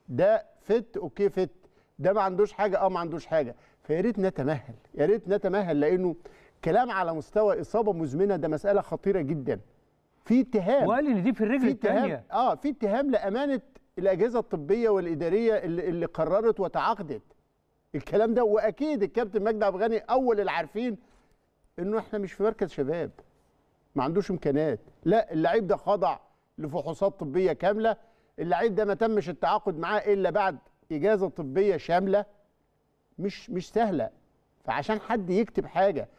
ده فت اوكي فت ده ما عندوش حاجه اه ما عندوش حاجه فيا ريت نتمهل يا ريت نتمهل لانه كلام على مستوى اصابه مزمنه ده مساله خطيره جدا في اتهام وقال ان دي في الرجل الثانيه اه في اتهام لامانه الاجهزه الطبيه والاداريه اللي, اللي قررت وتعاقدت الكلام ده واكيد الكابتن مجدي عبد الغني اول العارفين انه احنا مش في مركز شباب ما عندوش امكانيات لا اللعيب ده خضع لفحوصات طبيه كامله اللعيب ده ما تمش التعاقد معاه الا بعد اجازه طبيه شامله مش مش سهله فعشان حد يكتب حاجه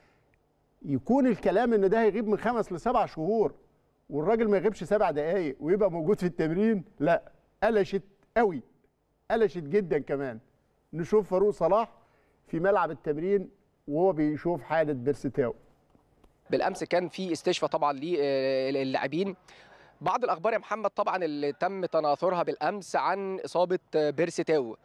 يكون الكلام ان ده هيغيب من خمس لسبع شهور والراجل ما يغيبش سبع دقايق ويبقى موجود في التمرين لا قلشت قوي قلشت جدا كمان نشوف فاروق صلاح في ملعب التمرين وهو بيشوف حاله بيرستاو بالامس كان في استشفى طبعا للاعبين بعض الاخبار يا محمد طبعا اللي تم تناثرها بالامس عن اصابه بيرسي تاو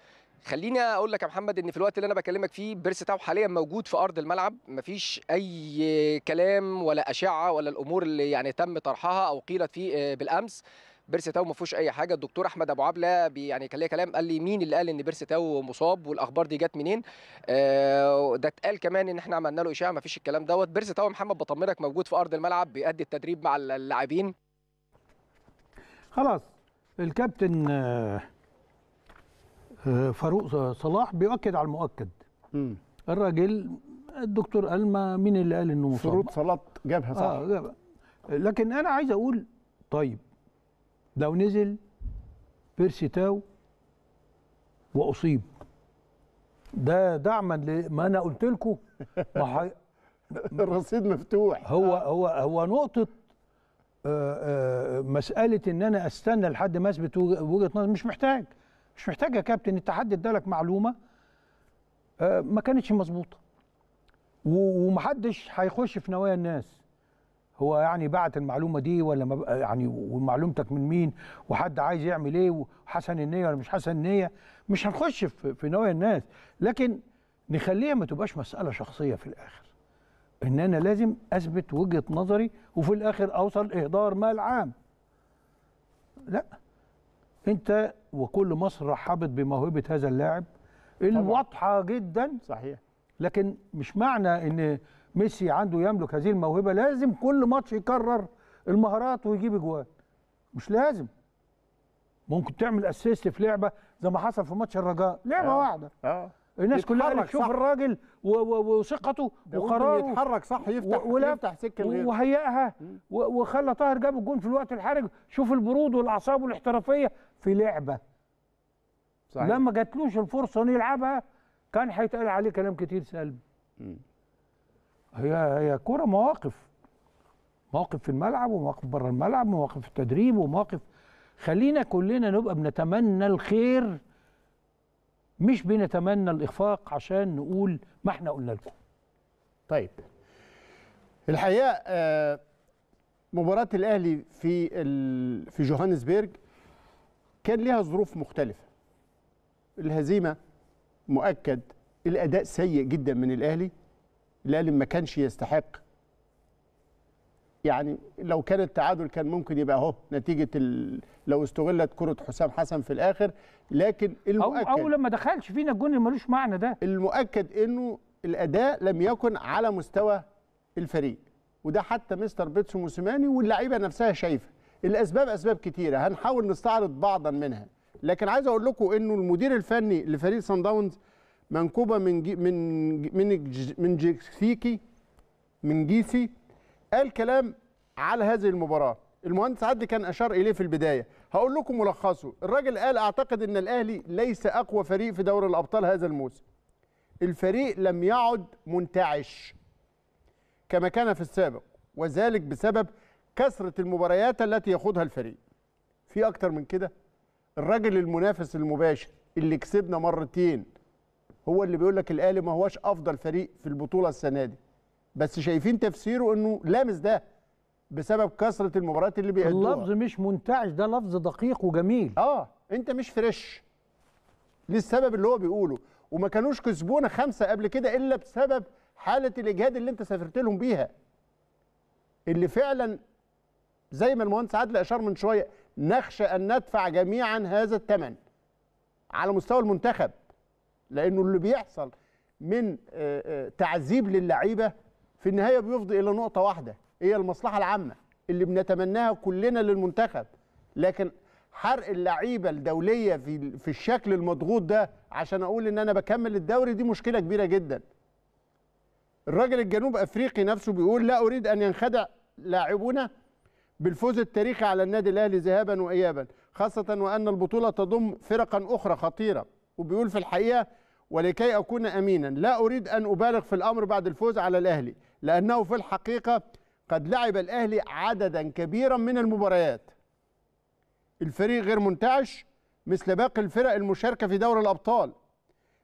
خليني اقول لك يا محمد ان في الوقت اللي انا بكلمك فيه بيرسي تاو حاليا موجود في ارض الملعب مفيش اي كلام ولا اشعه ولا الامور اللي يعني تم طرحها او قيلت فيه آه، بالامس بيرسي تاو ما فيهوش اي حاجه الدكتور احمد ابو عبله يعني كان ليا كلام قال لي مين اللي قال ان بيرسي تاو مصاب والاخبار دي جت منين آه، ده اتقال كمان ان احنا عملنا له اشاعه ما فيش الكلام دوت بيرسي تاو محمد بطمنك موجود في ارض الملعب بيأدي التدريب مع اللاعبين خلاص الكابتن آه، آه، فاروق آه، صلاح بيؤكد على المؤكد الراجل الدكتور قال ما مين اللي قال انه مصاب شروط صلاح جابها صح آه جابها. لكن انا عايز اقول طيب لو نزل بيرسي تاو واصيب ده دعما لما انا قلت لكم الرصيد مفتوح هو هو هو نقطه مساله ان انا استنى لحد ما اثبت وجهه نظري مش محتاج مش محتاج يا كابتن التحدي ادالك معلومه آه، ما كانتش مظبوطه ومحدش هيخش في نوايا الناس هو يعني بعت المعلومه دي ولا ما يعني ومعلومتك من مين وحد عايز يعمل ايه وحسن النيه ولا مش حسن النيه مش هنخش في, في نوايا الناس لكن نخليها ما تبقاش مساله شخصيه في الاخر ان انا لازم اثبت وجهه نظري وفي الاخر اوصل اهدار مال عام لا انت وكل مصر رحبت بموهبه هذا اللاعب الواضحه جدا صحيح لكن مش معنى ان ميسي عنده يملك هذه الموهبه لازم كل ماتش يكرر المهارات ويجيب اجوان مش لازم ممكن تعمل اسيست في لعبه زي ما حصل في ماتش الرجاء لعبه آه. واحده آه. الناس كلها بتشوف الراجل وثقته وقراره يتحرك صح يفتح يفتح سكه غير وهيئها وخلى طاهر جاب الجون في الوقت الحرج شوف البرود والاعصاب والاحترافيه في لعبه صحيح. لما جاتلوش الفرصه انه يلعبها كان هيتقال عليه كلام كتير سلبي هي هي كوره مواقف مواقف في الملعب ومواقف بره الملعب ومواقف في التدريب ومواقف خلينا كلنا نبقى بنتمنى الخير مش بنتمنى الإخفاق عشان نقول ما احنا قلنا لكم طيب الحقيقة آه، مباراة الأهلي في في جوهانسبرج كان ليها ظروف مختلفة الهزيمة مؤكد الأداء سيء جدا من الأهلي الأهلي ما كانش يستحق يعني لو كان التعادل كان ممكن يبقى اهو نتيجه ال... لو استغلت كره حسام حسن في الاخر لكن المؤكد او, أو لما دخلش فينا الجون اللي ملوش معنى ده المؤكد انه الاداء لم يكن على مستوى الفريق وده حتى مستر بيتسو موسيماني واللعيبه نفسها شايفه الاسباب اسباب كتيره هنحاول نستعرض بعضا منها لكن عايز اقول لكم انه المدير الفني لفريق سان داونز منكوبه من جي من من من جيكسيكي من جيسي قال كلام على هذه المباراه المهندس عدلي كان اشار اليه في البدايه هقول لكم ملخصه الراجل قال اعتقد ان الاهلي ليس اقوى فريق في دوري الابطال هذا الموسم الفريق لم يعد منتعش كما كان في السابق وذلك بسبب كثره المباريات التي يخوضها الفريق في اكتر من كده الراجل المنافس المباشر اللي كسبنا مرتين هو اللي بيقول لك الاهلي ما هوش افضل فريق في البطوله السنه دي بس شايفين تفسيره انه لامس ده بسبب كثره المباريات اللي بيأدوها اللفظ مش منتعش ده لفظ دقيق وجميل اه انت مش فريش للسبب اللي هو بيقوله وما كانوش كسبونا خمسه قبل كده الا بسبب حاله الاجهاد اللي انت سافرت لهم بيها اللي فعلا زي ما المهندس عادل اشار من شويه نخشى ان ندفع جميعا هذا الثمن على مستوى المنتخب لانه اللي بيحصل من آه، آه، تعذيب للعيبه في النهايه بيفضي الى نقطه واحده هي المصلحه العامه اللي بنتمناها كلنا للمنتخب لكن حرق اللعيبه الدوليه في في الشكل المضغوط ده عشان اقول ان انا بكمل الدوري دي مشكله كبيره جدا. الراجل الجنوب افريقي نفسه بيقول لا اريد ان ينخدع لاعبونا بالفوز التاريخي على النادي الاهلي ذهابا وايابا خاصه وان البطوله تضم فرقا اخرى خطيره وبيقول في الحقيقه ولكي اكون امينا لا اريد ان ابالغ في الامر بعد الفوز على الاهلي لأنه في الحقيقة قد لعب الأهلي عددا كبيرا من المباريات الفريق غير منتعش مثل باقي الفرق المشاركة في دوري الأبطال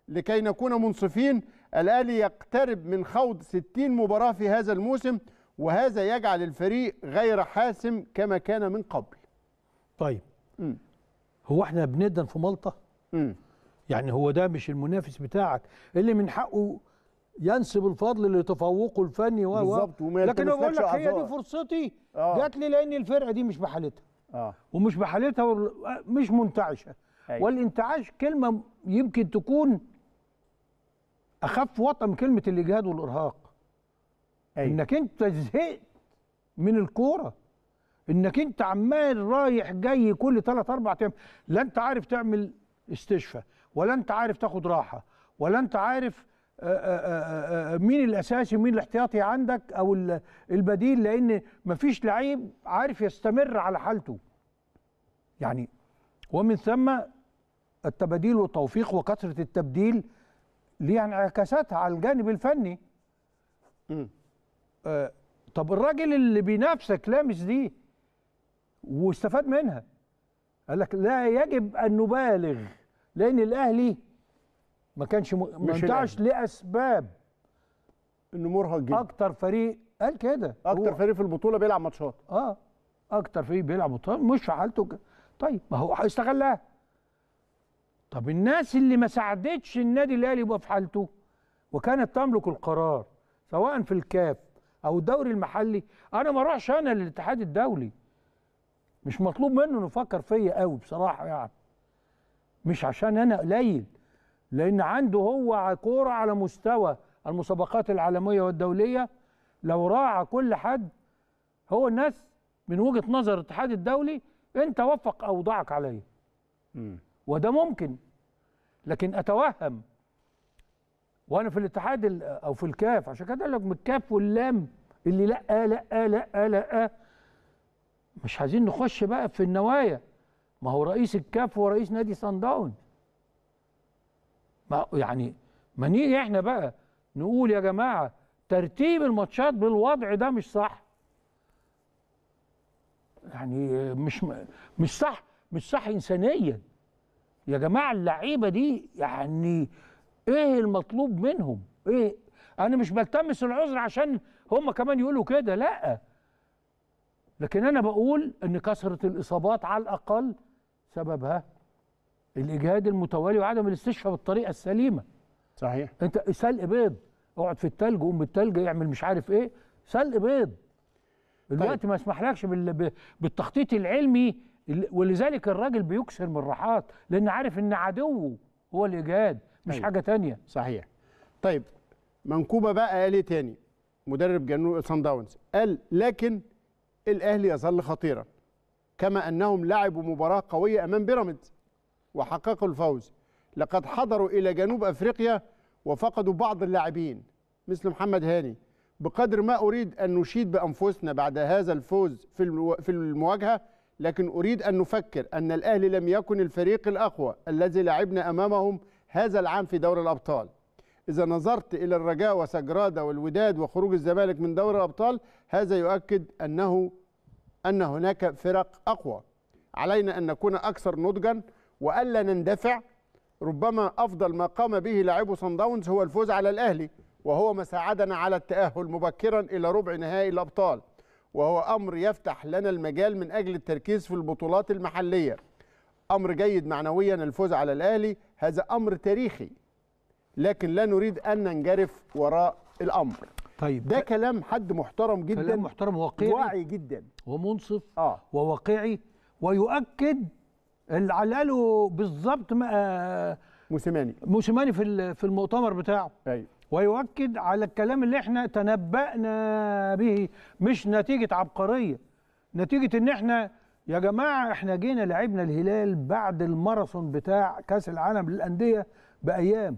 لكي نكون منصفين الأهلي يقترب من خوض 60 مباراة في هذا الموسم وهذا يجعل الفريق غير حاسم كما كان من قبل طيب م. هو احنا بندن في مالطا يعني هو ده مش المنافس بتاعك اللي من حقه ينسب الفضل لتفوقه الفني و بالظبط لكن انا بقول لك هي دي فرصتي آه. جات لي لان الفرقه دي مش بحالتها آه. ومش بحالتها مش منتعشه أيوة. والانتعاش كلمه يمكن تكون اخف وطأ من كلمه الاجهاد والارهاق أيوة. انك انت زهقت من الكوره انك انت عمال رايح جاي كل ثلاث اربع ايام لا انت عارف تعمل استشفاء ولا انت عارف تاخد راحه ولا انت عارف آه، آه، آه، مين الاساسي ومين الاحتياطي عندك او البديل لان مفيش لعيب عارف يستمر على حالته يعني ومن ثم التبديل والتوفيق وكثره التبديل ليها انعكاساتها على الجانب الفني طب الراجل اللي بينافسك لامس دي واستفاد منها قال لك لا يجب ان نبالغ لان الاهلي ما كانش م... ما انتعش لاسباب انه مرهق جدا اكتر فريق قال كده اكتر هو... فريق في البطوله بيلعب ماتشات اه اكتر فريق بيلعب بطولة مش في حالته ك... طيب ما هو هيستغلها طب الناس اللي ما ساعدتش النادي الاهلي يبقى في حالته وكانت تملك القرار سواء في الكاف او الدوري المحلي انا ما اروحش انا للاتحاد الدولي مش مطلوب منه انه يفكر فيا قوي بصراحه يعني مش عشان انا قليل لأن عنده هو كورة على مستوى المسابقات العالمية والدولية لو راعى كل حد هو الناس من وجهة نظر الاتحاد الدولي أنت وفق أوضاعك عليا وده ممكن لكن أتوهم وانا في الاتحاد او في الكاف عشان كده قال لك من الكاف واللام اللي لا آه، لا آه، لا آه، لا مش عايزين نخش بقى في النوايا ما هو رئيس الكاف ورئيس نادي صن داونز ما يعني ما نيجي احنا بقى نقول يا جماعه ترتيب الماتشات بالوضع ده مش صح يعني مش مش صح مش صح انسانيا يا جماعه اللعيبه دي يعني ايه المطلوب منهم ايه انا مش بلتمس العذر عشان هم كمان يقولوا كده لا لكن انا بقول ان كثره الاصابات على الاقل سببها الاجهاد المتوالي وعدم الاستشفاء بالطريقه السليمه صحيح انت سلق بيض اقعد في التلج قوم بالتلج اعمل مش عارف ايه سلق بيض الوقت طيب. ما يسمحلكش بالتخطيط العلمي ولذلك الراجل بيكسر من الراحات لان عارف ان عدوه هو الاجهاد مش طيب. حاجه تانية صحيح طيب منكوبه بقى قال ايه تاني مدرب جنوب سان داونز قال لكن الاهلي يظل خطيرا كما انهم لعبوا مباراه قويه امام بيراميدز وحققوا الفوز لقد حضروا إلى جنوب أفريقيا وفقدوا بعض اللاعبين مثل محمد هاني بقدر ما أريد أن نشيد بأنفسنا بعد هذا الفوز في المواجهة لكن أريد أن نفكر أن الأهلي لم يكن الفريق الأقوى الذي لعبنا أمامهم هذا العام في دوري الأبطال إذا نظرت إلى الرجاء وسجرادة والوداد وخروج الزمالك من دوري الأبطال هذا يؤكد أنه أن هناك فرق أقوى علينا أن نكون أكثر نضجا والا نندفع ربما افضل ما قام به لاعبو صن داونز هو الفوز على الاهلي وهو ما ساعدنا على التاهل مبكرا الى ربع نهائي الابطال وهو امر يفتح لنا المجال من اجل التركيز في البطولات المحليه امر جيد معنويا الفوز على الاهلي هذا امر تاريخي لكن لا نريد ان ننجرف وراء الامر طيب ده كلام حد محترم جدا كلام محترم واقعي واعي جدا ومنصف آه. وواقعي ويؤكد اللي علقه بالظبط آه، موسيماني موسيماني في في المؤتمر بتاعه ايوه ويؤكد على الكلام اللي احنا تنبأنا به مش نتيجة عبقرية نتيجة ان احنا يا جماعة احنا جينا لعبنا الهلال بعد الماراثون بتاع كأس العالم للأندية بأيام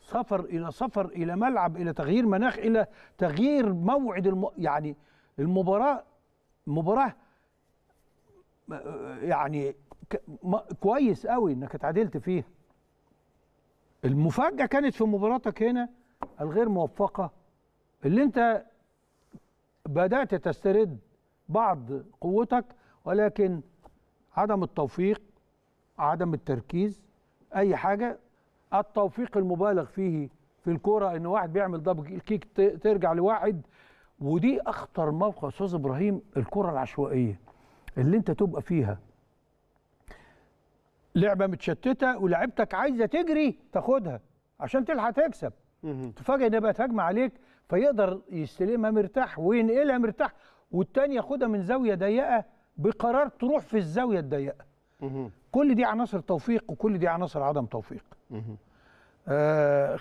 سفر إلى سفر إلى ملعب إلى تغيير مناخ إلى تغيير موعد الم... يعني المباراة مباراة يعني كويس قوي انك اتعادلت فيها المفاجاه كانت في مباراتك هنا الغير موفقه اللي انت بدات تسترد بعض قوتك ولكن عدم التوفيق عدم التركيز اي حاجه التوفيق المبالغ فيه في الكوره ان واحد بيعمل دبل كيك ترجع لواحد ودي اخطر موقف استاذ ابراهيم الكره العشوائيه اللي انت تبقى فيها لعبه متشتته ولاعيبتك عايزه تجري تاخدها عشان تلحق تكسب تفاجئ ان بقى هجمه عليك فيقدر يستلمها مرتاح وينقلها مرتاح والتاني ياخدها من زاويه ضيقه بقرار تروح في الزاويه الضيقه كل دي عناصر توفيق وكل دي عناصر عدم توفيق آه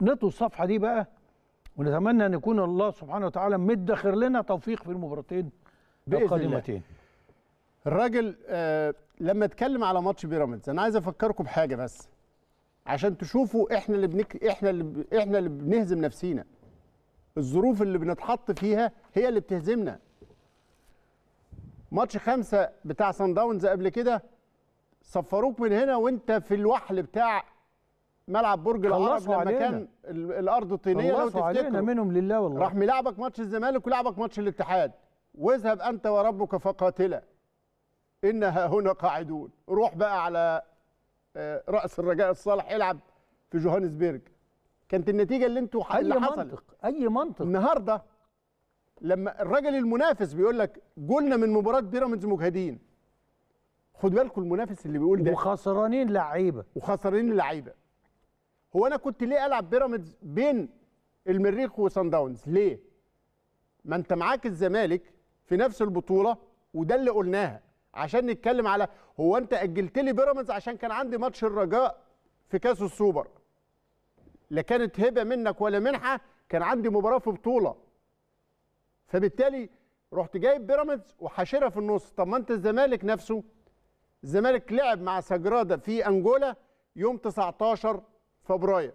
نطوا الصفحه دي بقى ونتمنى ان يكون الله سبحانه وتعالى مدخر لنا توفيق في المباراتين القادمتين الراجل آه لما اتكلم على ماتش بيراميدز انا عايز افكركم بحاجه بس عشان تشوفوا احنا اللي بنك... احنا اللي احنا اللي بنهزم نفسينا الظروف اللي بنتحط فيها هي اللي بتهزمنا ماتش خمسة بتاع سان داونز قبل كده صفروك من هنا وانت في الوحل بتاع ملعب برج العرب لما علينا. كان الارض طينيه لو تفتكر منهم لله والله راح ملعبك ماتش الزمالك ولعبك ماتش الاتحاد واذهب انت وربك فقاتلا إن ها هنا قاعدون روح بقى على آه، رأس الرجاء الصالح العب في جوهانسبرج كانت النتيجة اللي انتوا أي اللي حصلت منطق أي منطق النهاردة لما الراجل المنافس بيقول لك جولنا من مباراة بيراميدز مجهدين خد بالكم المنافس اللي بيقول ده وخسرانين لعيبة وخسرانين لعيبة هو أنا كنت ليه ألعب بيراميدز بين المريخ وسان داونز ليه؟ ما أنت معاك الزمالك في نفس البطولة وده اللي قلناها عشان نتكلم على هو انت اجلت لي بيراميدز عشان كان عندي ماتش الرجاء في كاس السوبر لا كانت هبه منك ولا منحه كان عندي مباراه في بطوله فبالتالي رحت جايب بيراميدز وحاشرها في النص طب ما انت الزمالك نفسه الزمالك لعب مع ساجرادا في انجولا يوم 19 فبراير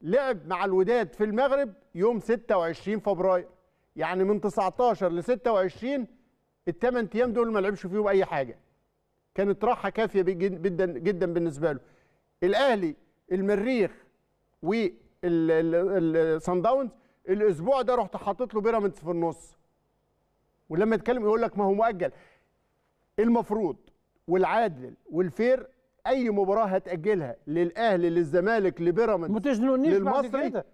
لعب مع الوداد في المغرب يوم 26 فبراير يعني من 19 ل 26 الثمان ايام دول ما لعبش فيهم اي حاجه كانت راحه كافيه جدا جدا بالنسبه له الاهلي المريخ والصن داونز الاسبوع ده رحت حاطط له بيراميدز في النص ولما يتكلم يقول لك ما هو مؤجل المفروض والعادل والفير اي مباراه هتاجلها للاهلي للزمالك لبيراميدز ما تزنقنيش للمصري بعد كده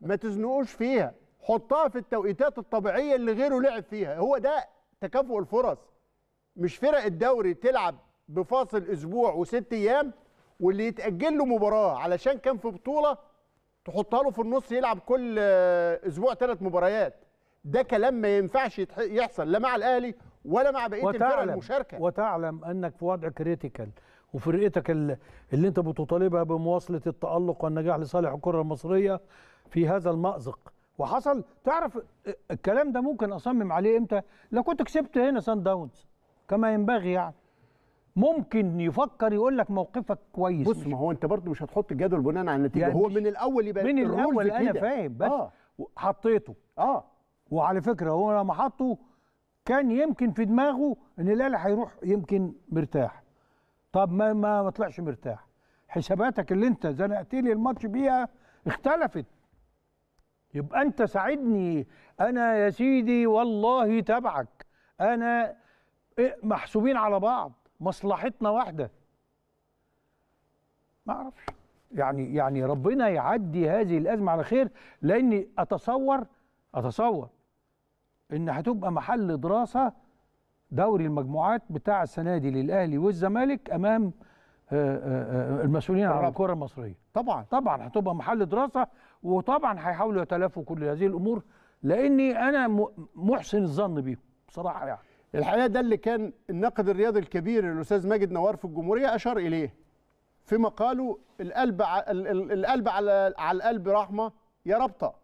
ما تزنقوش فيها حطها في التوقيتات الطبيعيه اللي غيره لعب فيها هو ده تكافؤ الفرص مش فرق الدوري تلعب بفاصل اسبوع وست ايام واللي يتاجل له مباراه علشان كان في بطوله تحطها له في النص يلعب كل اسبوع ثلاث مباريات ده كلام ما ينفعش يحصل لا مع الاهلي ولا مع بقيه الفرق المشاركه وتعلم انك في وضع كريتيكال وفرقتك اللي انت بتطالبها بمواصله التالق والنجاح لصالح الكره المصريه في هذا المازق وحصل تعرف الكلام ده ممكن اصمم عليه امتى لو كنت كسبت هنا سان داونز كما ينبغي يعني ممكن يفكر يقول لك موقفك كويس بص ما هو انت برضه مش هتحط الجدول بناء على النتيجه يعني هو من الاول يبقى من الاول انا فاهم بس آه. حطيته اه وعلى فكره هو لما حطه كان يمكن في دماغه ان الاهلي هيروح يمكن مرتاح طب ما ما, ما طلعش مرتاح حساباتك اللي انت زنقت لي الماتش بيها اختلفت يبقى أنت ساعدني أنا يا سيدي والله تبعك أنا محسوبين على بعض مصلحتنا واحدة ما أعرفش يعني يعني ربنا يعدي هذه الأزمة على خير لأني أتصور أتصور إن هتبقى محل دراسة دوري المجموعات بتاع السنة دي للأهلي والزمالك أمام آه، آه، آه، المسؤولين عن الكرة المصرية طبعا طبعا هتبقى محل دراسة وطبعا هيحاولوا يتلافوا كل هذه الامور لاني انا محسن الظن بيهم بصراحه يعني الحقيقه ده اللي كان الناقد الرياضي الكبير الاستاذ ماجد نوار في الجمهوريه اشار اليه في مقاله القلب القلب على على القلب رحمه يا رابطه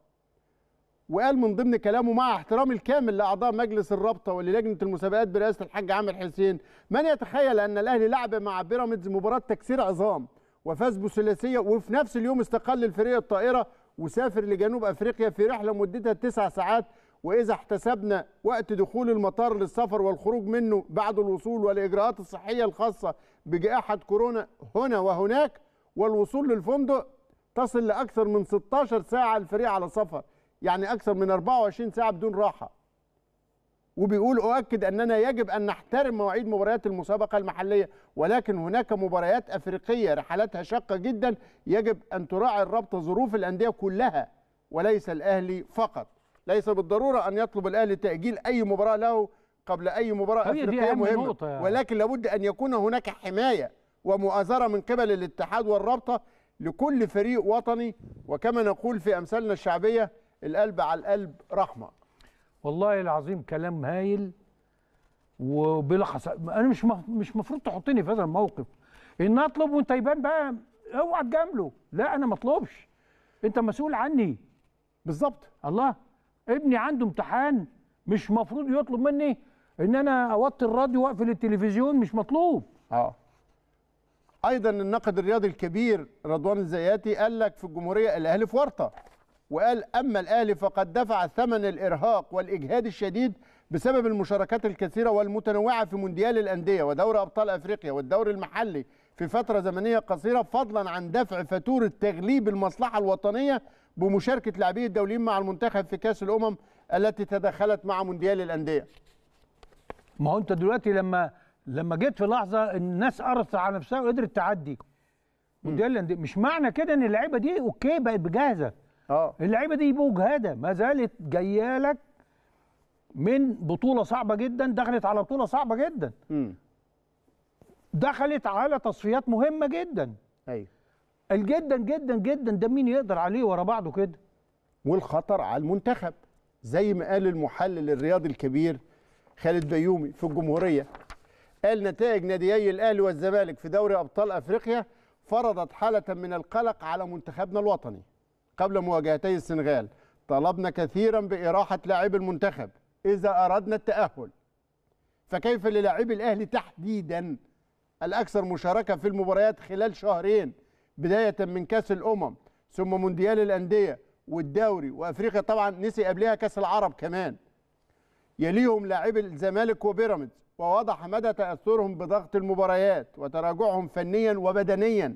وقال من ضمن كلامه مع احترامي الكامل لاعضاء مجلس الرابطه وللجنه المسابقات برئاسه الحاج عامر حسين من يتخيل ان الاهلي لعب مع بيراميدز مباراه تكسير عظام وفاز بثلاثيه وفي نفس اليوم استقل الفريق الطائره وسافر لجنوب أفريقيا في رحلة مدتها تسع ساعات وإذا احتسبنا وقت دخول المطار للسفر والخروج منه بعد الوصول والإجراءات الصحية الخاصة بجائحة كورونا هنا وهناك والوصول للفندق تصل لأكثر من 16 ساعة الفريق على سفر يعني أكثر من 24 ساعة بدون راحة وبيقول أؤكد أننا يجب أن نحترم مواعيد مباريات المسابقة المحلية ولكن هناك مباريات أفريقية رحلاتها شاقة جدا يجب أن تراعي الرابطة ظروف الأندية كلها وليس الأهلي فقط ليس بالضرورة أن يطلب الأهلي تأجيل أي مباراة له قبل أي مباراة أفريقية مهمة يعني. ولكن لابد أن يكون هناك حماية ومؤازرة من قبل الاتحاد والرابطة لكل فريق وطني وكما نقول في أمثالنا الشعبية القلب على القلب رحمة والله العظيم كلام هايل وبلا حس... انا مش مش المفروض تحطني في هذا الموقف ان اطلب وانت يبان بقى اوعى تجامله لا انا ما اطلبش انت مسؤول عني بالظبط الله ابني عنده امتحان مش مفروض يطلب مني ان انا اوطي الراديو واقفل التلفزيون مش مطلوب اه ايضا الناقد الرياضي الكبير رضوان الزياتي قال لك في الجمهوريه الاهلي في ورطه وقال أما الأهلي فقد دفع ثمن الإرهاق والإجهاد الشديد بسبب المشاركات الكثيرة والمتنوعة في مونديال الأندية ودوري أبطال أفريقيا والدوري المحلي في فترة زمنية قصيرة فضلا عن دفع فاتورة تغليب المصلحة الوطنية بمشاركة لاعبي الدوليين مع المنتخب في كأس الأمم التي تدخلت مع مونديال الأندية ما هو أنت دلوقتي لما لما جيت في لحظة الناس قرصت على نفسها وقدرت تعدي مونديال الأندية مش معنى كده إن اللعيبة دي أوكي بقت جاهزة اه اللعيبه دي مجهده ما زالت جايه لك من بطوله صعبه جدا دخلت على بطوله صعبه جدا م. دخلت على تصفيات مهمه جدا ايوه الجدا جدا جدا ده مين يقدر عليه ورا بعضه كده والخطر على المنتخب زي ما قال المحلل الرياضي الكبير خالد بيومي في الجمهوريه قال نتائج ناديي الاهلي والزمالك في دوري ابطال افريقيا فرضت حاله من القلق على منتخبنا الوطني قبل مواجهتي السنغال طلبنا كثيرا بإراحة لاعبي المنتخب إذا أردنا التأهل فكيف للاعبي الأهلي تحديدا الأكثر مشاركة في المباريات خلال شهرين بداية من كأس الأمم ثم مونديال الأندية والدوري وأفريقيا طبعا نسي قبلها كأس العرب كمان يليهم لاعبي الزمالك وبيراميدز ووضح مدى تأثرهم بضغط المباريات وتراجعهم فنيا وبدنيا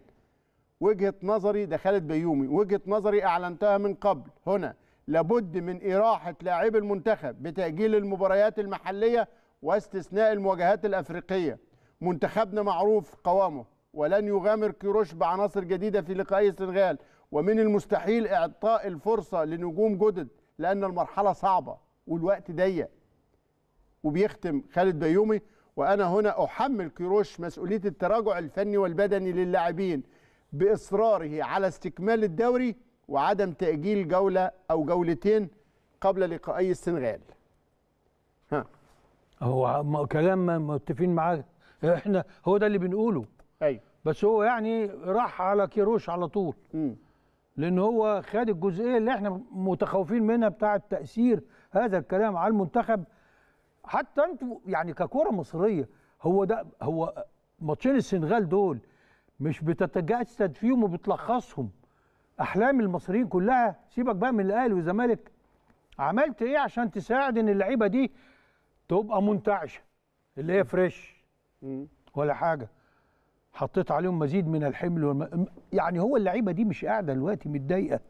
وجهه نظري ده خالد بيومي وجهه نظري اعلنتها من قبل هنا لابد من اراحه لاعبي المنتخب بتاجيل المباريات المحليه واستثناء المواجهات الافريقيه منتخبنا معروف قوامه ولن يغامر كيروش بعناصر جديده في لقاء السنغال ومن المستحيل اعطاء الفرصه لنجوم جدد لان المرحله صعبه والوقت ضيق وبيختم خالد بيومي وانا هنا احمل كيروش مسؤوليه التراجع الفني والبدني للاعبين باصراره على استكمال الدوري وعدم تاجيل جوله او جولتين قبل لقائي السنغال ها هو كلام متفقين معاه احنا هو ده اللي بنقوله ايوه بس هو يعني راح على كيروش على طول امم لان هو خد الجزئيه اللي احنا متخوفين منها بتاع تاثير هذا الكلام على المنتخب حتى انتوا يعني ككره مصريه هو ده هو ماتشين السنغال دول مش بتتجسد فيهم وبتلخصهم احلام المصريين كلها سيبك بقى من الاهلي والزمالك عملت ايه عشان تساعد ان اللعيبه دي تبقى منتعشه اللي هي فريش ولا حاجه حطيت عليهم مزيد من الحمل والم... يعني هو اللعيبه دي مش قاعده دلوقتي متضايقه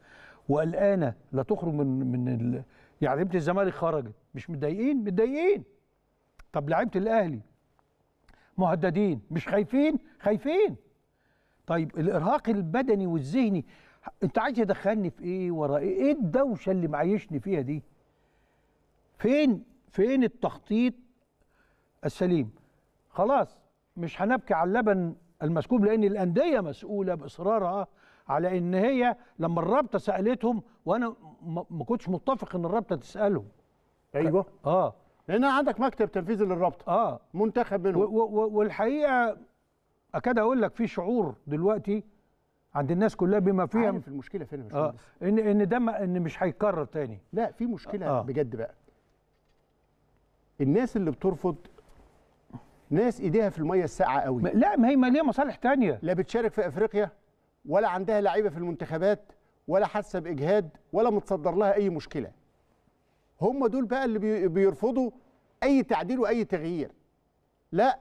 وقلقانه لا تخرج من من ال... يعني لعيبه الزمالك خرجت مش متضايقين متضايقين طب لعيبه الاهلي مهددين مش خايفين خايفين طيب الارهاق البدني والذهني انت عايز تدخلني في ايه ورا ايه ايه الدوشه اللي معيشني فيها دي فين فين التخطيط السليم خلاص مش هنبكي على اللبن المسكوب لان الانديه مسؤوله باصرارها على ان هي لما الرابطه سالتهم وانا ما كنتش متفق ان الرابطه تسالهم ايوه اه لان عندك مكتب تنفيذي للرابطه اه منتخب منهم والحقيقه اكاد اقول لك في شعور دلوقتي عند الناس كلها بما فيها عارف المشكله فين يا آه ان ان ده ان مش هيتكرر تاني لا في مشكله آه. بجد بقى الناس اللي بترفض ناس ايديها في الميه الساقعه قوي لا ما هي ماليه مصالح تانية لا بتشارك في افريقيا ولا عندها لعيبه في المنتخبات ولا حاسه باجهاد ولا متصدر لها اي مشكله هم دول بقى اللي بيرفضوا اي تعديل واي تغيير لا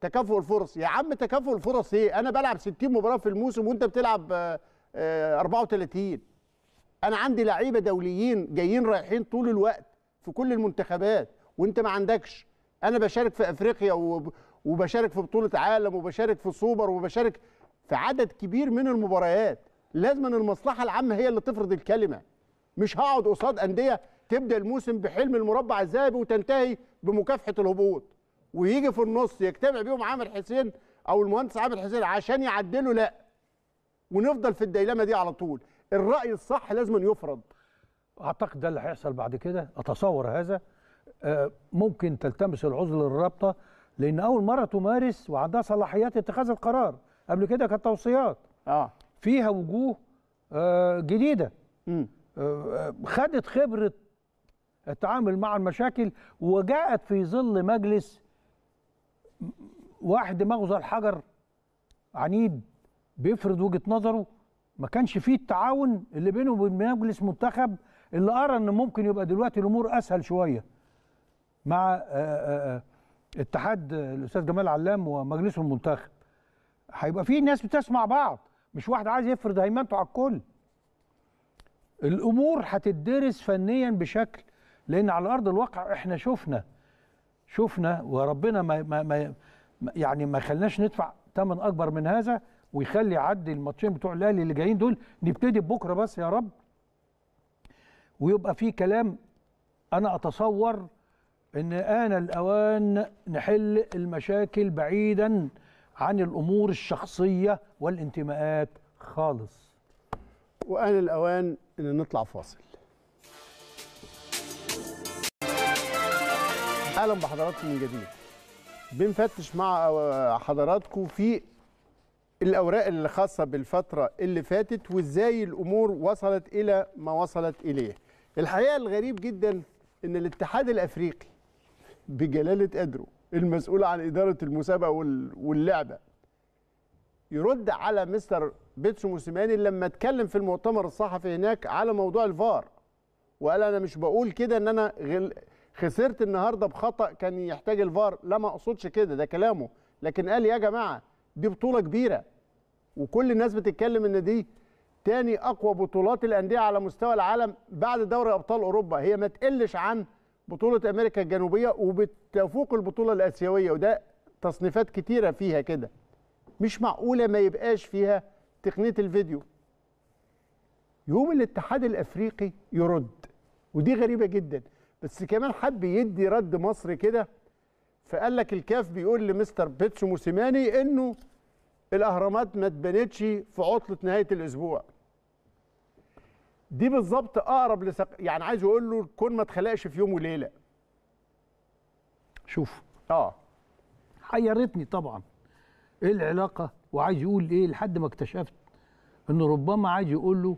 تكافؤ الفرص يا عم تكافؤ الفرص ايه انا بلعب 60 مباراه في الموسم وانت بتلعب 34 آه، آه، انا عندي لعيبه دوليين جايين رايحين طول الوقت في كل المنتخبات وانت ما عندكش انا بشارك في افريقيا وبشارك في بطوله عالم وبشارك في سوبر وبشارك في عدد كبير من المباريات لازم أن المصلحه العامه هي اللي تفرض الكلمه مش هقعد قصاد انديه تبدا الموسم بحلم المربع الذهبي وتنتهي بمكافحه الهبوط ويجي في النص يجتمع بيهم عامر حسين او المهندس عامر حسين عشان يعدلوا لا ونفضل في الديلمه دي على طول الراي الصح لازم يفرض اعتقد ده اللي هيحصل بعد كده اتصور هذا آه، ممكن تلتمس العزل للرابطه لان اول مره تمارس وعندها صلاحيات اتخاذ القرار قبل كده كانت توصيات اه فيها وجوه آه، جديده آه، خدت خبره التعامل مع المشاكل وجاءت في ظل مجلس واحد دماغه زي الحجر عنيد بيفرض وجهه نظره ما كانش فيه التعاون اللي بينه وبين مجلس منتخب اللي ارى ان ممكن يبقى دلوقتي الامور اسهل شويه مع آه، آه، آه، اتحاد الاستاذ جمال علام ومجلسه المنتخب هيبقى في ناس بتسمع بعض مش واحد عايز يفرض هيمنته على الكل الامور هتدرس فنيا بشكل لان على ارض الواقع احنا شفنا شفنا وربنا ما, ما, ما يعني ما خلناش ندفع ثمن اكبر من هذا ويخلي عدي الماتشين بتوع الاهلي اللي جايين دول نبتدي بكره بس يا رب ويبقى في كلام انا اتصور ان آن الأوان نحل المشاكل بعيدا عن الأمور الشخصية والانتماءات خالص وآن الأوان أن نطلع فاصل اهلا بحضراتكم من جديد بنفتش مع حضراتكم في الاوراق الخاصه بالفتره اللي فاتت وازاي الامور وصلت الى ما وصلت اليه الحقيقه الغريب جدا ان الاتحاد الافريقي بجلاله قدره المسؤول عن اداره المسابقه واللعبه يرد على مستر بيتسو موسيماني لما اتكلم في المؤتمر الصحفي هناك على موضوع الفار وقال انا مش بقول كده ان انا خسرت النهارده بخطا كان يحتاج الفار لا ما اقصدش كده ده كلامه لكن قال يا جماعه دي بطوله كبيره وكل الناس بتتكلم ان دي تاني اقوى بطولات الانديه على مستوى العالم بعد دوري ابطال اوروبا هي ما تقلش عن بطوله امريكا الجنوبيه وبتفوق البطوله الاسيويه وده تصنيفات كتيره فيها كده مش معقوله ما يبقاش فيها تقنيه الفيديو يقوم الاتحاد الافريقي يرد ودي غريبه جدا بس كمان حب يدي رد مصري كده فقال لك الكاف بيقول لمستر بيتسو موسيماني انه الاهرامات ما اتبنتش في عطله نهايه الاسبوع دي بالظبط اقرب لسق... يعني عايز اقول له الكون ما اتخلقش في يوم وليله شوف اه حيرتني طبعا ايه العلاقه وعايز يقول ايه لحد ما اكتشفت انه ربما عايز يقول له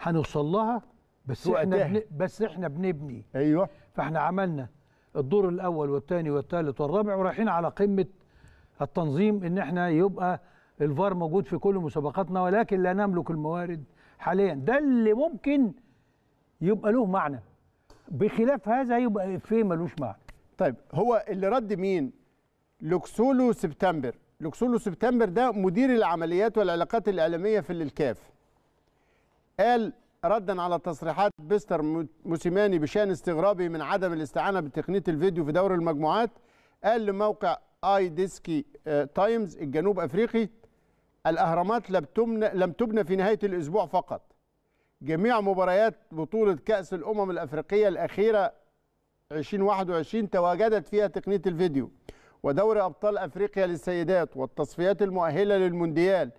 هنوصل لها بس احنا بن... بس احنا بنبني ايوه فاحنا عملنا الدور الاول والثاني والثالث والرابع ورايحين على قمه التنظيم ان احنا يبقى الفار موجود في كل مسابقاتنا ولكن لا نملك الموارد حاليا ده اللي ممكن يبقى له معنى بخلاف هذا يبقى في ملوش معنى طيب هو اللي رد مين لوكسولو سبتمبر لوكسولو سبتمبر ده مدير العمليات والعلاقات الاعلاميه في الكاف قال ردا على تصريحات بيستر موسيماني بشان استغرابه من عدم الاستعانه بتقنيه الفيديو في دور المجموعات قال لموقع اي ديسكي تايمز الجنوب افريقي الاهرامات لم تبنى لم تبنى في نهايه الاسبوع فقط جميع مباريات بطوله كاس الامم الافريقيه الاخيره 2021 تواجدت فيها تقنيه الفيديو ودوري ابطال افريقيا للسيدات والتصفيات المؤهله للمونديال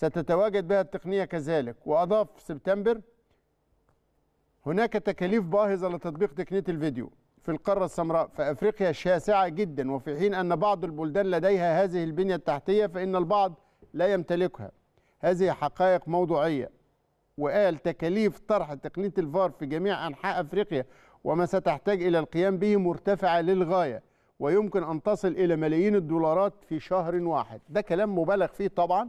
ستتواجد بها التقنية كذلك وأضاف في سبتمبر هناك تكاليف باهظة لتطبيق تقنية الفيديو في القارة السمراء في أفريقيا شاسعة جدا وفي حين أن بعض البلدان لديها هذه البنية التحتية فإن البعض لا يمتلكها هذه حقائق موضوعية وقال تكاليف طرح تقنية الفار في جميع أنحاء أفريقيا وما ستحتاج إلى القيام به مرتفعة للغاية ويمكن أن تصل إلى ملايين الدولارات في شهر واحد ده كلام مبالغ فيه طبعا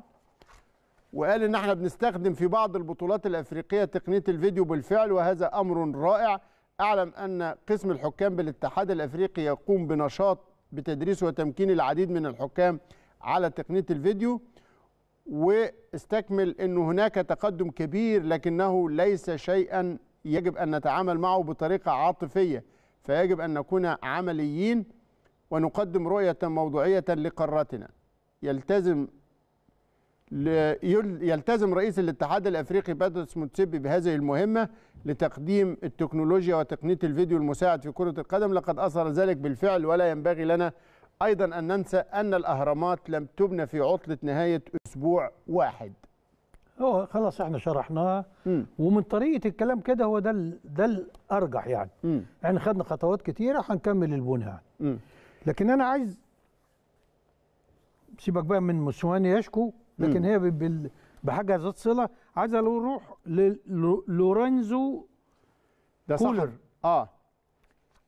وقال ان احنا بنستخدم في بعض البطولات الافريقيه تقنيه الفيديو بالفعل وهذا امر رائع اعلم ان قسم الحكام بالاتحاد الافريقي يقوم بنشاط بتدريس وتمكين العديد من الحكام على تقنيه الفيديو واستكمل ان هناك تقدم كبير لكنه ليس شيئا يجب ان نتعامل معه بطريقه عاطفيه فيجب ان نكون عمليين ونقدم رؤيه موضوعيه لقارتنا يلتزم يلتزم رئيس الاتحاد الافريقي باترس موتسيبي بهذه المهمه لتقديم التكنولوجيا وتقنيه الفيديو المساعد في كره القدم لقد اثر ذلك بالفعل ولا ينبغي لنا ايضا ان ننسى ان الاهرامات لم تبنى في عطله نهايه اسبوع واحد هو خلاص احنا شرحناها ومن طريقه الكلام كده هو ده ده الارجح يعني احنا يعني خدنا خطوات كتيره هنكمل البناء يعني لكن انا عايز سيبك بقى من موسواني يشكو لكن هي بحاجه ذات صله عايز نروح لورينزو ده كولر اه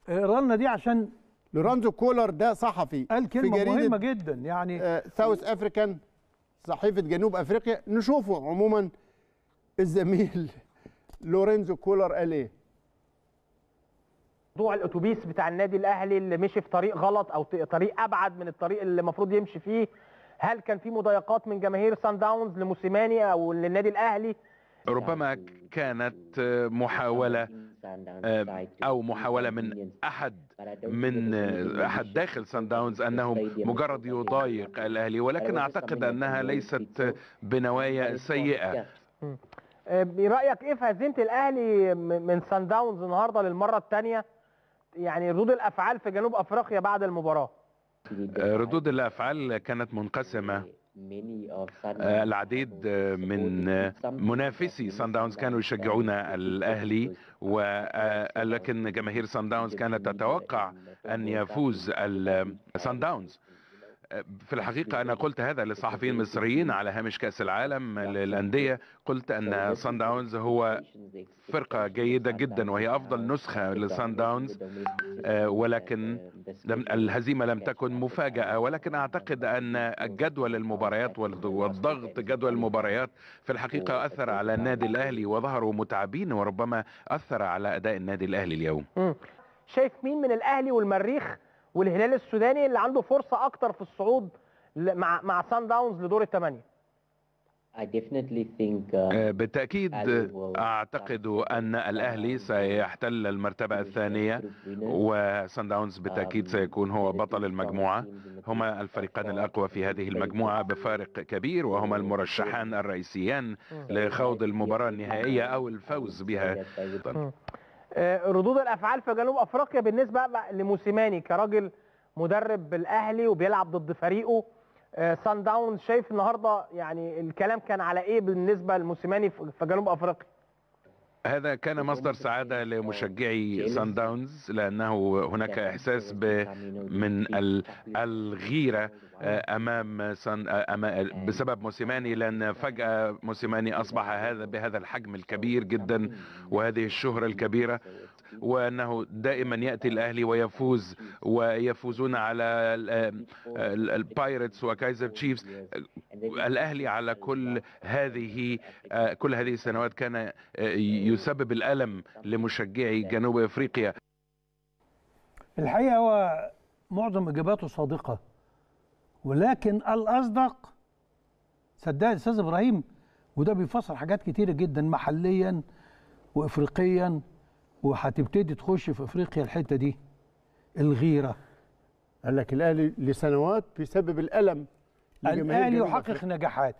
قرالنا آه. دي عشان لورينزو كولر ده صحفي قال كلمه في مهمه جدا يعني آه ساوث افريكان صحيفه جنوب افريقيا نشوفه عموما الزميل لورينزو كولر قال ايه موضوع الاتوبيس بتاع النادي الاهلي اللي مشي في طريق غلط او طريق ابعد من الطريق اللي المفروض يمشي فيه هل كان في مضايقات من جماهير سان داونز لموسيماني او للنادي الاهلي ربما يعني كانت محاولة آه، أو محاولة من أحد من أحد داخل سان داونز أنه مجرد يضايق الأهلي ولكن أعتقد أنها ليست بنوايا سيئة برأيك آه، إيه في هزيمة الأهلي من سان داونز النهاردة للمرة الثانية يعني ردود الأفعال في جنوب أفريقيا بعد المباراة آه، ردود الافعال كانت منقسمه آه، آه، العديد من منافسي سان داونز كانوا يشجعون الاهلي ولكن جماهير سان داونز كانت تتوقع ان يفوز سان داونز في الحقيقة أنا قلت هذا للصحفيين المصريين على هامش كأس العالم للأندية قلت أن سان داونز هو فرقة جيدة جدا وهي أفضل نسخة لسان داونز ولكن لم الهزيمة لم يعني تكن مفاجأة يعني ولكن أعتقد أن يعني جدول المباريات والضغط جدول المباريات في الحقيقة أثر على النادي الأهلي وظهروا متعبين وربما أثر على أداء النادي الأهلي اليوم شايف مين من الأهلي والمريخ والهلال السوداني اللي عنده فرصة أكتر في الصعود مع مع سان داونز لدور الثمانية Uh, آه، بالتأكيد أعتقد أن الأهلي um, سيحتل المرتبة الثانية وسانداونز داونز بالتأكيد um, سيكون هو بطل المجموعة هما الفريقان الأقوى في هذه المجموعة بفارق كبير وهما المرشحان الرئيسيان لخوض المباراة النهائية أو الفوز بها آه، ردود الأفعال في جنوب أفريقيا بالنسبة لموسيماني كراجل مدرب الأهلي وبيلعب ضد فريقه سان آه، داونز شايف النهارده يعني الكلام كان على ايه بالنسبه لموسيماني في جنوب افريقيا هذا كان مصدر سعادة آه، لمشجعي سان داونز لأنه هناك إحساس من الغيرة آه، أمام سان أمام بسبب موسيماني لأن فجأة موسيماني أصبح هذا بهذا الحجم الكبير جدا وهذه الشهرة الكبيرة وانه دائما ياتي الاهلي ويفوز ويفوزون على البايرتس وكايزر تشيفز الاهلي على كل هذه آه، كل هذه السنوات كان آه، يسبب الالم لمشجعي جنوب افريقيا الحقيقه هو معظم اجاباته صادقه ولكن الاصدق صدق استاذ ابراهيم وده بيفسر حاجات كتيره جدا محليا وافريقيا وهتبتدي تخش في افريقيا الحته دي الغيره قال لك الاهلي لسنوات بيسبب الالم الاهلي يحقق نجاحات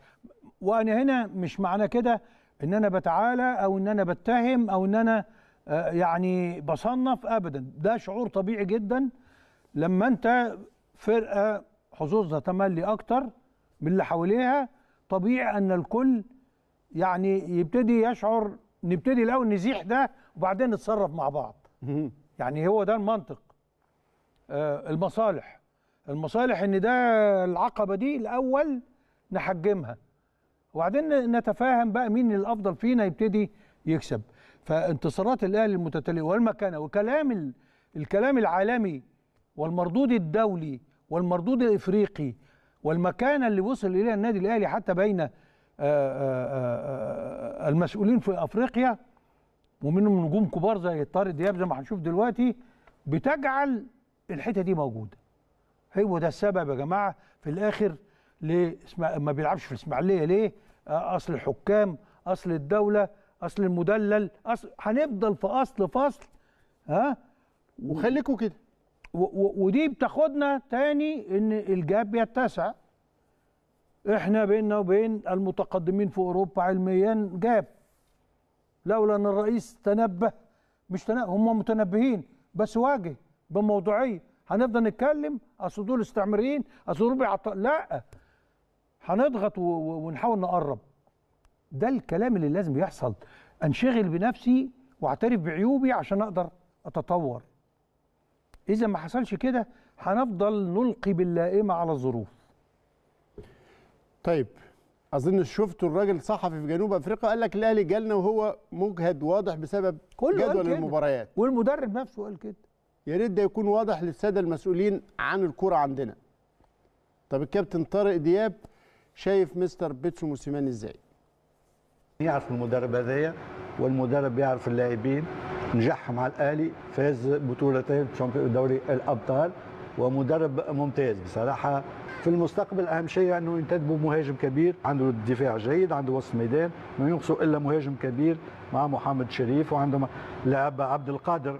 وانا هنا مش معنى كده ان انا بتعالى او ان انا بتهم او ان انا آه، يعني بصنف ابدا ده شعور طبيعي جدا لما انت فرقه حظوظها تملي اكتر من اللي حواليها طبيعي ان الكل يعني يبتدي يشعر نبتدي الاول نزيح ده وبعدين نتصرف مع بعض يعني هو ده المنطق آه المصالح المصالح ان ده العقبه دي الاول نحجمها وبعدين نتفاهم بقى مين الافضل فينا يبتدي يكسب فانتصارات الاهلي المتتاليه والمكانه وكلام الكلام العالمي والمردود الدولي والمردود الافريقي والمكانه اللي وصل اليها النادي الاهلي حتى بين آآ آه، آآ آه، آه، المسؤولين في افريقيا ومنهم نجوم كبار زي طارق دياب زي ما هنشوف دلوقتي بتجعل الحته دي موجوده هو أيوة، ده السبب يا جماعه في الاخر ليه ما بيلعبش في الاسماعيليه ليه آه، اصل الحكام اصل الدوله اصل المدلل اصل هنفضل في اصل فصل ها وخليكوا كده ودي بتاخدنا تاني ان الجاب بيتسع احنا بيننا وبين المتقدمين في اوروبا علميا جاب لولا ان الرئيس تنبه مش تنبه هم متنبهين بس واجه بموضوعيه هنفضل نتكلم اصل دول استعماريين اصل بيعط لا هنضغط ونحاول نقرب ده الكلام اللي لازم يحصل انشغل بنفسي واعترف بعيوبي عشان اقدر اتطور اذا ما حصلش كده هنفضل نلقي باللائمه على الظروف طيب اظن شفتوا الراجل صحفي في جنوب افريقيا قال لك الاهلي جالنا وهو مجهد واضح بسبب كله جدول المباريات والمدرب نفسه قال كده يا ريت ده يكون واضح للساده المسؤولين عن الكوره عندنا طب الكابتن طارق دياب شايف مستر بيتسو موسيماني ازاي يعرف المدرب هذايا والمدرب يعرف اللاعبين نجحهم مع الاهلي فاز بطولتين دوري الابطال ومدرب ممتاز بصراحه في المستقبل اهم شيء انه ينتدبوا مهاجم كبير عنده دفاع جيد عنده وسط ميدان ما ينقصوا الا مهاجم كبير مع محمد شريف وعندهم لاعب عبد القادر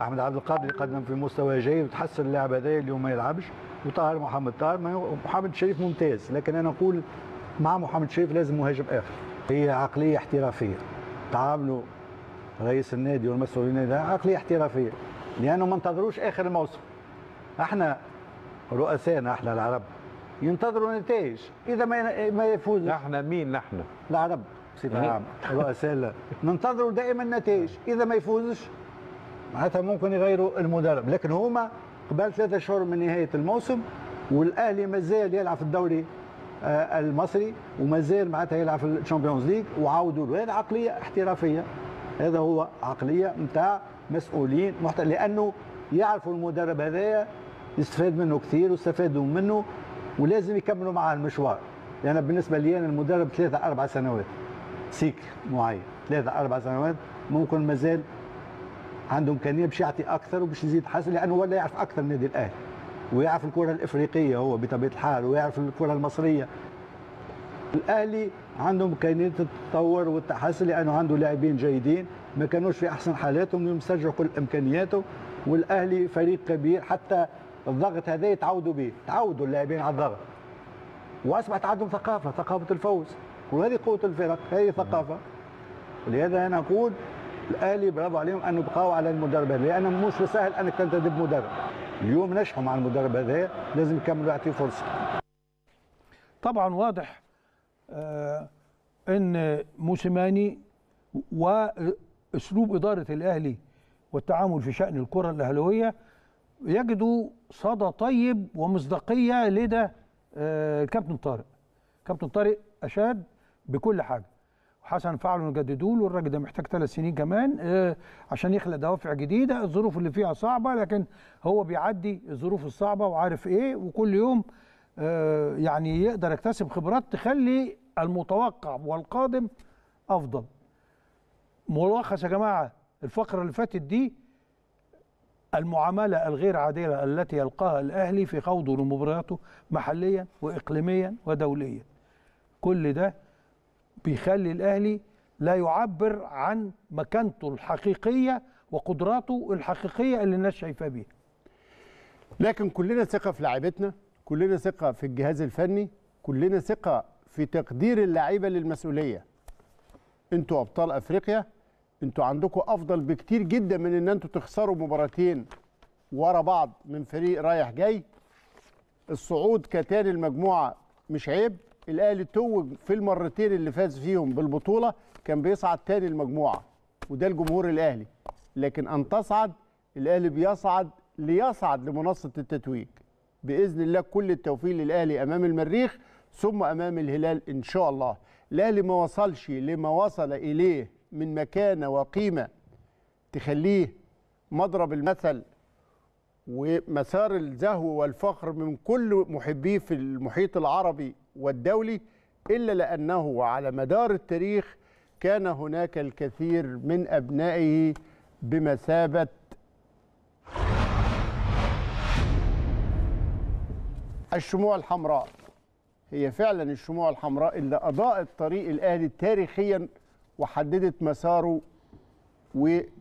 احمد عبد القادر يقدم في مستوى جيد وتحسن اللاعب هذا اليوم ما يلعبش وطاهر محمد طاهر محمد شريف ممتاز لكن انا اقول مع محمد شريف لازم مهاجم اخر هي عقليه احترافيه تعاملوا رئيس النادي والمسؤولين عقليه احترافيه لانه ما انتظروش اخر الموسم احنا رؤسائنا احنا العرب ينتظروا نتائج اذا ما ما يفوز احنا مين نحن العرب بصفه عامه رؤساء ننتظروا دائما النتائج اذا ما يفوزش معناتها ممكن يغيروا المدرب لكن هما قبل ثلاثة شهور من نهايه الموسم والاهلي مازال يلعب في الدوري آه، المصري ومازال معناتها يلعب في الشامبيونز ليج وعاودوا له هذه عقليه احترافيه هذا هو عقليه نتاع مسؤولين محت... لانه يعرفوا المدرب هذايا يستفاد منه كثير واستفادوا منه ولازم يكملوا معاه المشوار لأن يعني بالنسبة لي أنا المدرب ثلاثة أربع سنوات سيكل معين ثلاثة أربع سنوات ممكن مازال عنده إمكانية باش يعطي أكثر وباش يزيد حسن لأنه ولا يعرف أكثر النادي الأهلي ويعرف الكرة الإفريقية هو بطبيعة الحال ويعرف الكرة المصرية الاهلي عنده امكانيه التطور والتحسن لانه عنده لاعبين جيدين ما كانوش في احسن حالاتهم يسترجعوا كل امكانياته والاهلي فريق كبير حتى الضغط هذا يتعودوا به تعودوا اللاعبين على الضغط واصبحت عندهم ثقافه ثقافه الفوز وهذه قوه الفرق هذه ثقافه لهذا انا اقول الاهلي برافو عليهم انه بقاوا على المدرب هذا لان مش سهل انك تنتدب مدرب اليوم نجحوا مع المدرب هذا لازم يكملوا يعطيه فرصه طبعا واضح آه ان موسيماني واسلوب اداره الاهلي والتعامل في شان الكره الاهلويه يجدوا صدى طيب ومصداقيه لدى الكابتن آه، طارق كابتن طارق اشاد بكل حاجه حسن فعلوا جددوا له الراجل ده محتاج ثلاث سنين كمان آه، عشان يخلق دوافع جديده الظروف اللي فيها صعبه لكن هو بيعدي الظروف الصعبه وعارف ايه وكل يوم آه، يعني يقدر يكتسب خبرات تخلي المتوقع والقادم افضل ملخص يا جماعه الفقره اللي فاتت دي المعاملة الغير عادلة التي يلقاها الأهلي في خوضه لمبارياته محليا وإقليميا ودوليا كل ده بيخلي الأهلي لا يعبر عن مكانته الحقيقية وقدراته الحقيقية اللي الناس شايفاه بيها لكن كلنا ثقة في لاعيبتنا كلنا ثقة في الجهاز الفني كلنا ثقة في تقدير اللعيبة للمسؤولية انتوا أبطال أفريقيا انتوا عندكم افضل بكتير جدا من ان انتوا تخسروا مباراتين ورا بعض من فريق رايح جاي الصعود كتاني المجموعه مش عيب الاهلي توج في المرتين اللي فاز فيهم بالبطوله كان بيصعد تاني المجموعه وده الجمهور الاهلي لكن ان تصعد الاهلي بيصعد ليصعد لمنصه التتويج باذن الله كل التوفيق للاهلي امام المريخ ثم امام الهلال ان شاء الله الاهلي ما وصلش لما وصل اليه من مكانة وقيمة تخليه مضرب المثل ومسار الزهو والفخر من كل محبيه في المحيط العربي والدولي إلا لأنه على مدار التاريخ كان هناك الكثير من أبنائه بمثابة الشموع الحمراء هي فعلا الشموع الحمراء اللي أضاءت طريق الأهلي تاريخيا وحددت مساره ومسيرته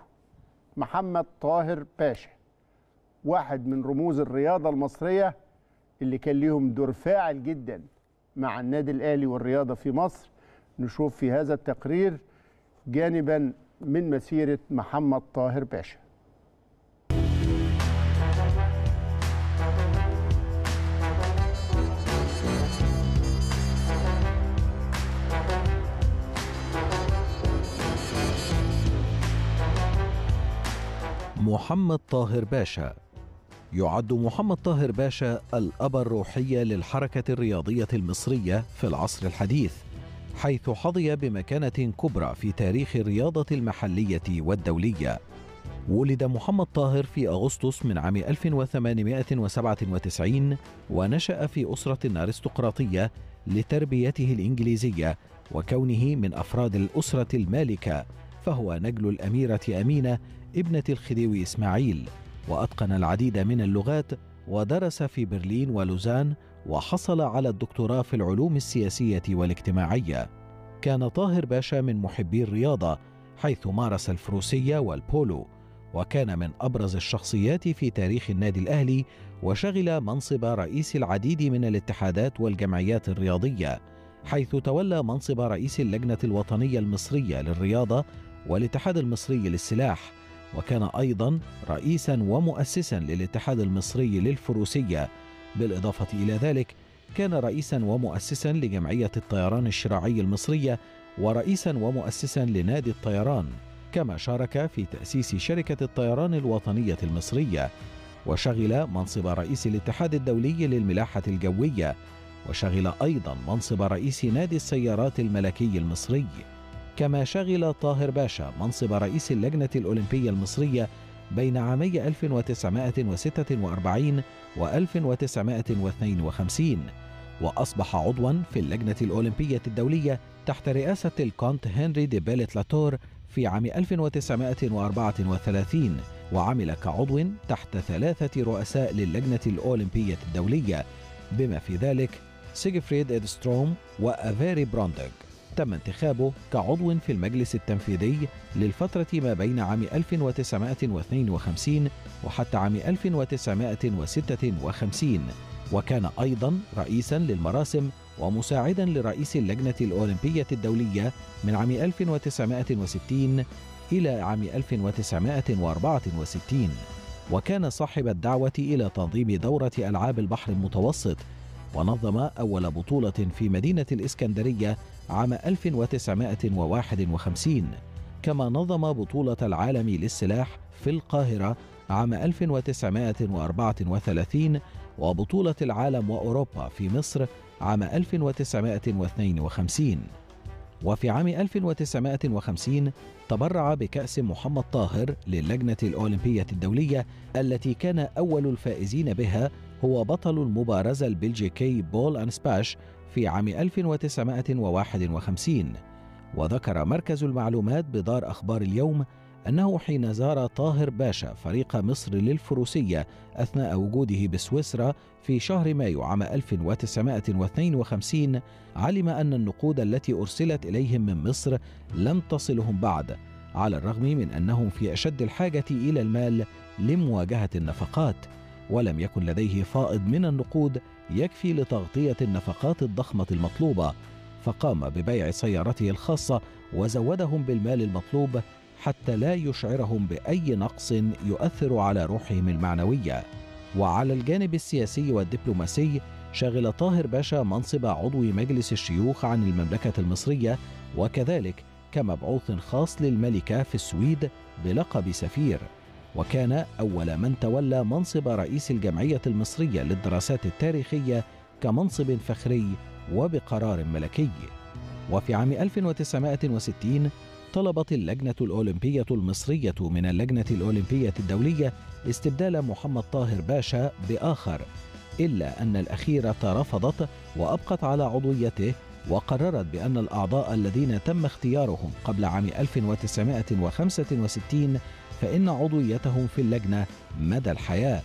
آه، محمد طاهر باشا واحد من رموز الرياضة المصرية اللي كان ليهم دور فاعل جدا مع النادي الأهلي والرياضة في مصر نشوف في هذا التقرير جانبا من مسيرة محمد طاهر باشا محمد طاهر باشا يعد محمد طاهر باشا الأب الروحي للحركة الرياضية المصرية في العصر الحديث حيث حظي بمكانة كبرى في تاريخ الرياضة المحلية والدولية ولد محمد طاهر في أغسطس من عام 1897 ونشأ في أسرة أرستقراطية لتربيته الإنجليزية وكونه من أفراد الأسرة المالكة فهو نجل الأميرة أمينة ابنة الخديوي إسماعيل وأتقن العديد من اللغات ودرس في برلين ولوزان وحصل على الدكتوراه في العلوم السياسية والاجتماعية كان طاهر باشا من محبي الرياضة حيث مارس الفروسية والبولو وكان من أبرز الشخصيات في تاريخ النادي الأهلي وشغل منصب رئيس العديد من الاتحادات والجمعيات الرياضية حيث تولى منصب رئيس اللجنة الوطنية المصرية للرياضة والاتحاد المصري للسلاح وكان أيضا رئيسا ومؤسسا للاتحاد المصري للفروسية بالإضافة إلى ذلك كان رئيسا ومؤسسا لجمعية الطيران الشراعي المصرية ورئيسا ومؤسسا لنادي الطيران كما شارك في تأسيس شركة الطيران الوطنية المصرية وشغل منصب رئيس الاتحاد الدولي للملاحة الجوية وشغل أيضا منصب رئيس نادي السيارات الملكي المصري كما شغل طاهر باشا منصب رئيس اللجنة الأولمبية المصرية بين عامي 1946 و 1952 وأصبح عضوا في اللجنة الأولمبية الدولية تحت رئاسة الكونت هنري دي بيلت لاتور في عام 1934 وعمل كعضو تحت ثلاثة رؤساء للجنة الأولمبية الدولية بما في ذلك سيجفريد إدستروم وأفيري بروندج تم انتخابه كعضو في المجلس التنفيذي للفترة ما بين عام 1952 وحتى عام 1956 وكان أيضا رئيسا للمراسم ومساعدا لرئيس اللجنة الأولمبية الدولية من عام 1960 إلى عام 1964 وكان صاحب الدعوة إلى تنظيم دورة ألعاب البحر المتوسط ونظم أول بطولة في مدينة الإسكندرية عام 1951 كما نظم بطولة العالم للسلاح في القاهرة عام 1934 وبطولة العالم وأوروبا في مصر عام 1952 وفي عام 1950 تبرع بكأس محمد طاهر للجنة الأولمبية الدولية التي كان أول الفائزين بها هو بطل المبارزة البلجيكي بول أنسباش في عام 1951 وذكر مركز المعلومات بدار أخبار اليوم أنه حين زار طاهر باشا فريق مصر للفروسية أثناء وجوده بسويسرا في شهر مايو عام 1952 علم أن النقود التي أرسلت إليهم من مصر لم تصلهم بعد على الرغم من أنهم في أشد الحاجة إلى المال لمواجهة النفقات ولم يكن لديه فائض من النقود يكفي لتغطية النفقات الضخمة المطلوبة فقام ببيع سيارته الخاصة وزودهم بالمال المطلوب حتى لا يشعرهم بأي نقص يؤثر على روحهم المعنوية وعلى الجانب السياسي والدبلوماسي شغل طاهر باشا منصب عضو مجلس الشيوخ عن المملكة المصرية وكذلك كمبعوث خاص للملكة في السويد بلقب سفير وكان أول من تولى منصب رئيس الجمعية المصرية للدراسات التاريخية كمنصب فخري وبقرار ملكي وفي عام 1960 طلبت اللجنة الأولمبية المصرية من اللجنة الأولمبية الدولية استبدال محمد طاهر باشا بآخر إلا أن الأخيرة رفضت وأبقت على عضويته وقررت بأن الأعضاء الذين تم اختيارهم قبل عام 1965 فإن عضويتهم في اللجنة مدى الحياة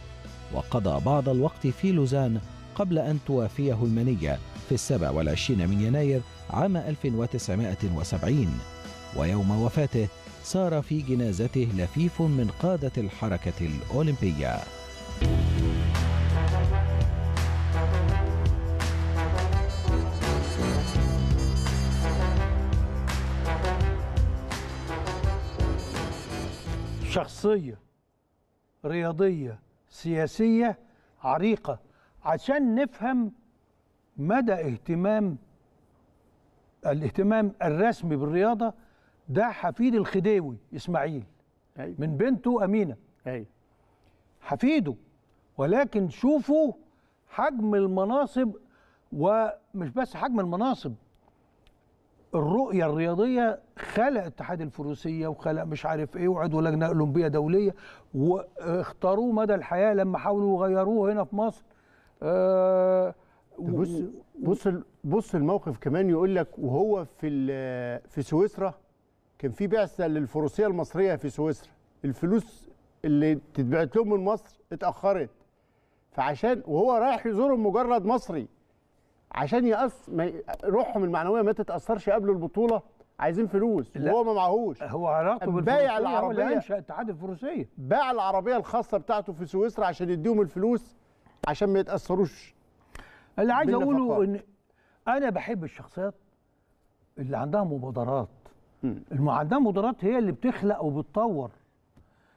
وقضى بعض الوقت في لوزان قبل أن توافيه المنية في السبع والعشرين من يناير عام 1970 ويوم وفاته سار في جنازته لفيف من قادة الحركة الأولمبية شخصية رياضية سياسية عريقة عشان نفهم مدى اهتمام الاهتمام الرسمي بالرياضة ده حفيد الخديوي إسماعيل أيوه. من بنته أمينة أيوه. حفيده ولكن شوفوا حجم المناصب ومش بس حجم المناصب الرؤية الرياضية خلق اتحاد الفروسية وخلق مش عارف ايه وعضو لجنة أولمبية دولية واختاروه مدى الحياة لما حاولوا يغيروه هنا في مصر آه بص بص بص الموقف كمان يقول لك وهو في في سويسرا كان في بعثة للفروسية المصرية في سويسرا الفلوس اللي تتبعت لهم من مصر اتأخرت فعشان وهو رايح يزورهم مجرد مصري عشان يقص ما روحهم المعنويه ما تتاثرش قبل البطوله عايزين فلوس وهو ما معهوش هو علاقته بايع العربيه انشا اتحاد الفروسيه باع العربيه الخاصه بتاعته في سويسرا عشان يديهم الفلوس عشان ما يتاثروش اللي عايز اقوله فقار. ان انا بحب الشخصيات اللي عندها مبادرات اللي عندها مبادرات هي اللي بتخلق وبتطور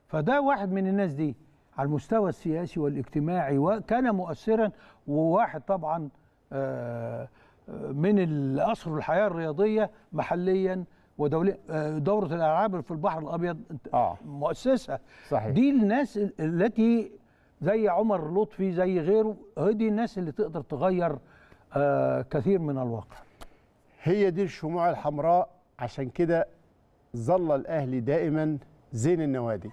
فده واحد من الناس دي على المستوى السياسي والاجتماعي وكان مؤثرا وواحد طبعا آه، من الأسر الحياة الرياضية محليا ودوليا آه، دورة الألعاب في البحر الأبيض آه. مؤسسة صحيح. دي الناس التي زي عمر لطفي زي غيره دي الناس اللي تقدر تغير آه، كثير من الواقع هي دي الشموع الحمراء عشان كده ظل الأهلي دائما زين النوادي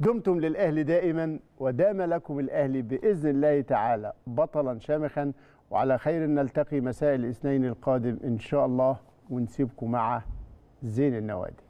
دمتم للأهل دائما ودام لكم الأهل بإذن الله تعالى بطلا شامخا وعلى خير نلتقي مساء الاثنين القادم إن شاء الله ونسيبكم مع زين النوادي